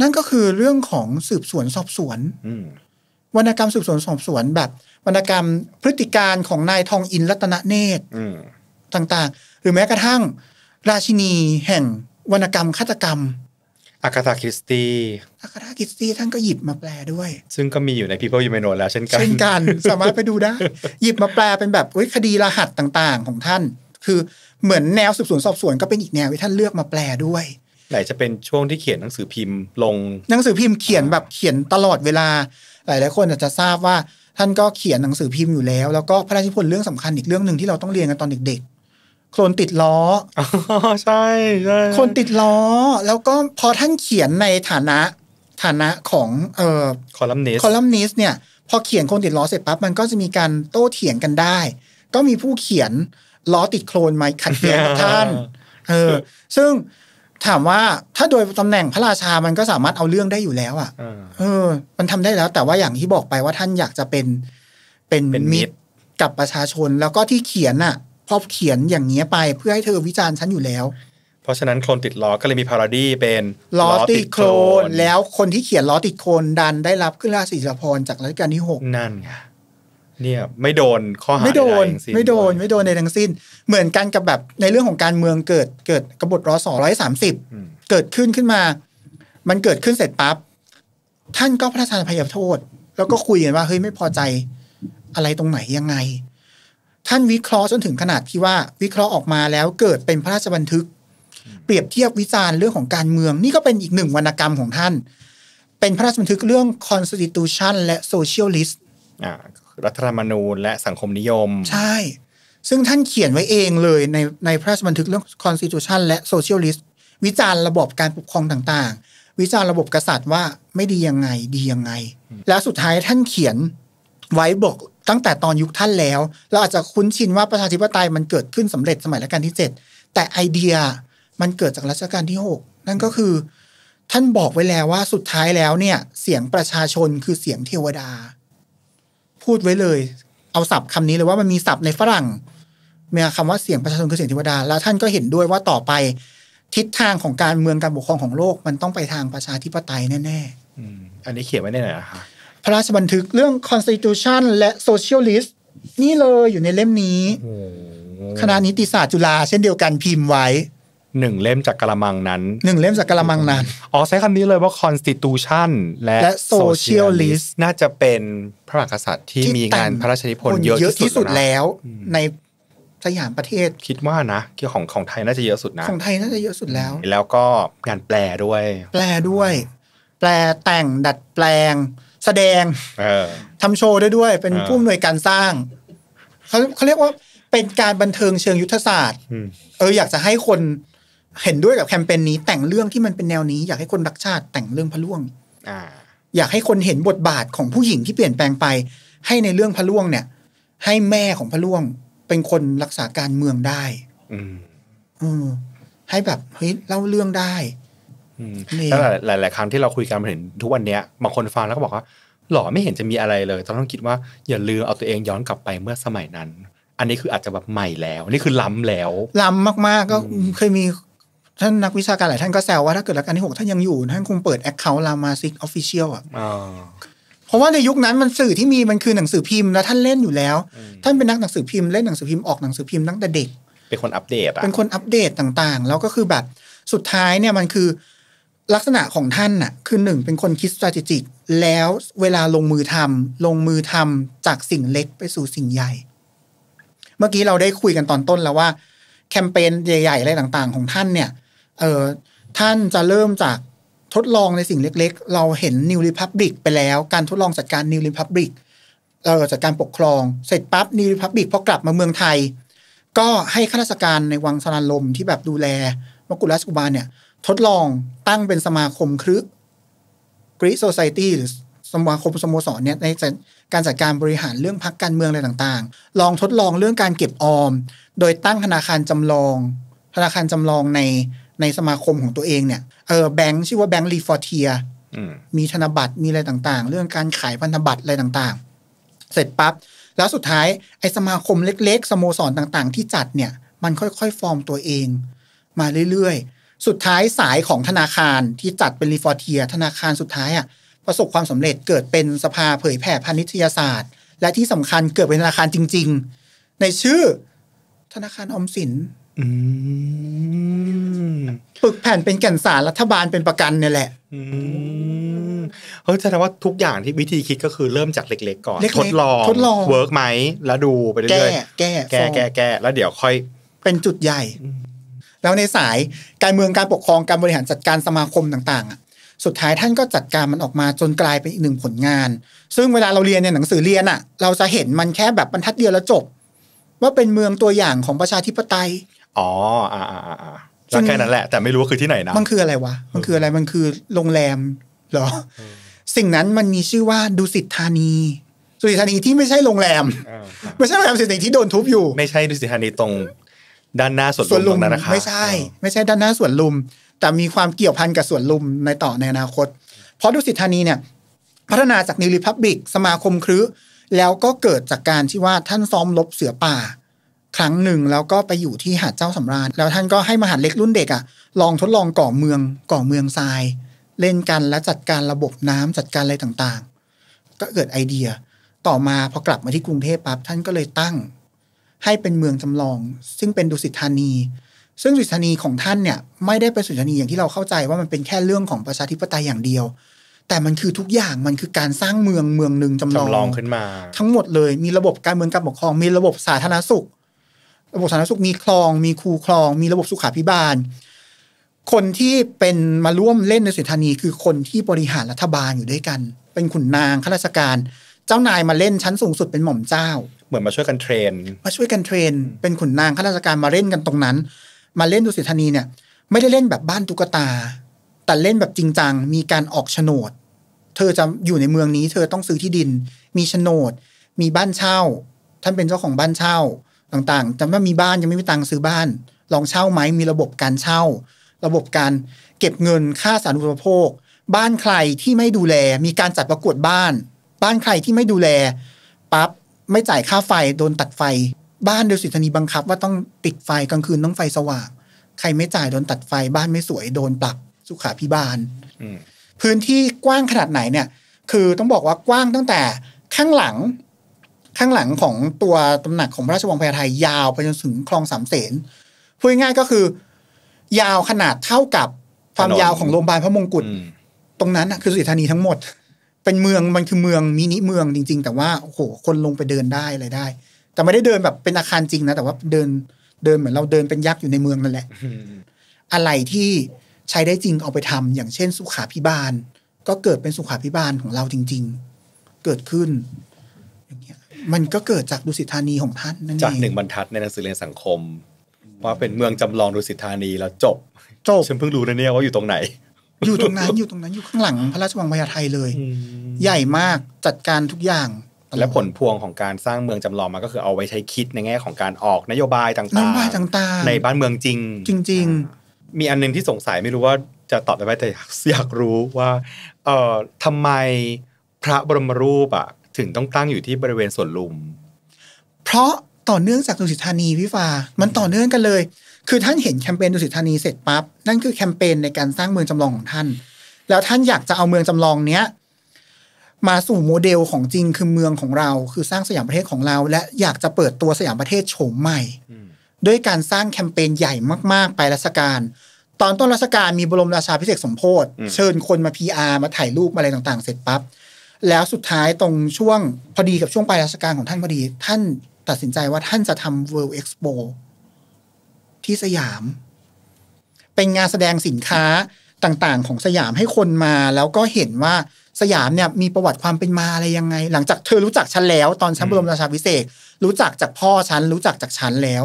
นั่นก็คือเรื่องของสืบสวนสอบสวนวรรณกรรมสืบสวนสอบสวนแบบวรรณกรรมพฤติการของนายทองอินรัตนเนตรต่างๆ หรือแม้กระทั่งราชินีแห่งวรรณกรรมฆาตกรรมอากาธาคริสตีอากาธาคริสตีท่านก็หยิบมาแปลด้วย ซึ่งก็มีอยู่ใน People You May Know แล้วเช่นกันเช่นกันสามารถไปดูได้ หยิบมาแปลเป็นแบบคดีรหัสต่าง ๆ ของท่านคือเหมือนแนวสืบสวนสอบสวนก็เป็นอีกแนวที่ท่านเลือกมาแปลด้วย หลายจะเป็นช่วงที่เขียนหนังสือพิมพ์ ลง หนังสือพิมพ์เขียนแบบเขียนตลอดเวลา หลายหลายคนอาจจะทราบว่าท่านก็เขียนหนังสือพิมพ์อยู่แล้ว แล้วก็พระราชพลเรื่องสำคัญอีกเรื่องหนึ่งที่เราต้องเรียนกันตอนเด็กๆโคลนติดล้อออใช่ใช่ คนติดล้อ แล้วก็พอท่านเขียนในฐานะฐานะของเอ่อคอลัมนิสคอลัมนิสเนี่ย พอเขียนคนติดล้อเสร็จปั๊บมันก็จะมีการโต้เถียงกันได้ ก็มีผู้เขียนล้อติดโคลนไหมขัดแย้งท่าน เออ ซึ่งถามว่าถ้าโดยตำแหน่งพระราชา มันก็สามารถเอาเรื่องได้อยู่แล้วอ่ะ เออ มันทำได้แล้วแต่ว่าอย่างที่บอกไปว่าท่านอยากจะเป็น เป็นมิตรกับประชาชนแล้วก็ที่เขียนอ่ะ พอเขียนอย่างเงี้ยไปเพื่อให้เธอวิจารณ์ฉันอยู่แล้ว เพราะฉะนั้นโคลนติดล้อก็เลยมีพาราดี้เป็น ล้อติดโคลนแล้วคนที่เขียนล้อติดโคลนดันได้รับขึ้นราศีสพรจากรัชกาลที่หกนั่นไงเนี่ยไม่โดนข้อหาไม่โดนไม่โดนไม่โดนในทั้งสิ้น เหมือนกันกับแบบในเรื่องของการเมือง เกิดเกิดกบฏรอสอร้อยสามสิบเกิดขึ้นขึ้นมา มันเกิดขึ้นเสร็จปั๊บท่านก็พระราชทานพยโทษ แล้วก็คุยกันว่าเฮ้ยไม่พอใจอะไรตรงไหนยังไง ท่านวิเคราะห์จนถึงขนาดที่ว่าวิเคราะห์ออกมาแล้วเกิดเป็นพระราชบันทึก เปรียบเทียบวิจารณ์เรื่องของการเมือง นี่ก็เป็นอีกหนึ่งวรรณกรรมของท่าน เป็นพระราชบันทึกเรื่อง constitution และ socialist รัฐธรรมนูญและสังคมนิยม ใช่ ซึ่งท่านเขียนไว้เองเลย ในในพระราชบันทึกเรื่อง Constitution และ Socialist วิจารณ์ระบบการปกครองต่างๆ วิจารณ์ระบบกษัตริย์ว่าไม่ดียังไงดียังไง แล้วสุดท้ายท่านเขียนไว้บอกตั้งแต่ตอนยุคท่านแล้ว เราอาจจะคุ้นชินว่าประชาธิปไตยมันเกิดขึ้นสำเร็จสมัยรัชกาลที่7แต่ไอเดียมันเกิดจากรัชกาลที่6นั่นก็คือ ท่านบอกไว้แล้วว่าสุดท้ายแล้วเนี่ย เสียงประชาชนคือเสียงเทวดาพูดไว้เลย เอาศัพท์คำนี้เลยว่ามันมีศัพท์ในฝรั่งมีคำว่าเสียงประชาชนคือเสียงเทวดา แล้วท่านก็เห็นด้วยว่าต่อไปทิศทางของการเมืองการปกครองของโลกมันต้องไปทางประชาธิปไตยแน่ ๆอันนี้เขียนไว้ในไหนอะคะพระราชบันทึกเรื่อง constitution และ socialist นี่เลยอยู่ในเล่มนี้คณะนิติศาสตร์จุฬาเช่นเดียวกันพิมพ์ไว้หนึ่งเล่มจากกระมังนั้น หนึ่งเล่มจากกระมังนั้นอ๋อใช้คำนี้เลยว่า constitution และ socialist น่าจะเป็นพระมหากษัตริย์ที่มีงานพระราชนิพนธ์เยอะที่สุดแล้ว ในสยามประเทศ คิดว่านะเกี่ยวของของไทยน่าจะเยอะสุดนะ ของไทยน่าจะเยอะสุดแล้ว แล้วก็งานแปลด้วย แปลด้วย แปลแต่งดัดแปลง แสดงทำโชว์ด้ด้วย เป็นผู้อำนวยการสร้างเขาเขาเรียกว่าเป็นการบันเทิงเชิงยุทธศาสตร์เอออยากจะให้คนเห็นด้วยกับแคมเปญนนี้แต่งเรื่องที่มันเป็นแนวนี้ อยากให้คนรักชาติแต่งเรื่องพะล่วงอยากให้คนเห็นบทบาทของผู้หญิงที่เปลี่ยนแปลงไปให้ในเรื่องพะล่วงเนี่ย ให้แม่ของพะล่วงเป็นคนรักษาการเมืองได้ อืมให้แบบเฮ้ยเล่าเรื่องได้แล้วหลาย ๆครั้งที่เราคุยกันเห็นทุกวันเนี้ยบางคนฟังแล้วก็บอกว่า หล่อไม่เห็นจะมีอะไรเลยต้องคิดว่าอย่าลืมเอาตัวเองย้อนกลับไปเมื่อสมัยนั้น อันนี้คืออาจจะแบบใหม่แล้ว นี่คือล้ำแล้วล้ำมาก ๆก็เคยมีท่านนักวิชาการหลายท่านก็แซวว่าถ้าเกิดรัชกาลที่หกท่านยังอยู่ท่านคงเปิดแอคเคาท์ลามาซิกออฟฟิเชียลอ่ะเพราะว่าในยุคนั้นมันสื่อที่มีมันคือหนังสือพิมพ์แล้ว ท่านเล่นอยู่แล้วท่านเป็นนักหนังสือพิมพ์เล่นหนังสือพิมพ์ออกหนังสือพิมพ์ตั้งแต่เด็กเป็นคนอัปเดตอ่ะเป็นคนอัปเดตต่างๆ แล้วก็คือแบบสุดท้ายเนี่ยมันคือลักษณะของท่านน่ะ คือหนึ่งเป็นคนคิด strategic แล้วเวลาลงมือทำ ลงมือทำจากสิ่งเล็กไปสู่สิ่งใหญ่ เมื่อกี้เราได้คุยกันตอนต้นแล้วว่า แคมเปญใหญ่ ๆ อะไรต่าง ๆ ของท่านเนี่ยเออท่านจะเริ่มจากทดลองในสิ่งเล็กๆ เราเห็นนิวริพับลิกไปแล้ว การทดลองจัดการนิวริพับลิกเออจัดการปกครองเสร็จปั๊บนิวริพับลิกพอกลับมาเมืองไทย ก็ให้ข้าราชการในวังสนานลมที่แบบดูแลมกุฎราชกุมารเนี่ยทดลองตั้งเป็นสมาคมครึกรีโซไซตี้หรือสมาคมสโมสรเนี่ยในการจัดการบริหารเรื่องพักการเมืองอะไรต่างๆ ลองทดลองเรื่องการเก็บออม โดยตั้งธนาคารจำลอง ธนาคารจำลองในในสมาคมของตัวเองเนี่ย เออแบงค์ชื่อว่าแบงค์รีฟอร์เทียมีธนบัตรมีอะไรต่างๆ เรื่องการขายพันธบัตรอะไรต่างๆ เสร็จปั๊บแล้วสุดท้ายไอสมาคมเล็กๆ สโมสรต่างๆ ที่จัดเนี่ย มันค่อยๆ ฟอร์มตัวเอง มาเรื่อยๆ สุดท้ายสายของธนาคารที่จัดเป็นรีฟอร์เทีย ธนาคารสุดท้ายอ่ะประสบความสำเร็จเกิดเป็นสภาเผยแผ่พานิชยศาสตร์ และที่สำคัญเกิดเป็นธนาคารจริง ๆ ในชื่อ ธนาคารอมสินปึกแผ่นเป็นแก่นสารรัฐบาลเป็นประกันเนี่ยแหละเฮ้ยแสดงว่าทุกอย่างที่วิธีคิดก็คือเริ่มจากเล็ก ๆ ก่อน ทดลองทดลองเวิร์กไหม แล้วดูไปเรื่อยๆ แก้ แก้แก้แก้แล้วเดี๋ยวค่อย เป็นจุดใหญ่ แล้วในสายการเมืองการปกครองการบริหารจัดการสมาคมต่างๆสุดท้ายท่านก็จัดการมันออกมาจนกลายเป็นอีกหนึ่งผลงาน ซึ่งเวลาเราเรียนในหนังสือเรียนอ่ะ เราจะเห็นมันแค่แบบบรรทัดเดียวแล้วจบ ว่าเป็นเมืองตัวอย่างของประชาธิปไตยอ๋ออ่าอ่าอ่าแล้วแค่นั้นแหละ แต่ไม่รู้ว่าคือที่ไหนนะ มันคืออะไรวะ มันคืออะไร มันคือโรงแรมเหรอ สิ่งนั้นมันมีชื่อว่าดุสิตธานี ดุสิตธานีที่ไม่ใช่โรงแรม ไม่ใช่โรงแรมสิทธิที่โดนทุบอยู่ ไม่ใช่ดุสิตธานีตรง ด้านหน้าสวนลุมนะครับไม่ใช่ ไม่ใช่ด้านหน้าสวนลุม แต่มีความเกี่ยวพันกับสวนลุมในต่อในอนาคต เพราะดุสิตธานีเนี่ยพัฒนาจากนิวริพับบิกสมาคมครื้แล้วก็เกิดจากการที่ว่าท่านซ้อมลบเสือป่าครั้งหนึ่งแล้วก็ไปอยู่ที่หาดเจ้าสำราญ แล้วท่านก็ให้มหาดเล็กรุ่นเด็กอะ่ะลองทดลองก่อเมืองก่อเมืองทราย เล่นกันและจัดการระบบน้ำจัดการอะไรต่างๆ ก็เกิดไอเดียต่อมาพอกลับมาที่กรุงเทพปั๊บท่านก็เลยตั้ง ให้เป็นเมืองจำลอง ซึ่งเป็นดุสิตธานี ซึ่งดุสิตธานีของท่านเนี่ยไม่ได้เป็นสุสิตธานีอย่างที่เราเข้าใจว่ามันเป็นแค่เรื่องของประชาธิปไตยอย่างเดียว แต่มันคือทุกอย่างมันคือการสร้างเมืองเมืองหนึ่งจำลองจำลองขึ้นมา ทั้งหมดเลยมีระบบการเมืองการปกครองมีระบบสาธารณสุขระบบสาธารณสุขมีคลองมีคูคลอง มีระบบสุขาพิบาล คนที่เป็นมาร่วมเล่นในสิทธานีคือคนที่บริหารรัฐบาลอยู่ด้วยกัน เป็นขุนนางข้าราชการ เจ้านายมาเล่นชั้นสูงสุดเป็นหม่อมเจ้าเหมือนมาช่วยกันเทรนมาช่วยกันเทรนเป็นขุนนางข้าราชการมาเล่นกันตรงนั้น มาเล่นดุสิตธานีเนี่ยไม่ได้เล่นแบบบ้านตุ๊กตา แต่เล่นแบบจริงจังมีการออกโฉนด เธอจะอยู่ในเมืองนี้เธอต้องซื้อที่ดิน มีโฉนด มีบ้านเช่า ท่านเป็นเจ้าของบ้านเช่าต่างๆจำว่ามีบ้านยังไม่มีตังค์ซื้อบ้าน ลองเช่าไหมมีระบบการเช่า ระบบการเก็บเงินค่าสาธารณูปโภค บ้านใครที่ไม่ดูแลมีการจัดประกวดบ้าน บ้านใครที่ไม่ดูแลปั๊บไม่จ่ายค่าไฟโดนตัดไฟ บ้านเดลสิทธนีบังคับว่าต้องติดไฟกลางคืนต้องไฟสว่าง ใครไม่จ่ายโดนตัดไฟ บ้านไม่สวยโดนปรับสุขาพิบาลพื้นที่กว้างขนาดไหนเนี่ย คือต้องบอกว่ากว้างตั้งแต่ข้างหลังข้างหลังของตัวตำหนักของพระราชวังพราไทยยาวไปจนถึงคลองสามเสนพูดง่ายก็คือยาวขนาดเท่ากับความยาวของโรงพยาบาลพระมงกุฎตรงนั้นคือสุริธานีทั้งหมด เป็นเมืองมันคือเมืองมินิเมืองจริง ๆ แต่ว่าโอ้โหคนลงไปเดินได้อะไรได้ แต่ไม่ได้เดินแบบเป็นอาคารจริงนะแต่ว่าเดินเดินเหมือนเราเดินเป็นยักษ์อยู่ในเมืองนั่นแหละอะไรที่ใช้ได้จริงเอาไปทำอย่างเช่น สุขาพิบาล ก็เกิดเป็นสุขาพิบาลของเราจริง ๆ เกิดขึ้นมันก็เกิดจากดุสิตธานีของท่านนั่นเองจากหนึ่งบรรทัดในหนังสือเรียนสังคมว่าเป็นเมืองจำลองดุสิตธานีแล้วจบจบฉันเพิ่งรู้นะเนี่ยว่าอยู่ตรงไหน อยู่ตรงนั้นอยู่ตรงนั้น อยู่ข้างหลังพระราชวังพญาไทเลย ใหญ่มากจัดการทุกอย่างและผลพวงของการสร้างเมืองจำลองมาก็คือเอาไว้ใช้คิดในแง่ของการออกนโยบายต่างๆนโยบายต่าง ๆ ในบ้านเมืองจริง จริง ๆ มีอันนึงที่สงสัยไม่รู้ว่าจะตอบได้ไหมแต่อยากรู้ว่าเอ่อทำไมพระบรมรูปอ่ะถึงต้องตั้งอยู่ที่บริเวณสวนลุม เพราะต่อเนื่องจากดุสิตธานีพี่ฟ้ามันต่อเนื่องกันเลย คือท่านเห็นแคมเปญดุสิตธานีเสร็จปั๊บนั่นคือแคมเปญในการสร้างเมืองจำลองของท่าน แล้วท่านอยากจะเอาเมืองจำลองเนี้ยมาสู่โมเดลของจริงคือเมืองของเรา คือสร้างสยามประเทศของเรา และอยากจะเปิดตัวสยามประเทศโฉมใหม่ด้วยการสร้างแคมเปญใหญ่มากๆ ไปรัชกาลตอนต้นรัชกาลมีบรมราชาพิเศษสมโพธิเชิญคนมาพีอามาถ่ายรูปมาอะไรต่างๆ เสร็จปั๊บแล้วสุดท้ายตรงช่วงพอดีกับช่วงปลายราชการของท่าน พอดี ท่านตัดสินใจว่าท่านจะทำ World Expo ที่สยาม เป็นงานแสดงสินค้าต่างๆ ของสยามให้คนมา แล้วก็เห็นว่าสยามเนี่ย มีประวัติความเป็นมาอะไรยังไง หลังจากเธอรู้จักฉันแล้ว ตอนฉันบรมราชาพิเศษรู้จักจากพ่อฉันรู้จักจากฉันแล้ว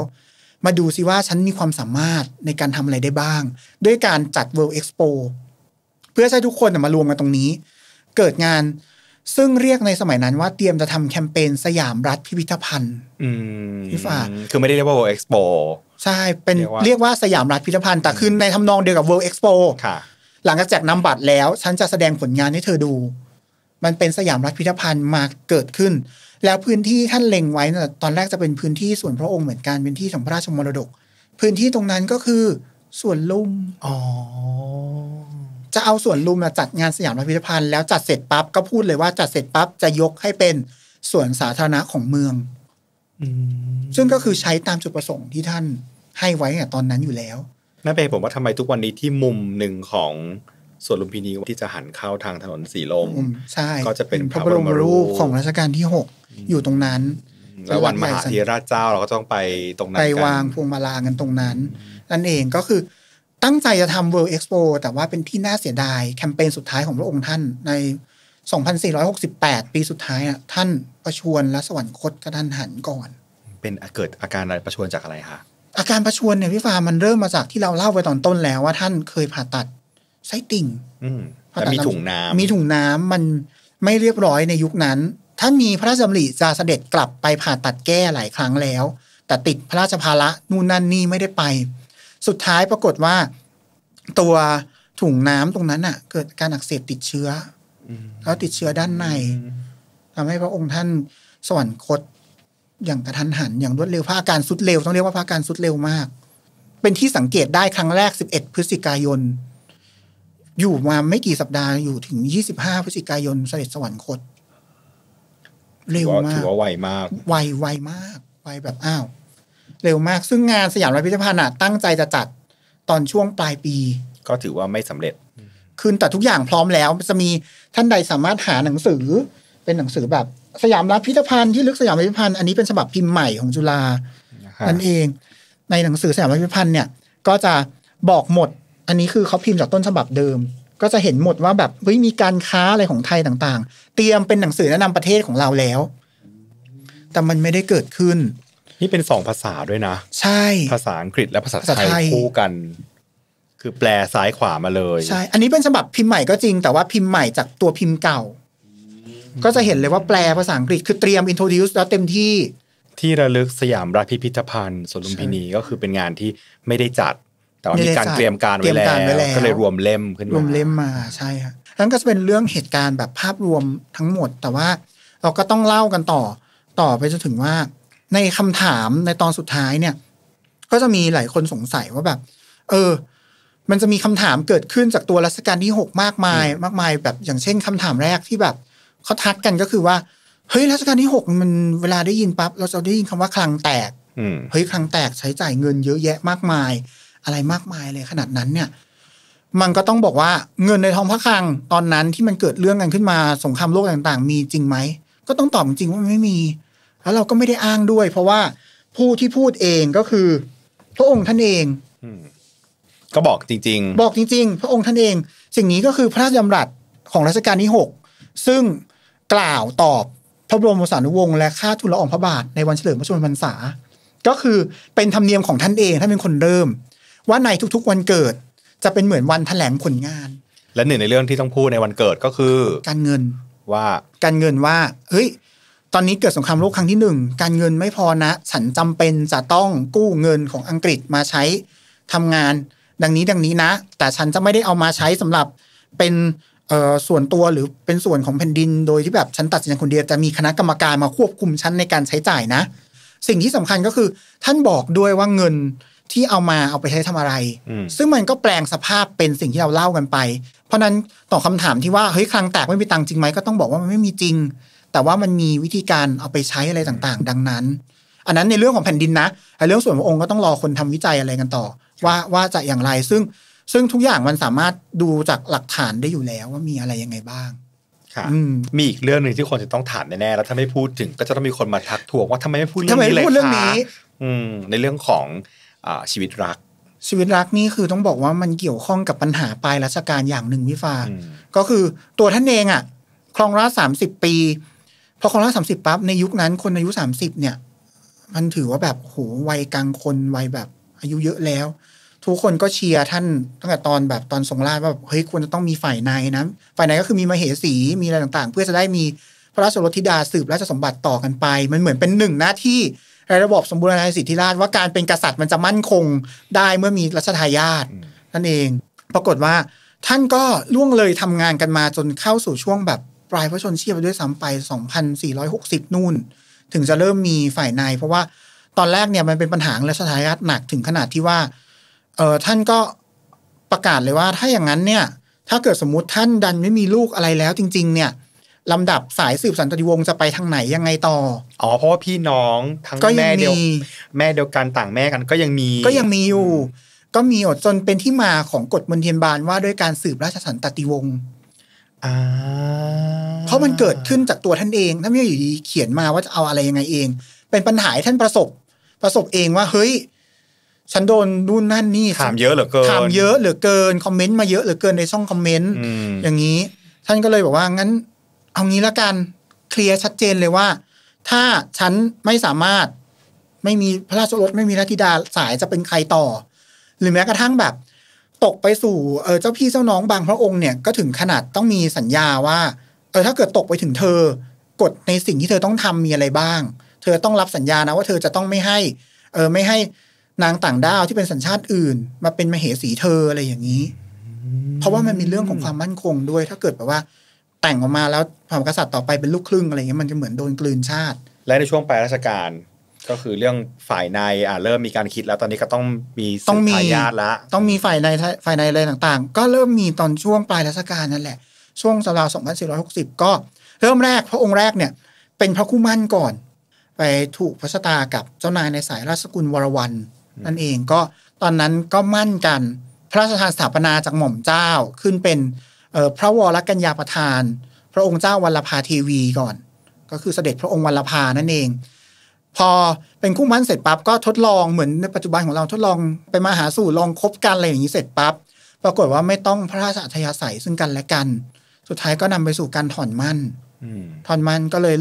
มาดูซิว่าฉันมีความสามารถในการทำอะไรได้บ้างด้วยการจัด World Expo เพื่อให้ทุกคนมารวมกันตรงนี้ เกิดงานซึ่งเรียกในสมัยนั้นว่าเตรียมจะทำแคมเปญสยามรัฐพิพิธภัณฑ์พี่ฝาคือไม่ได้เรียกว่า World Expo ใช่ เป็นเรียกว่าสยามรัฐพิพิธภัณฑ์ แต่คือในทำนองเดียวกับ World Expo ค่ะ หลังจากนำบัตรแล้ว ฉันจะแสดงผลงานให้เธอดู มันเป็นสยามรัฐพิพิธภัณฑ์มาเกิดขึ้น แล้วพื้นที่ท่านเล็งไว้ ตอนแรกจะเป็นพื้นที่ส่วนพระองค์เหมือนกันเป็นที่ของพระราชมรดก พื้นที่ตรงนั้นก็คือ ส่วนลุ่มอ๋อจะเอาส่วนลุมมาจัดงานสยามพิพิธภัณฑ์แล้วจัดเสร็จปั๊บก็พูดเลยว่าจัดเสร็จปั๊บจะยกให้เป็นส่วนสาธารณะของเมืองซึ่งก็คือใช้ตามจุดประสงค์ที่ท่านให้ไว้ตอนนั้นอยู่แล้วแม่เปผมว่าทำไมทุกวันนี้ที่มุมหนึ่งของส่วนลุมพินีที่จะหันเข้าทางถนนสีลมใช่ก็จะเป็นพระบรมรูปของรัชกาลที่หกอยู่ตรงนั้น แล้ววันมหาธีราชเจ้าเราก็ต้องไปตรงนั้นไปวางพวงมาลากันตรงนั้นนั่นเองก็คือตั้งใจจะทำ World Expo แต่ว่าเป็นที่น่าเสียดาย แคมเปญสุดท้ายของพระองค์ท่านใน 2468 ปีสุดท้ายอ่ะท่านประชวรและสวรรคตกระทันหันก่อน เป็นเกิดอาการอะไรประชวรจากอะไรคะอาการประชวรเนี่ยพี่ฟามันเริ่มมาจากที่เราเล่าไปตอนต้นแล้วว่าท่านเคยผ่าตัดไส้ติ่งแต่มีถุงน้ำมีถุงน้ำมันไม่เรียบร้อยในยุคนั้น ท่านมีพระราชดำริจะเสด็จกลับไปผ่าตัดแก้หลายครั้งแล้ว แต่ติดพระราชภาระนู่นนั่นนี่ไม่ได้ไปสุดท้าย ปรากฏว่าตัวถุงน้ำตรงนั้นอ่ะ เกิดการอักเสบติดเชื้อแล้วติดเชื้อด้านในทำให้พระองค์ท่านสวรรคต อย่างกระทันหัน อย่างรวดเร็วพระอาการสุดเร็วต้องเรียกว่าพระอาการสุดเร็วมาก เป็นที่สังเกตได้ครั้งแรก 11 พฤศจิกายน อยู่มาไม่กี่สัปดาห์อยู่ถึง 25 พฤศจิกายนเสด็จสวรรคต เร็วมากถือว่าไวมาก ไวไวมากไวแบบอ้าวเร็วมากซึ่งงานสยามรัฐพิพิธภัณฑ์ตั้งใจจะจัดตอนช่วงปลายปี ก็ถือว่าไม่สำเร็จคืนแต่ทุกอย่างพร้อมแล้วจะมีท่านใดสามารถหาหนังสือเป็นหนังสือแบบสยามรัฐพิพิธภัณฑ์ที่ลึกสยามรัฐพิพิธภัณฑ์อันนี้เป็นฉบับพิมพ์ใหม่ของจุฬานั่นเอง ในหนังสือสยามรัฐพิพิธภัณฑ์เนี่ย ก็จะบอกหมด อันนี้คือเขาพิมพ์จากต้นฉบับเดิม ก็จะเห็นหมดว่าแบบเฮ้ยมีการค้าอะไรของไทยต่างๆ เตรียมเป็นหนังสือแนะนำประเทศของเราแล้ว แต่มันไม่ได้เกิดขึ้นนี่เป็นสองภาษาด้วยนะ ใช่ ภาษาอังกฤษและภาษาไทยคู่กัน คือแปลซ้ายขวามาเลย ใช่ อันนี้เป็นฉบับพิมพ์ใหม่ก็จริงแต่ว่าพิมพ์ใหม่จากตัวพิมพ์เก่าก็จะเห็นเลยว่าแปลภาษาอังกฤษคือเตรียม introduce แล้วเต็มที่ ที่ระลึกสยามราชพิพิธภัณฑ์สลุมพินีก็คือเป็นงานที่ไม่ได้จัด แต่ว่ามีการเตรียมการไว้แล้วก็เลยรวมเล่มขึ้นมารวมเล่มมาใช่ค่ะนั่นก็จะเป็นเรื่องเหตุการณ์แบบภาพรวมทั้งหมด แต่ว่าเราก็ต้องเล่ากันต่อต่อไปจนถึงว่าในคำถามในตอนสุดท้ายเนี่ย ก็จะมีหลายคนสงสัยว่าแบบ เออ มันจะมีคำถามเกิดขึ้นจากตัวรัชกาลที่หกมากมาย มากมายแบบอย่างเช่นคำถามแรกที่แบบเขาทักกันก็คือว่าเฮ้ยรัชกาลที่หกมันเวลาได้ยินปั๊บเราจะได้ยินคำว่าคลังแตกเฮ้ยคลังแตกใช้จ่ายเงินเยอะแยะมากมาย อะไรมากมายเลยขนาดนั้นเนี่ยมันก็ต้องบอกว่าเงินในท้องพระคลังตอนนั้นที่มันเกิดเรื่องกันขึ้นมา สงครามโลกต่างๆ มีจริงไหมก็ต้องตอบจริงว่าไม่มีแล้วเราก็ไม่ได้อ้างด้วย เพราะว่าผู้ที่พูดเองก็คือ พระองค์ท่านเองก็บอกจริง ๆ บอกจริง ๆ พระองค์ท่านเอง สิ่งนี้ก็คือพระราชดำรัสของรัชกาลที่หกซึ่งกล่าวตอบพระบรมสารุวงศ์และข้าทูลละองพระบาทในวันเฉลิมพระชนมพรรษาก็คือเป็นธรรมเนียมของท่านเองท่านเป็นคนเริ่มว่าในทุกๆวันเกิดจะเป็นเหมือนวันแถลงผลงาน และหนึ่งในเรื่องที่ต้องพูดในวันเกิดก็คือ การเงินว่าการเงินว่าเฮ้ยตอนนี้เกิดสงครามโลกครั้งที่หนึ่งการเงินไม่พอนะ ฉันจำเป็นจะต้องกู้เงินของอังกฤษมาใช้ทำงาน ดังนี้ดังนี้นะ แต่ฉันจะไม่ได้เอามาใช้สำหรับเป็นส่วนตัวหรือเป็นส่วนของแผ่นดินโดยที่แบบ ฉันตัดสินคนเดียวจะมีคณะกรรมการมาควบคุมฉัน ในการใช้จ่ายนะ สิ่งที่สำคัญก็คือท่านบอกด้วยว่าเงินที่เอามาเอาไปใช้ทำอะไร ซึ่งมันก็แปลงสภาพเป็นสิ่งที่เราเล่ากันไป เพราะนั้นต่อคำถามที่ว่าเฮ้ยคลังแตกไม่มีตังจริงไหมก็ต้องบอกว่ามันไม่มีจริงแต่ว่ามันมีวิธีการเอาไปใช้อะไรต่างๆ ดังนั้น อันนั้นในเรื่องของแผ่นดินนะไอ้เรื่องส่วนพระองค์ก็ต้องรอคนทำวิจัยอะไรกันต่อ ว่าว่าจะอย่างไรซึ่งซึ่งทุกอย่างมันสามารถดูจากหลักฐานได้อยู่แล้วว่ามีอะไรยังไงบ้างมีอีกเรื่องหนึ่งที่คนจะต้องถามแน่ๆแล้วถ้าไม่พูดถึงก็จะต้องมีคนมาทักทวงว่าทำไมไม่พูดเรื่องนี้เลยคะในเรื่องของอชีวิตรัก ชีวิตรักนี่คือต้องบอกว่ามันเกี่ยวข้องกับปัญหาปลายรัชกาลอย่างหนึ่งพี่ฟ้าก็คือตัวท่านเองอ่ะ ครองราชสามสิบปีพอคนร้อยสามสิบปั๊บ ในยุคนั้นคนอายุสามสิบเนี่ย มันถือว่าแบบโหวัยกลางคนวัยแบบ อายุเยอะแล้ว ทุกคนก็เชียร์ท่านตั้งแต่ตอนแบบตอนทรงราชว่าแบบเฮ้ย ควรจะต้องมีฝ่ายในนะฝ่ายในก็คือมีมเหสีมีอะไรต่างๆ เพื่อจะได้มีพระราชรธิดาสืบราชสมบัติต่อกันไป มันเหมือนเป็นหนึ่งหน้าที่ในระบบสมบูรณาญาสิทธิราชว่าการเป็นกษัตริย์มันจะมั่นคงได้เมื่อมีรัชทายาทนั่นเองปรากฏว่า ท่านก็ล่วงเลยทำงานกันมาจนเข้าสู่ช่วงแบบปลายพระชนชีพไปด้วยซ้ำไป 2,460 นู่น ถึงจะเริ่มมีฝ่ายใน เพราะว่าตอนแรกเนี่ยมันเป็นปัญหาและสถานะหนักถึงขนาดที่ว่าเออท่านก็ประกาศเลยว่าถ้าอย่างนั้นเนี่ย ถ้าเกิดสมมติท่านดันไม่มีลูกอะไรแล้วจริง ๆ เนี่ยลำดับสายสืบสันตติวงศ์จะไปทางไหนยังไงต่อ อ๋อเพราะว่าพี่น้องทั้งแม่เดียวแม่เดียวกันต่างแม่กันก็ยังมี ก็ยังมีอยู่ ก็มีอดจนเป็นที่มาของกฎมนเทียนบานว่าด้วยการสืบราชสันตติวงศ์เพราะมันเกิดขึ้นจากตัวท่านเอง ท่านไม่อยู่ดีเขียนมาว่าจะเอาอะไรยังไงเอง เป็นปัญหาท่านประสบประสบเองว่าเฮ้ย ฉันโดนนู่นนั่นนี่ถามเยอะเหลือเกินถามเยอะเหลือเกินคอมเมนต์มาเยอะเหลือเกินในช่องคอมเมนต์ อย่างนี้ ท่านก็เลยบอกว่างั้น เอางี้ละกันเคลียร์ชัดเจนเลยว่า ถ้าฉันไม่สามารถไม่มีพระราชโรสไม่มีรัตธิดาสายจะเป็นใครต่อ หรือแม้กระทั่งแบบตกไปสู่เออเจ้าพี่เจ้าน้องบางพระองค์เนี่ยก็ถึงขนาดต้องมีสัญญาว่าเออถ้าเกิดตกไปถึงเธอกฎในสิ่งที่เธอต้องทำมีอะไรบ้าง เธอต้องรับสัญญานะว่าเธอจะต้องไม่ให้เออไม่ให้นางต่างด้าวที่เป็นสัญชาติอื่น มาเป็นมเหสีเธออะไรอย่างนี้ เพราะว่ามันมีเรื่องของความมั่นคงด้วยถ้าเกิดแบบว่า แต่งออกมาแล้วพระมหากษัตริย์ต่อไปเป็นลูกครึ่งอะไรเงี้ยมันจะเหมือนโดนกลืนชาติ และในช่วงปลายรัชกาลก็คือเรื่องฝ่ายในอ่าเริ่มมีการคิดแล้วตอนนี้ก็ต้องมีต้องมีญาติละ ต้องมีฝ่ายในฝ่ายในเลยต่างๆ ก็เริ่มมีตอนช่วงปลายรัชกาลนั่นแหละช่วงสราว้อยหกสิบก็เริ่มแรกพระองค์แรกเนี่ยเป็นพระคู่มั่นก่อน ไปถูกพระชตากับเจ้านายในสายราชกุลวรวันนั่นเองก็ตอนนั้นก็มั่นกันพระราชทานสถาปนาจากหม่อมเจ้าขึ้นเป็นพระวรกัญญาประธาน พระองค์เจ้าวัลภาเทวีก่อน ก็คือเสด็จพระองค์วัลภานั่นเองพอเป็นคู่มันเสร็จปั๊บก็ทดลองเหมือนในปัจจุบันของเราทดลองไปมาหาสู่ลองคบกันอะไรอย่างนี้เสร็จปั๊บปรากฏว่าไม่ต้องพระราชอัธยาศัยซึ่งกันและกัน สุดท้ายก็นำไปสู่การถอนมั่นถอนมั่นก็เลย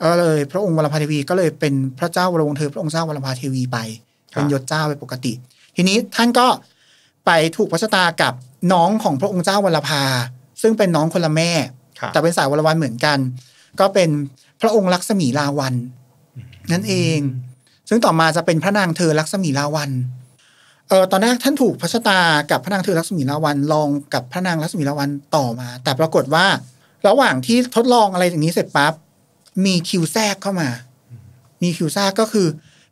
เออเลย พระองค์วรพาเทวีก็เลยเป็นพระเจ้าวรวงเธอพระองค์เจ้าวรพาเทวีไปเป็นยศเจ้าไปปกติ ทีนี้ท่านก็ไปถูกพระชะตากับน้องของพระองค์เจ้าวรพาซึ่งเป็นน้องคนละแม่แต่เป็นสายวรวันเหมือนกัน ก็เป็นพระองค์ลักษมีลาวันนั่นเอง ซึ่งต่อมาจะเป็นพระนางเธอลักษมีลาวันเออตอนแรกท่านถูกพระชตา กับพระนางเธอลักษมีลาวันลองกับพระนางลักษมีลาวันต่อมา แต่ปรากฏว่าระหว่างที่ทดลองอะไรอย่างนี้เสร็จปั๊บ มีคิวแทรกเข้ามา มีคิวแทรกก็คือ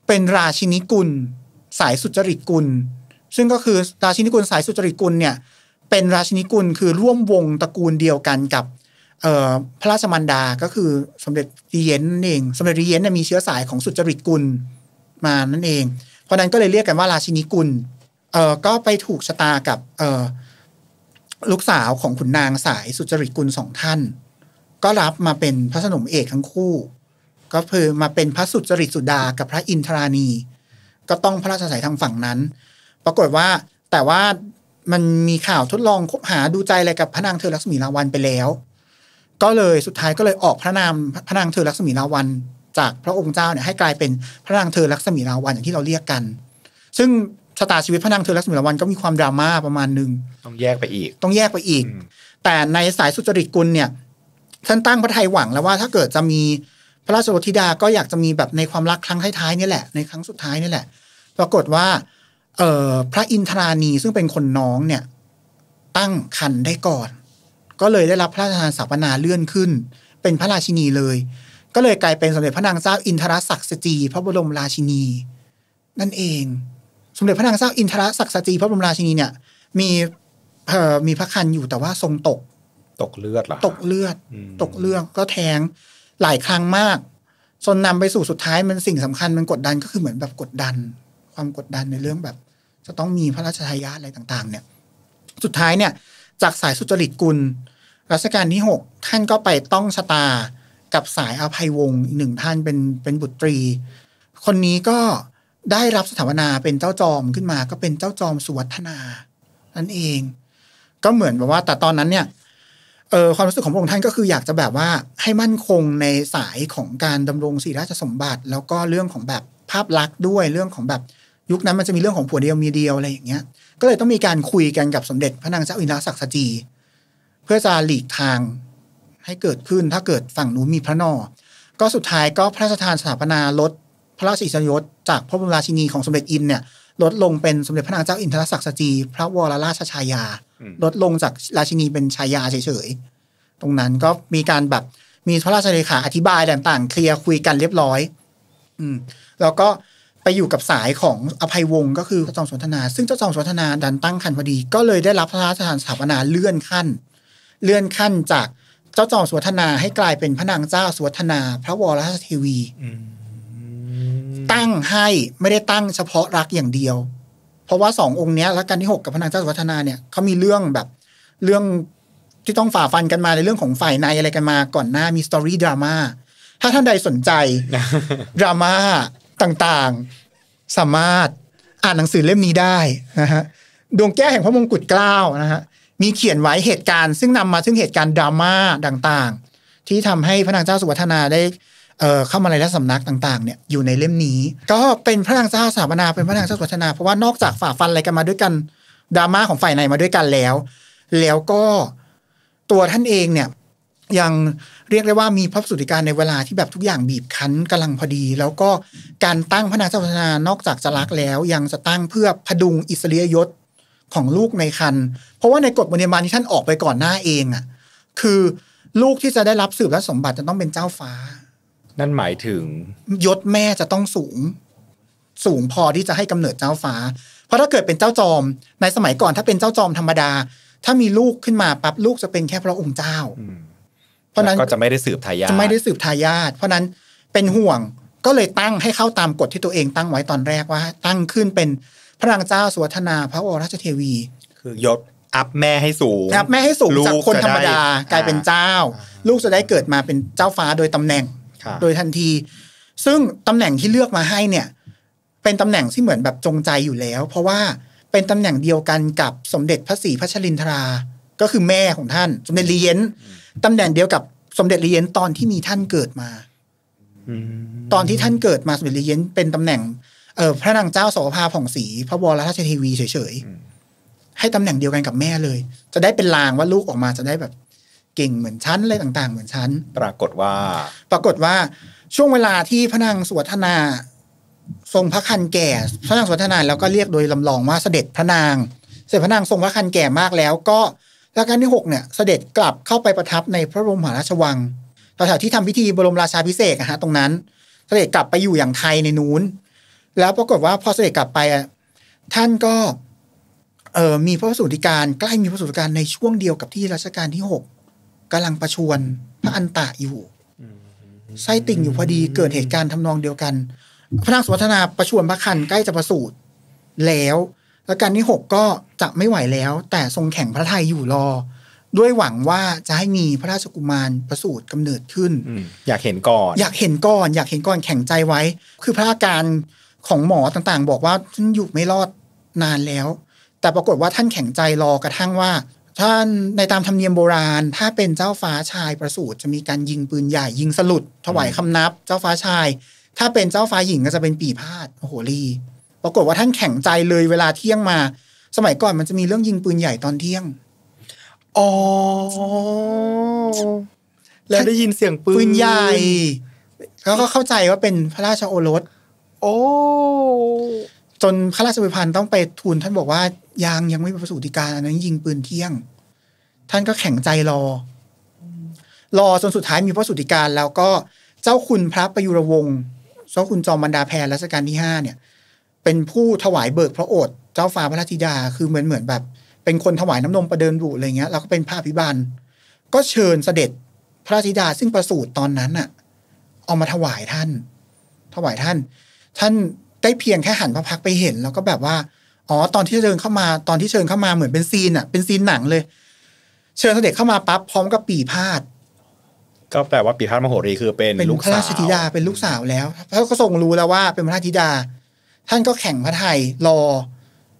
เป็นราชินิกุล สายสุจริตกุล ซึ่งก็คือราชินิกุลสายสุจริตกุลเนี่ย เป็นราชินิกุลคือร่วมวงตระกูลเดียวกันกับพระราชมันดา ก็คือสมเด็จดีเยนนั่นเอง สมเด็จดีเยนมีเชื้อสายของสุจริตกุลมานั่นเอง เพราะนั้นก็เลยเรียกกันว่าราชินีกุลเออก็ไปถูกชะตากับเออลูกสาวของขุนนางสายสุจริตกุลสองท่าน ก็รับมาเป็นพระสนมเอกทั้งคู่ ก็คือมาเป็นพระสุจริตสุดากับพระอินทรานีก็ต้องพระราชสายทางฝั่งนั้น ปรากฏว่าแต่ว่ามันมีข่าวทดลองคบหาดูใจอะไรกับพระนางเธอลักษมีลาวันไปแล้วก็เลยสุดท้ายก็เลยออกพระนามพระนางเธอลักษมีลาวัน จากพระองค์เจ้าเนี่ยให้กลายเป็นพระนางเธอลักษมีลาวันอย่างที่เราเรียกกัน ซึ่งชะตาชีวิตพระนางเธอลักษมีลาวันก็มีความดราม่าประมาณหนึ่งต้องแยกไปอีก ต้องแยกไปอีก แต่ในสายสุจริตกุลเนี่ยท่านตั้งพระไทยหวังแล้วว่า ถ้าเกิดจะมีพระราชโอิดาก็อยากจะมีแบบในความรักครั้งท้ายๆนี่แหละในครั้งสุดท้ายนี่แหละปรากฏว่าเออพระอินทรานีซึ่งเป็นคนน้องเนี่ย ตั้งคันได้ก่อนก็เลยได้รับพระราชทานสถาปนาเลื่อนขึ้น เป็นพระราชินีเลย ก็เลยกลายเป็นสมเด็จพระนางเจ้าอินทรศักดิ์สจีพระบรมราชินี นั่นเอง สมเด็จพระนางเจ้าอินทรศักดิ์สจีพระบรมราชินีเนี่ย มีเอ่อมีพระคันอยู่แต่ว่าทรงตกตกเลือดเหรอตกเลือดตกเลือดก็แทงหลายครั้งมากจนนำไปสู่สุดท้ายมันสิ่งสำคัญมันกดดันก็คือเหมือนแบบกดดัน ความกดดันในเรื่องแบบ จะต้องมีพระราชทายาทอะไรต่าง ๆ เนี่ย สุดท้ายเนี่ย จากสายสุจริตกุลรัชกาลที่ 6 ท่านก็ไปต้องชะตากับสายอภัยวงศ์อีกหนึ่งท่านเป็นเป็นบุตรี คนนี้ก็ได้รับสถาปนาเป็นเจ้าจอมขึ้นมาก็เป็นเจ้าจอมสุวัฒนา นั่นเอง ก็เหมือนแบบว่าแต่ตอนนั้นเนี่ยเออความรู้สึกของพระองค์ท่านก็คืออยากจะแบบว่าให้มั่นคงในสายของการดำรงศรีราชสมบัติ แล้วก็เรื่องของแบบภาพลักษณ์ด้วยเรื่องของแบบยุคนั้นมันจะมีเรื่องของผัวเดียวมีเดียวอะไรอย่างเงี้ย ก็เลยต้องมีการคุยกันกับสมเด็จพระนางเจ้าอินทรศักดิ์สจีพื่อจะหลีกทางให้เกิดขึ้นถ้าเกิดฝั่งนู้นมีพระนอ ก็สุดท้ายก็พระราชทานสถาปนาลดพระราชอิสริยศจากพระบรมราชินีของสมเด็จอินเนี่ย ลดลงเป็นสมเด็จพระนางเจ้าอินทรศักดิ์สจีพระวรราชชายา ลดลงจากราชินีเป็นชายาเฉยๆตรงนั้นก็มีการแบบมีพระราชเลขาอธิบายต่าง ๆ เคลียร์คุยกันเรียบร้อยอืม แล้วก็ไปอยู่กับสายของอภัยวงศ์ก็คือเจ้าจอมสนทนา ซึ่งเจ้าจอมสนทนาดันตั้งคันพอดีก็เลยได้รับพระราชทานสถาปนาเลื่อนขั้นเลื่อนขั้นจากเจ้าจอมสุวัฒนาให้กลายเป็นพระนางเจ้าสุวัฒนา พระวรราชทีวีตั้งให้ไม่ได้ตั้งเฉพาะรักอย่างเดียว เพราะว่าสององค์นี้รักกันที่หกกับพระนางเจ้าสุวัฒนาเนี่ยเขามีเรื่องแบบ เรื่องที่ต้องฝ่าฟันกันมาในเรื่องของฝ่ายในอะไรกันมาก่อนหน้ามีสตอรี่ดราม่าถ้าท่านใดสนใจดราม่าต่างๆสามารถอ่านหนังสือเล่มนี้ได้นะฮะดวงแก้แห่งพระมงกุฎเกล้านะฮะมีเขียนไว้เหตุการณ์ซึ่งนำมาซึ่งเหตุการณ์ดราม่าต่าง ๆ ที่ทำให้พระนางเจ้าสุวัฒนาได้เเข้ามาในรัชสำนักต่างๆเนี่ยอยู่ในเล่มนี้ ก็เป็นพระนางเจ้าสถาปนาเป็นพระนางเจ้าสุวัฒนาเพราะว่านอกจากฝ่าฟันอะไรกันมาด้วยกันดราม่าของฝ่ายในมาด้วยกันแล้ว แล้วก็ตัวท่านเองเนี่ยยังเรียกได้ว่ามีพระสุติการในเวลาที่แบบทุกอย่างบีบคั้นกำลังพอดี แล้วก็การตั้งพระนางเจ้าสุวัฒนานอกจากจะรักแล้วยังจะตั้งเพื่อพดุงอิสริยยศของลูกในคัน เพราะว่าในกฎบุญญาบาที่ท่านออกไปก่อนหน้าเองอ่ะ คือลูกที่จะได้รับสืบและสมบัติจะต้องเป็นเจ้าฟ้า นั่นหมายถึง ยศแม่จะต้องสูง สูงพอที่จะให้กำเนิดเจ้าฟ้า เพราะถ้าเกิดเป็นเจ้าจอม ในสมัยก่อนถ้าเป็นเจ้าจอมธรรมดา ถ้ามีลูกขึ้นมาปั๊บลูกจะเป็นแค่พระองค์เจ้า เพราะนั้นก็จะไม่ได้สืบทายาทจะไม่ได้สืบทายาทเพราะนั้นเป็นห่วงก็เลยตั้งให้เข้าตามกฎที่ตัวเองตั้งไว้ตอนแรกว่า ตั้งขึ้นเป็นพระนางเจ้าสุวัฒนาพระวรรชเทวี คือยศอัพแม่ให้สูงอัพแม่ให้สูงจากคนธรรมดากลายเป็นเจ้า ลูกจะได้เกิดมาเป็นเจ้าฟ้า โดยตำแหน่งโดยทันที ซึ่งตำแหน่งที่เลือกมาให้เนี่ย เป็นตำแหน่งที่เหมือนแบบจงใจอยู่แล้ว เพราะว่าเป็นตำแหน่งเดียวกันกับสมเด็จพระศรีพัชรินทรา ก็คือแม่ของท่านสมเด็จลีเยนตำแหน่งเดียวกับสมเด็จลีเยนตอนที่มีท่านเกิดมาตอนที่ท่านเกิดมาสมเด็จลีเยนเป็นตำแหน่งเออพระนางเจ้าโสภาผ่องศรี พระบรราชททวีเฉยๆให้ตำแหน่งเดียวกันกับแม่เลย จะได้เป็นลางว่าลูกออกมาจะได้แบบเก่งเหมือนชั้นอะไรต่าง ๆ เหมือนชั้นปรากฏว่า ปรากฏว่าช่วงเวลาที่พระนางสวัฒนา ทรงพระคันแก่ พระนางสวัฒนาแล้วก็เรียกโดยลำลองว่าเสด็จพระนาง เสด็จพระนางทรงพระคันแก่มากแล้ว ก็รัชกาลที่หกเนี่ย เสด็จกลับเข้าไปประทับในพระบรมมหาราชวังแถวๆที่ทำพิธีบรมราชาพิเศษอะฮะตรงนั้น เสด็จกลับไปอยู่อย่างไทยในนู้นแล้วปรากฏว่าพอเสด็จกลับไปอ่ะท่านก็เออมีพระสูติการใกล้มีพระสูติการในช่วงเดียวกับที่รัชกาลที่หกกำลังประชวนพระอันตะอยู่ไส้ติ่งอยู่พอดีเกิดเหตุการณ์ทำนองเดียวกัน พระนางสุวัฒนาประชวนพระคันใกล้จะประสูติแล้วรัชกาลที่หกก็จะไม่ไหวแล้ว แต่ทรงแข่งพระไทยอยู่รอ ด้วยหวังว่าจะให้มีพระราชกุมารประสูติกำเนิดขึ้นอยากเห็นก่อน อยากเห็นก่อนอยากเห็นก่อนแข่งใจไว้ คือพระอาการของหมอต่างๆบอกว่าท่านอยู่ไม่รอดนานแล้ว แต่ปรากฏว่าท่านแข็งใจรอกระทั่งว่า ท่านในตามธรรมเนียมโบราณ ถ้าเป็นเจ้าฟ้าชาย ประสูติจะมีการยิงปืนใหญ่ยิงสลุดถวายคำนับ เจ้าฟ้าชาย ถ้าเป็นเจ้าฟ้าหญิงก็จะเป็นปีพาดโอ้โหลีปรากฏว่าท่านแข็งใจเลยเวลาเที่ยงมา สมัยก่อนมันจะมีเรื่องยิงปืนใหญ่ตอนเที่ยงอ๋อแล้วได้ยินเสียงปืนปืนใหญ่แล้วก็เข้าใจว่าเป็นพระราชโอรสโอ้ จนข้าราชบริพารต้องไปทูลท่านบอกว่ายางยังไม่ประสูติการอันนั้นยิงปืนเที่ยง ท่านก็แข็งใจรอ รอจนสุดท้ายมีประสูติการแล้วก็เจ้าคุณพระประยุรวงศ์เจ้าคุณจอมบรรดาแพรรัชกาลที่ห้าเนี่ย เป็นผู้ถวายเบิกพระโอษฐ์เจ้าฟ้าพระราธิดาคือเหมือนเหมือนแบบ เป็นคนถวายน้ำนมประเดินบุอะไรเงี้ยแล้วก็เป็นพระพิบาลก็เชิญเสด็จพระราธิดาซึ่งประสูติตอนนั้นน่ะเอามาถวายท่าน ถวายท่านท่านได้เพียงแค่หันพระพักไปเห็น แล้วก็แบบว่า อ๋อตอนที่เชิญเข้ามาตอนที่เชิญเข้ามาเหมือนเป็นซีนอ่ะ เป็นซีนหนังเลย เชิญเสด็จเข้ามาปั๊บพร้อมกับปีพาดก็แปลว่าปีพาดมโหรีคือเป็นลูกสาวราชธิดาเป็นลูกสาวแล้วพระก็ทรงรู้แล้วว่าเป็นพระธิดา ท่านก็แข่งพระไทยรอ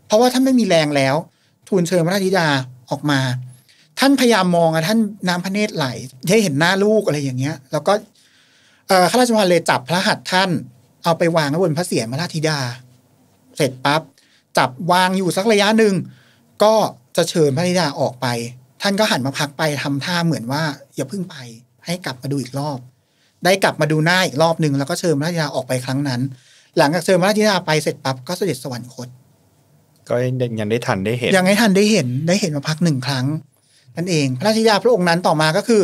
เพราะว่าท่านไม่มีแรงแล้วทูลเชิญพระธิดาออกมา ท่านพยายามมองอะท่านน้ำพระเนตรไหลได้เห็นหน้าลูกอะไรอย่างเงี้ย แล้วก็ข้าราชการเลยจับพระหัตถ์ท่านเอาไปวางไว้บนพระเศียรมรราธิดา เสร็จปั๊บจับวางอยู่สักระยะหนึ่ง ก็จะเชิญพระธิดาออกไป ท่านก็หันมาพักไปทำท่าเหมือนว่าอย่าเพิ่งไปให้กลับมาดูอีกรอบ ได้กลับมาดูหน้าอีกรอบหนึ่งแล้วก็เชิญพระธิดาออกไปครั้งนั้น หลังจากเชิญพระธิดาไปเสร็จปั๊บก็เสด็จสวรรคตก็ยังได้ทันได้เห็น ยังได้ทันได้เห็นได้เห็นมาพักหนึ่งครั้งนั่นเองพระธิดาพระองค์นั้นต่อมาก็คือ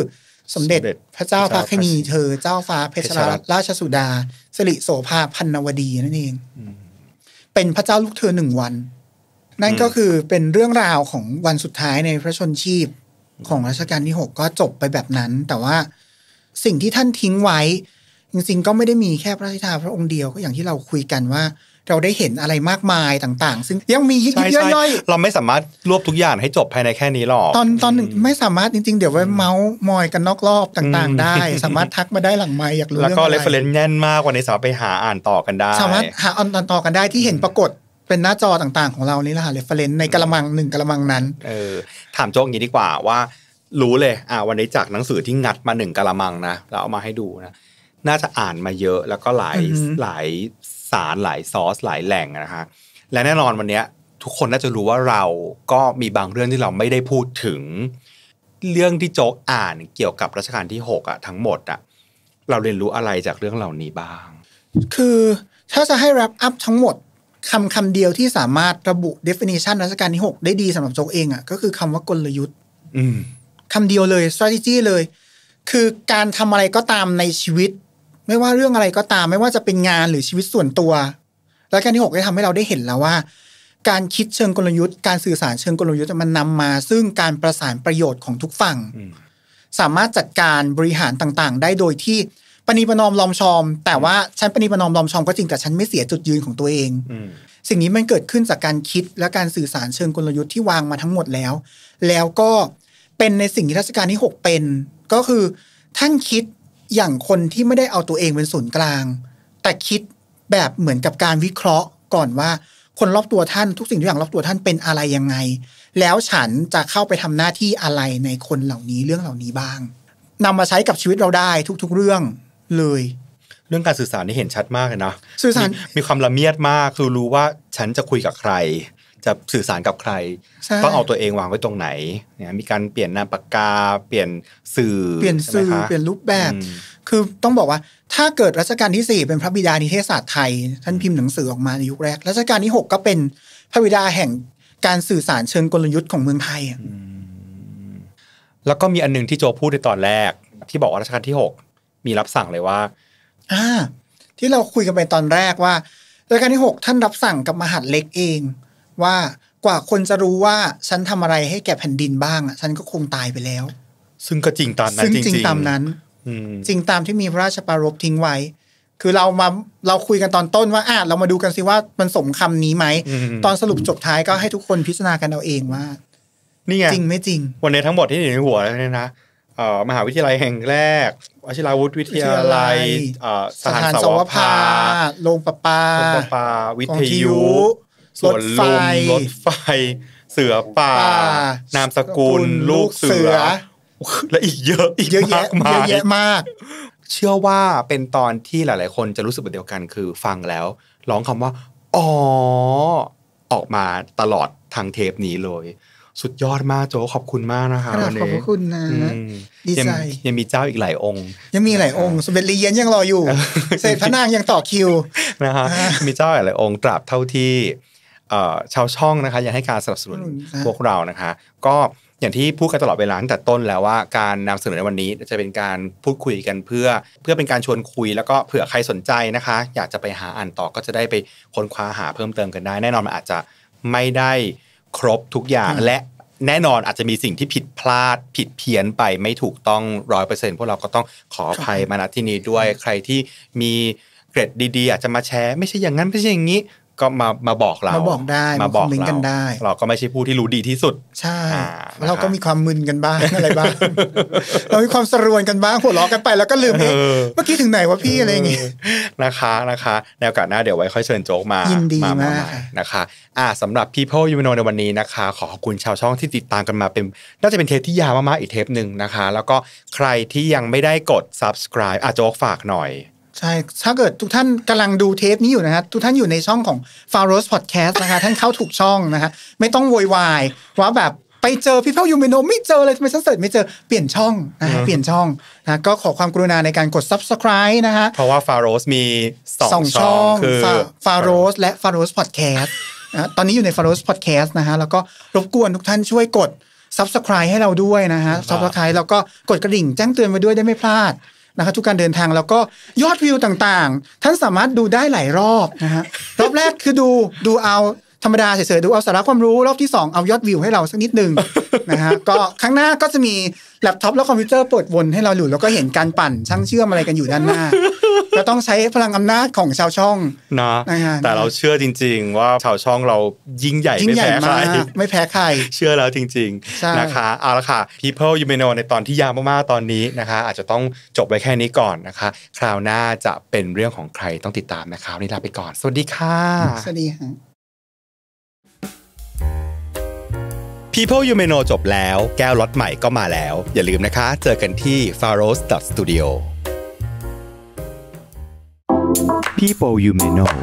สมเด็จพระเจ้าพระคณีเธอ เจ้าฟ้าเพชรราชสุดาสิริโสภาพันนวดีนั่นเอง เป็นพระเจ้าลูกเธอหนึ่งวัน นั่นก็คือเป็นเรื่องราวของวันสุดท้ายในพระชนชีพของรัชกาลที่หกก็จบไปแบบนั้น แต่ว่าสิ่งที่ท่านทิ้งไว้จริงๆก็ไม่ได้มีแค่พระาชทาพระองค์เดียวก็อย่างที่เราคุยกันว่าเราได้เห็นอะไรมากมายต่างๆ ซึ่งยังมียิบย่อยๆเราไม่สามารถรวบทุกอย่างให้จบภายในแค่นี้หรอกตอนตอนหนึ่งไม่สามารถจริงๆเดี๋ยวไว้เมาส์มอยกันนอกรอบต่าง ๆ ได้ สามารถทักมาได้หลังไมอยากรู้แล้วก็เรฟเฟรนซ์แน่นมากกว่านี้สามารถไปหาอ่านต่อกันได้สามารถหาอ่านต่อกันได้ที่เห็นปรากฏเป็นหน้าจอต่าง ๆ ของเรานี่แหละค่ะเรฟเฟรนซ์ในกระมังหนึ่งกระมังนั้น เออ ถามโจ๊กอย่างนี้ดีกว่าว่ารู้เลย อ่าวันนี้จากหนังสือที่งัดมาหนึ่งกระมังนะเราเอามาให้ดูนะน่าจะอ่านมาเยอะแล้วก็หลายหลายสารหลายซอสหลายแหล่งนะฮะและแน่นอนวันนี้ทุกคนน่าจะรู้ว่าเราก็มีบางเรื่องที่เราไม่ได้พูดถึง เรื่องที่โจกอ่านเกี่ยวกับรัชกาลที่6อ่ะทั้งหมดอ่ะเราเรียนรู้อะไรจากเรื่องเหล่านี้บ้าง คือถ้าจะให้แรปอัพทั้งหมดคำคำเดียวที่สามารถระบุ definition รัชกาลที่ 6 ได้ดีสำหรับโจกเองอ่ะก็คือคำว่ากลยุทธ์คำเดียวเลย strategy เลย คือการทำอะไรก็ตามในชีวิตไม่ว่าเรื่องอะไรก็ตามไม่ว่าจะเป็นงานหรือชีวิตส่วนตัว และการที่6ได้ทำให้เราได้เห็นแล้วว่า การคิดเชิงกลยุทธ์การสื่อสารเชิงกลยุทธ์มันนำมา ซึ่งการประสานประโยชน์ของทุกฝั่ง สามารถจัดการบริหารต่างๆ ได้โดยที่ปณีประนอมลอมชอม แต่ว่าฉันปณีประนอมลอมชอมก็จริงแต่ฉันไม่เสียจุดยืนของตัวเอง สิ่งนี้มันเกิดขึ้นจากการคิดและการสื่อสารเชิงกลยุทธ์ที่วางมาทั้งหมดแล้ว แล้วก็เป็นในสิ่งที่รัชกาลที่ 6 เป็นก็คือท่านคิดอย่างคนที่ไม่ได้เอาตัวเองเป็นศูนย์กลาง แต่คิดแบบเหมือนกับการวิเคราะห์ ก่อนว่าคนรอบตัวท่าน ทุกสิ่งทุกอย่างรอบตัวท่านเป็นอะไรยังไง แล้วฉันจะเข้าไปทำหน้าที่อะไรในคนเหล่านี้เรื่องเหล่านี้บ้าง นำมาใช้กับชีวิตเราได้ทุกๆ เรื่อง เลย เรื่องการสื่อสารนี่เห็นชัดมากเลยนะสื่อสารมีความละเมียดมากคือรู้ว่าฉันจะคุยกับใครจะสื่อสารกับใครต้องเอาตัวเองวางไว้ตรงไหนเนี่ย มีการเปลี่ยนนามปากกาเปลี่ยนสื่อเปลี่ยนสื่อเปลี่ยนรูปแบบ คือต้องบอกว่าถ้าเกิดรัชกาลที่ 4 เป็นพระบิดานิเทศศาสตร์ไทยท่านพิมพ์หนังสือออกมาในยุคแรกรัชกาลที่ 6 ก็เป็นพระบิดาแห่งการสื่อสารเชิงกลยุทธ์ของเมืองไทยแล้วก็มีอันนึงที่โจพูดในตอนแรก ที่บอกว่ารัชกาลที่ 6 มีรับสั่งเลยว่าอ่าที่เราคุยกันไปตอนแรกว่ารัชกาลที่ 6 ท่านรับสั่งกับมหาดเล็กเองว่ากว่าคนจะรู้ว่าฉันทำอะไรให้แก่แผ่นดินบ้างอ่ะฉันก็คงตายไปแล้ว ซึ่งก็จริงตามนั้นซึ่งจริงตามนั้นจริงตามที่มีพระราชปรารภทิ้งไว้ คือเรามาเราคุยกันตอนต้นว่าอ่ะเรามาดูกันสิว่ามันสมคำนี้ไหมตอนสรุปจบท้ายก็ให้ทุกคนพิจารณากันเอาเองว่านี่ไงจริงไม่จริง วันนี้ทั้งหมดที่อยู่ในหัวเนี่ยนะมหาวิทยาลัยแห่งแรกวชิราวุธวิทยาลัยสถานสวภาโรงประปาวิทยุส่วนลมรถไฟเสือป่า นามสกุลลูกเสือ และอีกเยอะอีกเยอะแยะเยอะมากเชื่อว่าเป็นตอนที่หลาย ๆ คนจะรู้สึกแบบเดียวกันคือฟังแล้ว ร้องคำว่า อ๋อออกมาตลอดทางเทปนี้เลย สุดยอดมากโจขอบคุณมากนะคะัขอบคุณนะดีใจยังมีเจ้าอีกหลายองค์ยังมีหลายองค์สมเด็จลีเยนยังรออยู่เศรษพนางยังต่อคิวนะฮะมีเจ้าหลายองค์ตราบเท่าที่ชาวช่องนะคะยังให้การสนับสนุนพวกเรานะคะ ก็อย่างที่พูดกันตลอดเวลาตั้งแต่ต้นแล้วว่า การนำเสนอในวันนี้จะเป็นการพูดคุยกันเพื่อ เพื่อเป็นการชวนคุยแล้วก็เผื่อใครสนใจนะคะ อยากจะไปหาอ่านต่อก็จะได้ไปค้นคว้าหาเพิ่มเติมกันได้ แน่นอนมันอาจจะไม่ได้ครบทุกอย่าง และแน่นอนอาจจะมีสิ่งที่ผิดพลาดผิดเพี้ยนไปไม่ถูกต้องร้อยเปอร์เซ็นต์พวกเราก็ต้องขออภัยมาณที่นี้ด้วยใครที่มีเกรดดีๆ อาจจะมาแชร์ไม่ใช่อย่างนั้นไม่ใช่อย่างนี้ก็มามาบอกเรามาบอกได้ มาบอกเรากันได้ เราก็ไม่ใช่ผู้ที่รู้ดีที่สุด ใช่เราก็มีความมึนกันบ้างอะไรบ้าง เรามีความสรวนกันบ้างหัวเราะกันไปแล้วก็ลืมเเมื่อกี้ถึงไหนวะพี่อะไรอย่างงี้ นะคะนะคะในโอกาสหน้าเดี๋ยวไว้ค่อยเชิญโจ๊กมายินดีมากนะคะอ่าสำหรับพี่พ่อยูม k n o ในวันนี้นะคะ ขอขอบคุณชาวช่องที่ติดตามกันมาเป็น น่าจะเป็นเทปที่ยาวมากๆอีกเทปหนึ่งนะคะ แล้วก็ใครที่ยังไม่ได้กด subscribe อ่ะโจ๊กฝากหน่อยใช่ถ้าเกิดทุกท่านกำลังดูเทปนี้อยู่นะฮะทุกท่านอยู่ในช่องของ f a r o s Podcast นะคะ ท่านเข้าถูกช่องนะคะไม่ต้องโวยวายว่าแบบไปเจอพี่เพ่ายูเมโนไม่เจอเลยทำไมฉันเสิร์ชไม่เจอ เปลี่ยนช่องนะเปลี่ยนช่องนะ ก็ขอความกรุณาในการกด subscribe นะฮะ เพราะว่า Faros มีสองช่องคือ Faros และ Faros Podcast นะตอนนี้อยู่ใน Faros Podcast นะฮะ แล้วก็รบกวนทุกท่านช่วยกด subscribe ให้เราด้วยนะฮะ subscribe แล้วก็กดกระดิ่งแจ้งเตือนมาด้วยได้ไม่พลาดนะคะทุกการเดินทางแล้วก็ ยอดวิวต่างๆ ท่านสามารถดูได้หลายรอบนะฮะรอบแรกคือดูดูเอาธรรมดาเฉยๆดูเอาสาระความรู้รอบที่2เอายอดวิวให้เราสักนิดหนึ่งนะฮะก็ข้างหน้าก็จะมีแล็ปท็อปและคอมพิวเตอร์เปิดวนให้เราหลุดแล้วก็เห็นการปั่นช่างเชื่อมอะไรกันอยู่ด้านหน้าก็ต้องใช้พลังอำนาจของชาวช่องนะแต่เราเชื่อจริง ๆ ว่าชาวช่องเรายิ่งใหญ่ไม่แพ้ใครไม่แพ้ใครเชื่อแล้วจริง ๆ นะคะเอาละค่ะ People You May Know ในตอนที่ยาวมากๆตอนนี้นะคะอาจจะต้องจบไว้แค่นี้ก่อนนะคะ คราวหน้าจะเป็นเรื่องของใครต้องติดตามนะคะวันนี้ลาไปก่อน สวัสดีค่ะ สวัสดีค่ะ People You May Know จบแล้ว แก้วล็อตใหม่ก็มาแล้ว อย่าลืมนะคะ เจอกันที่ faros studio People You May Know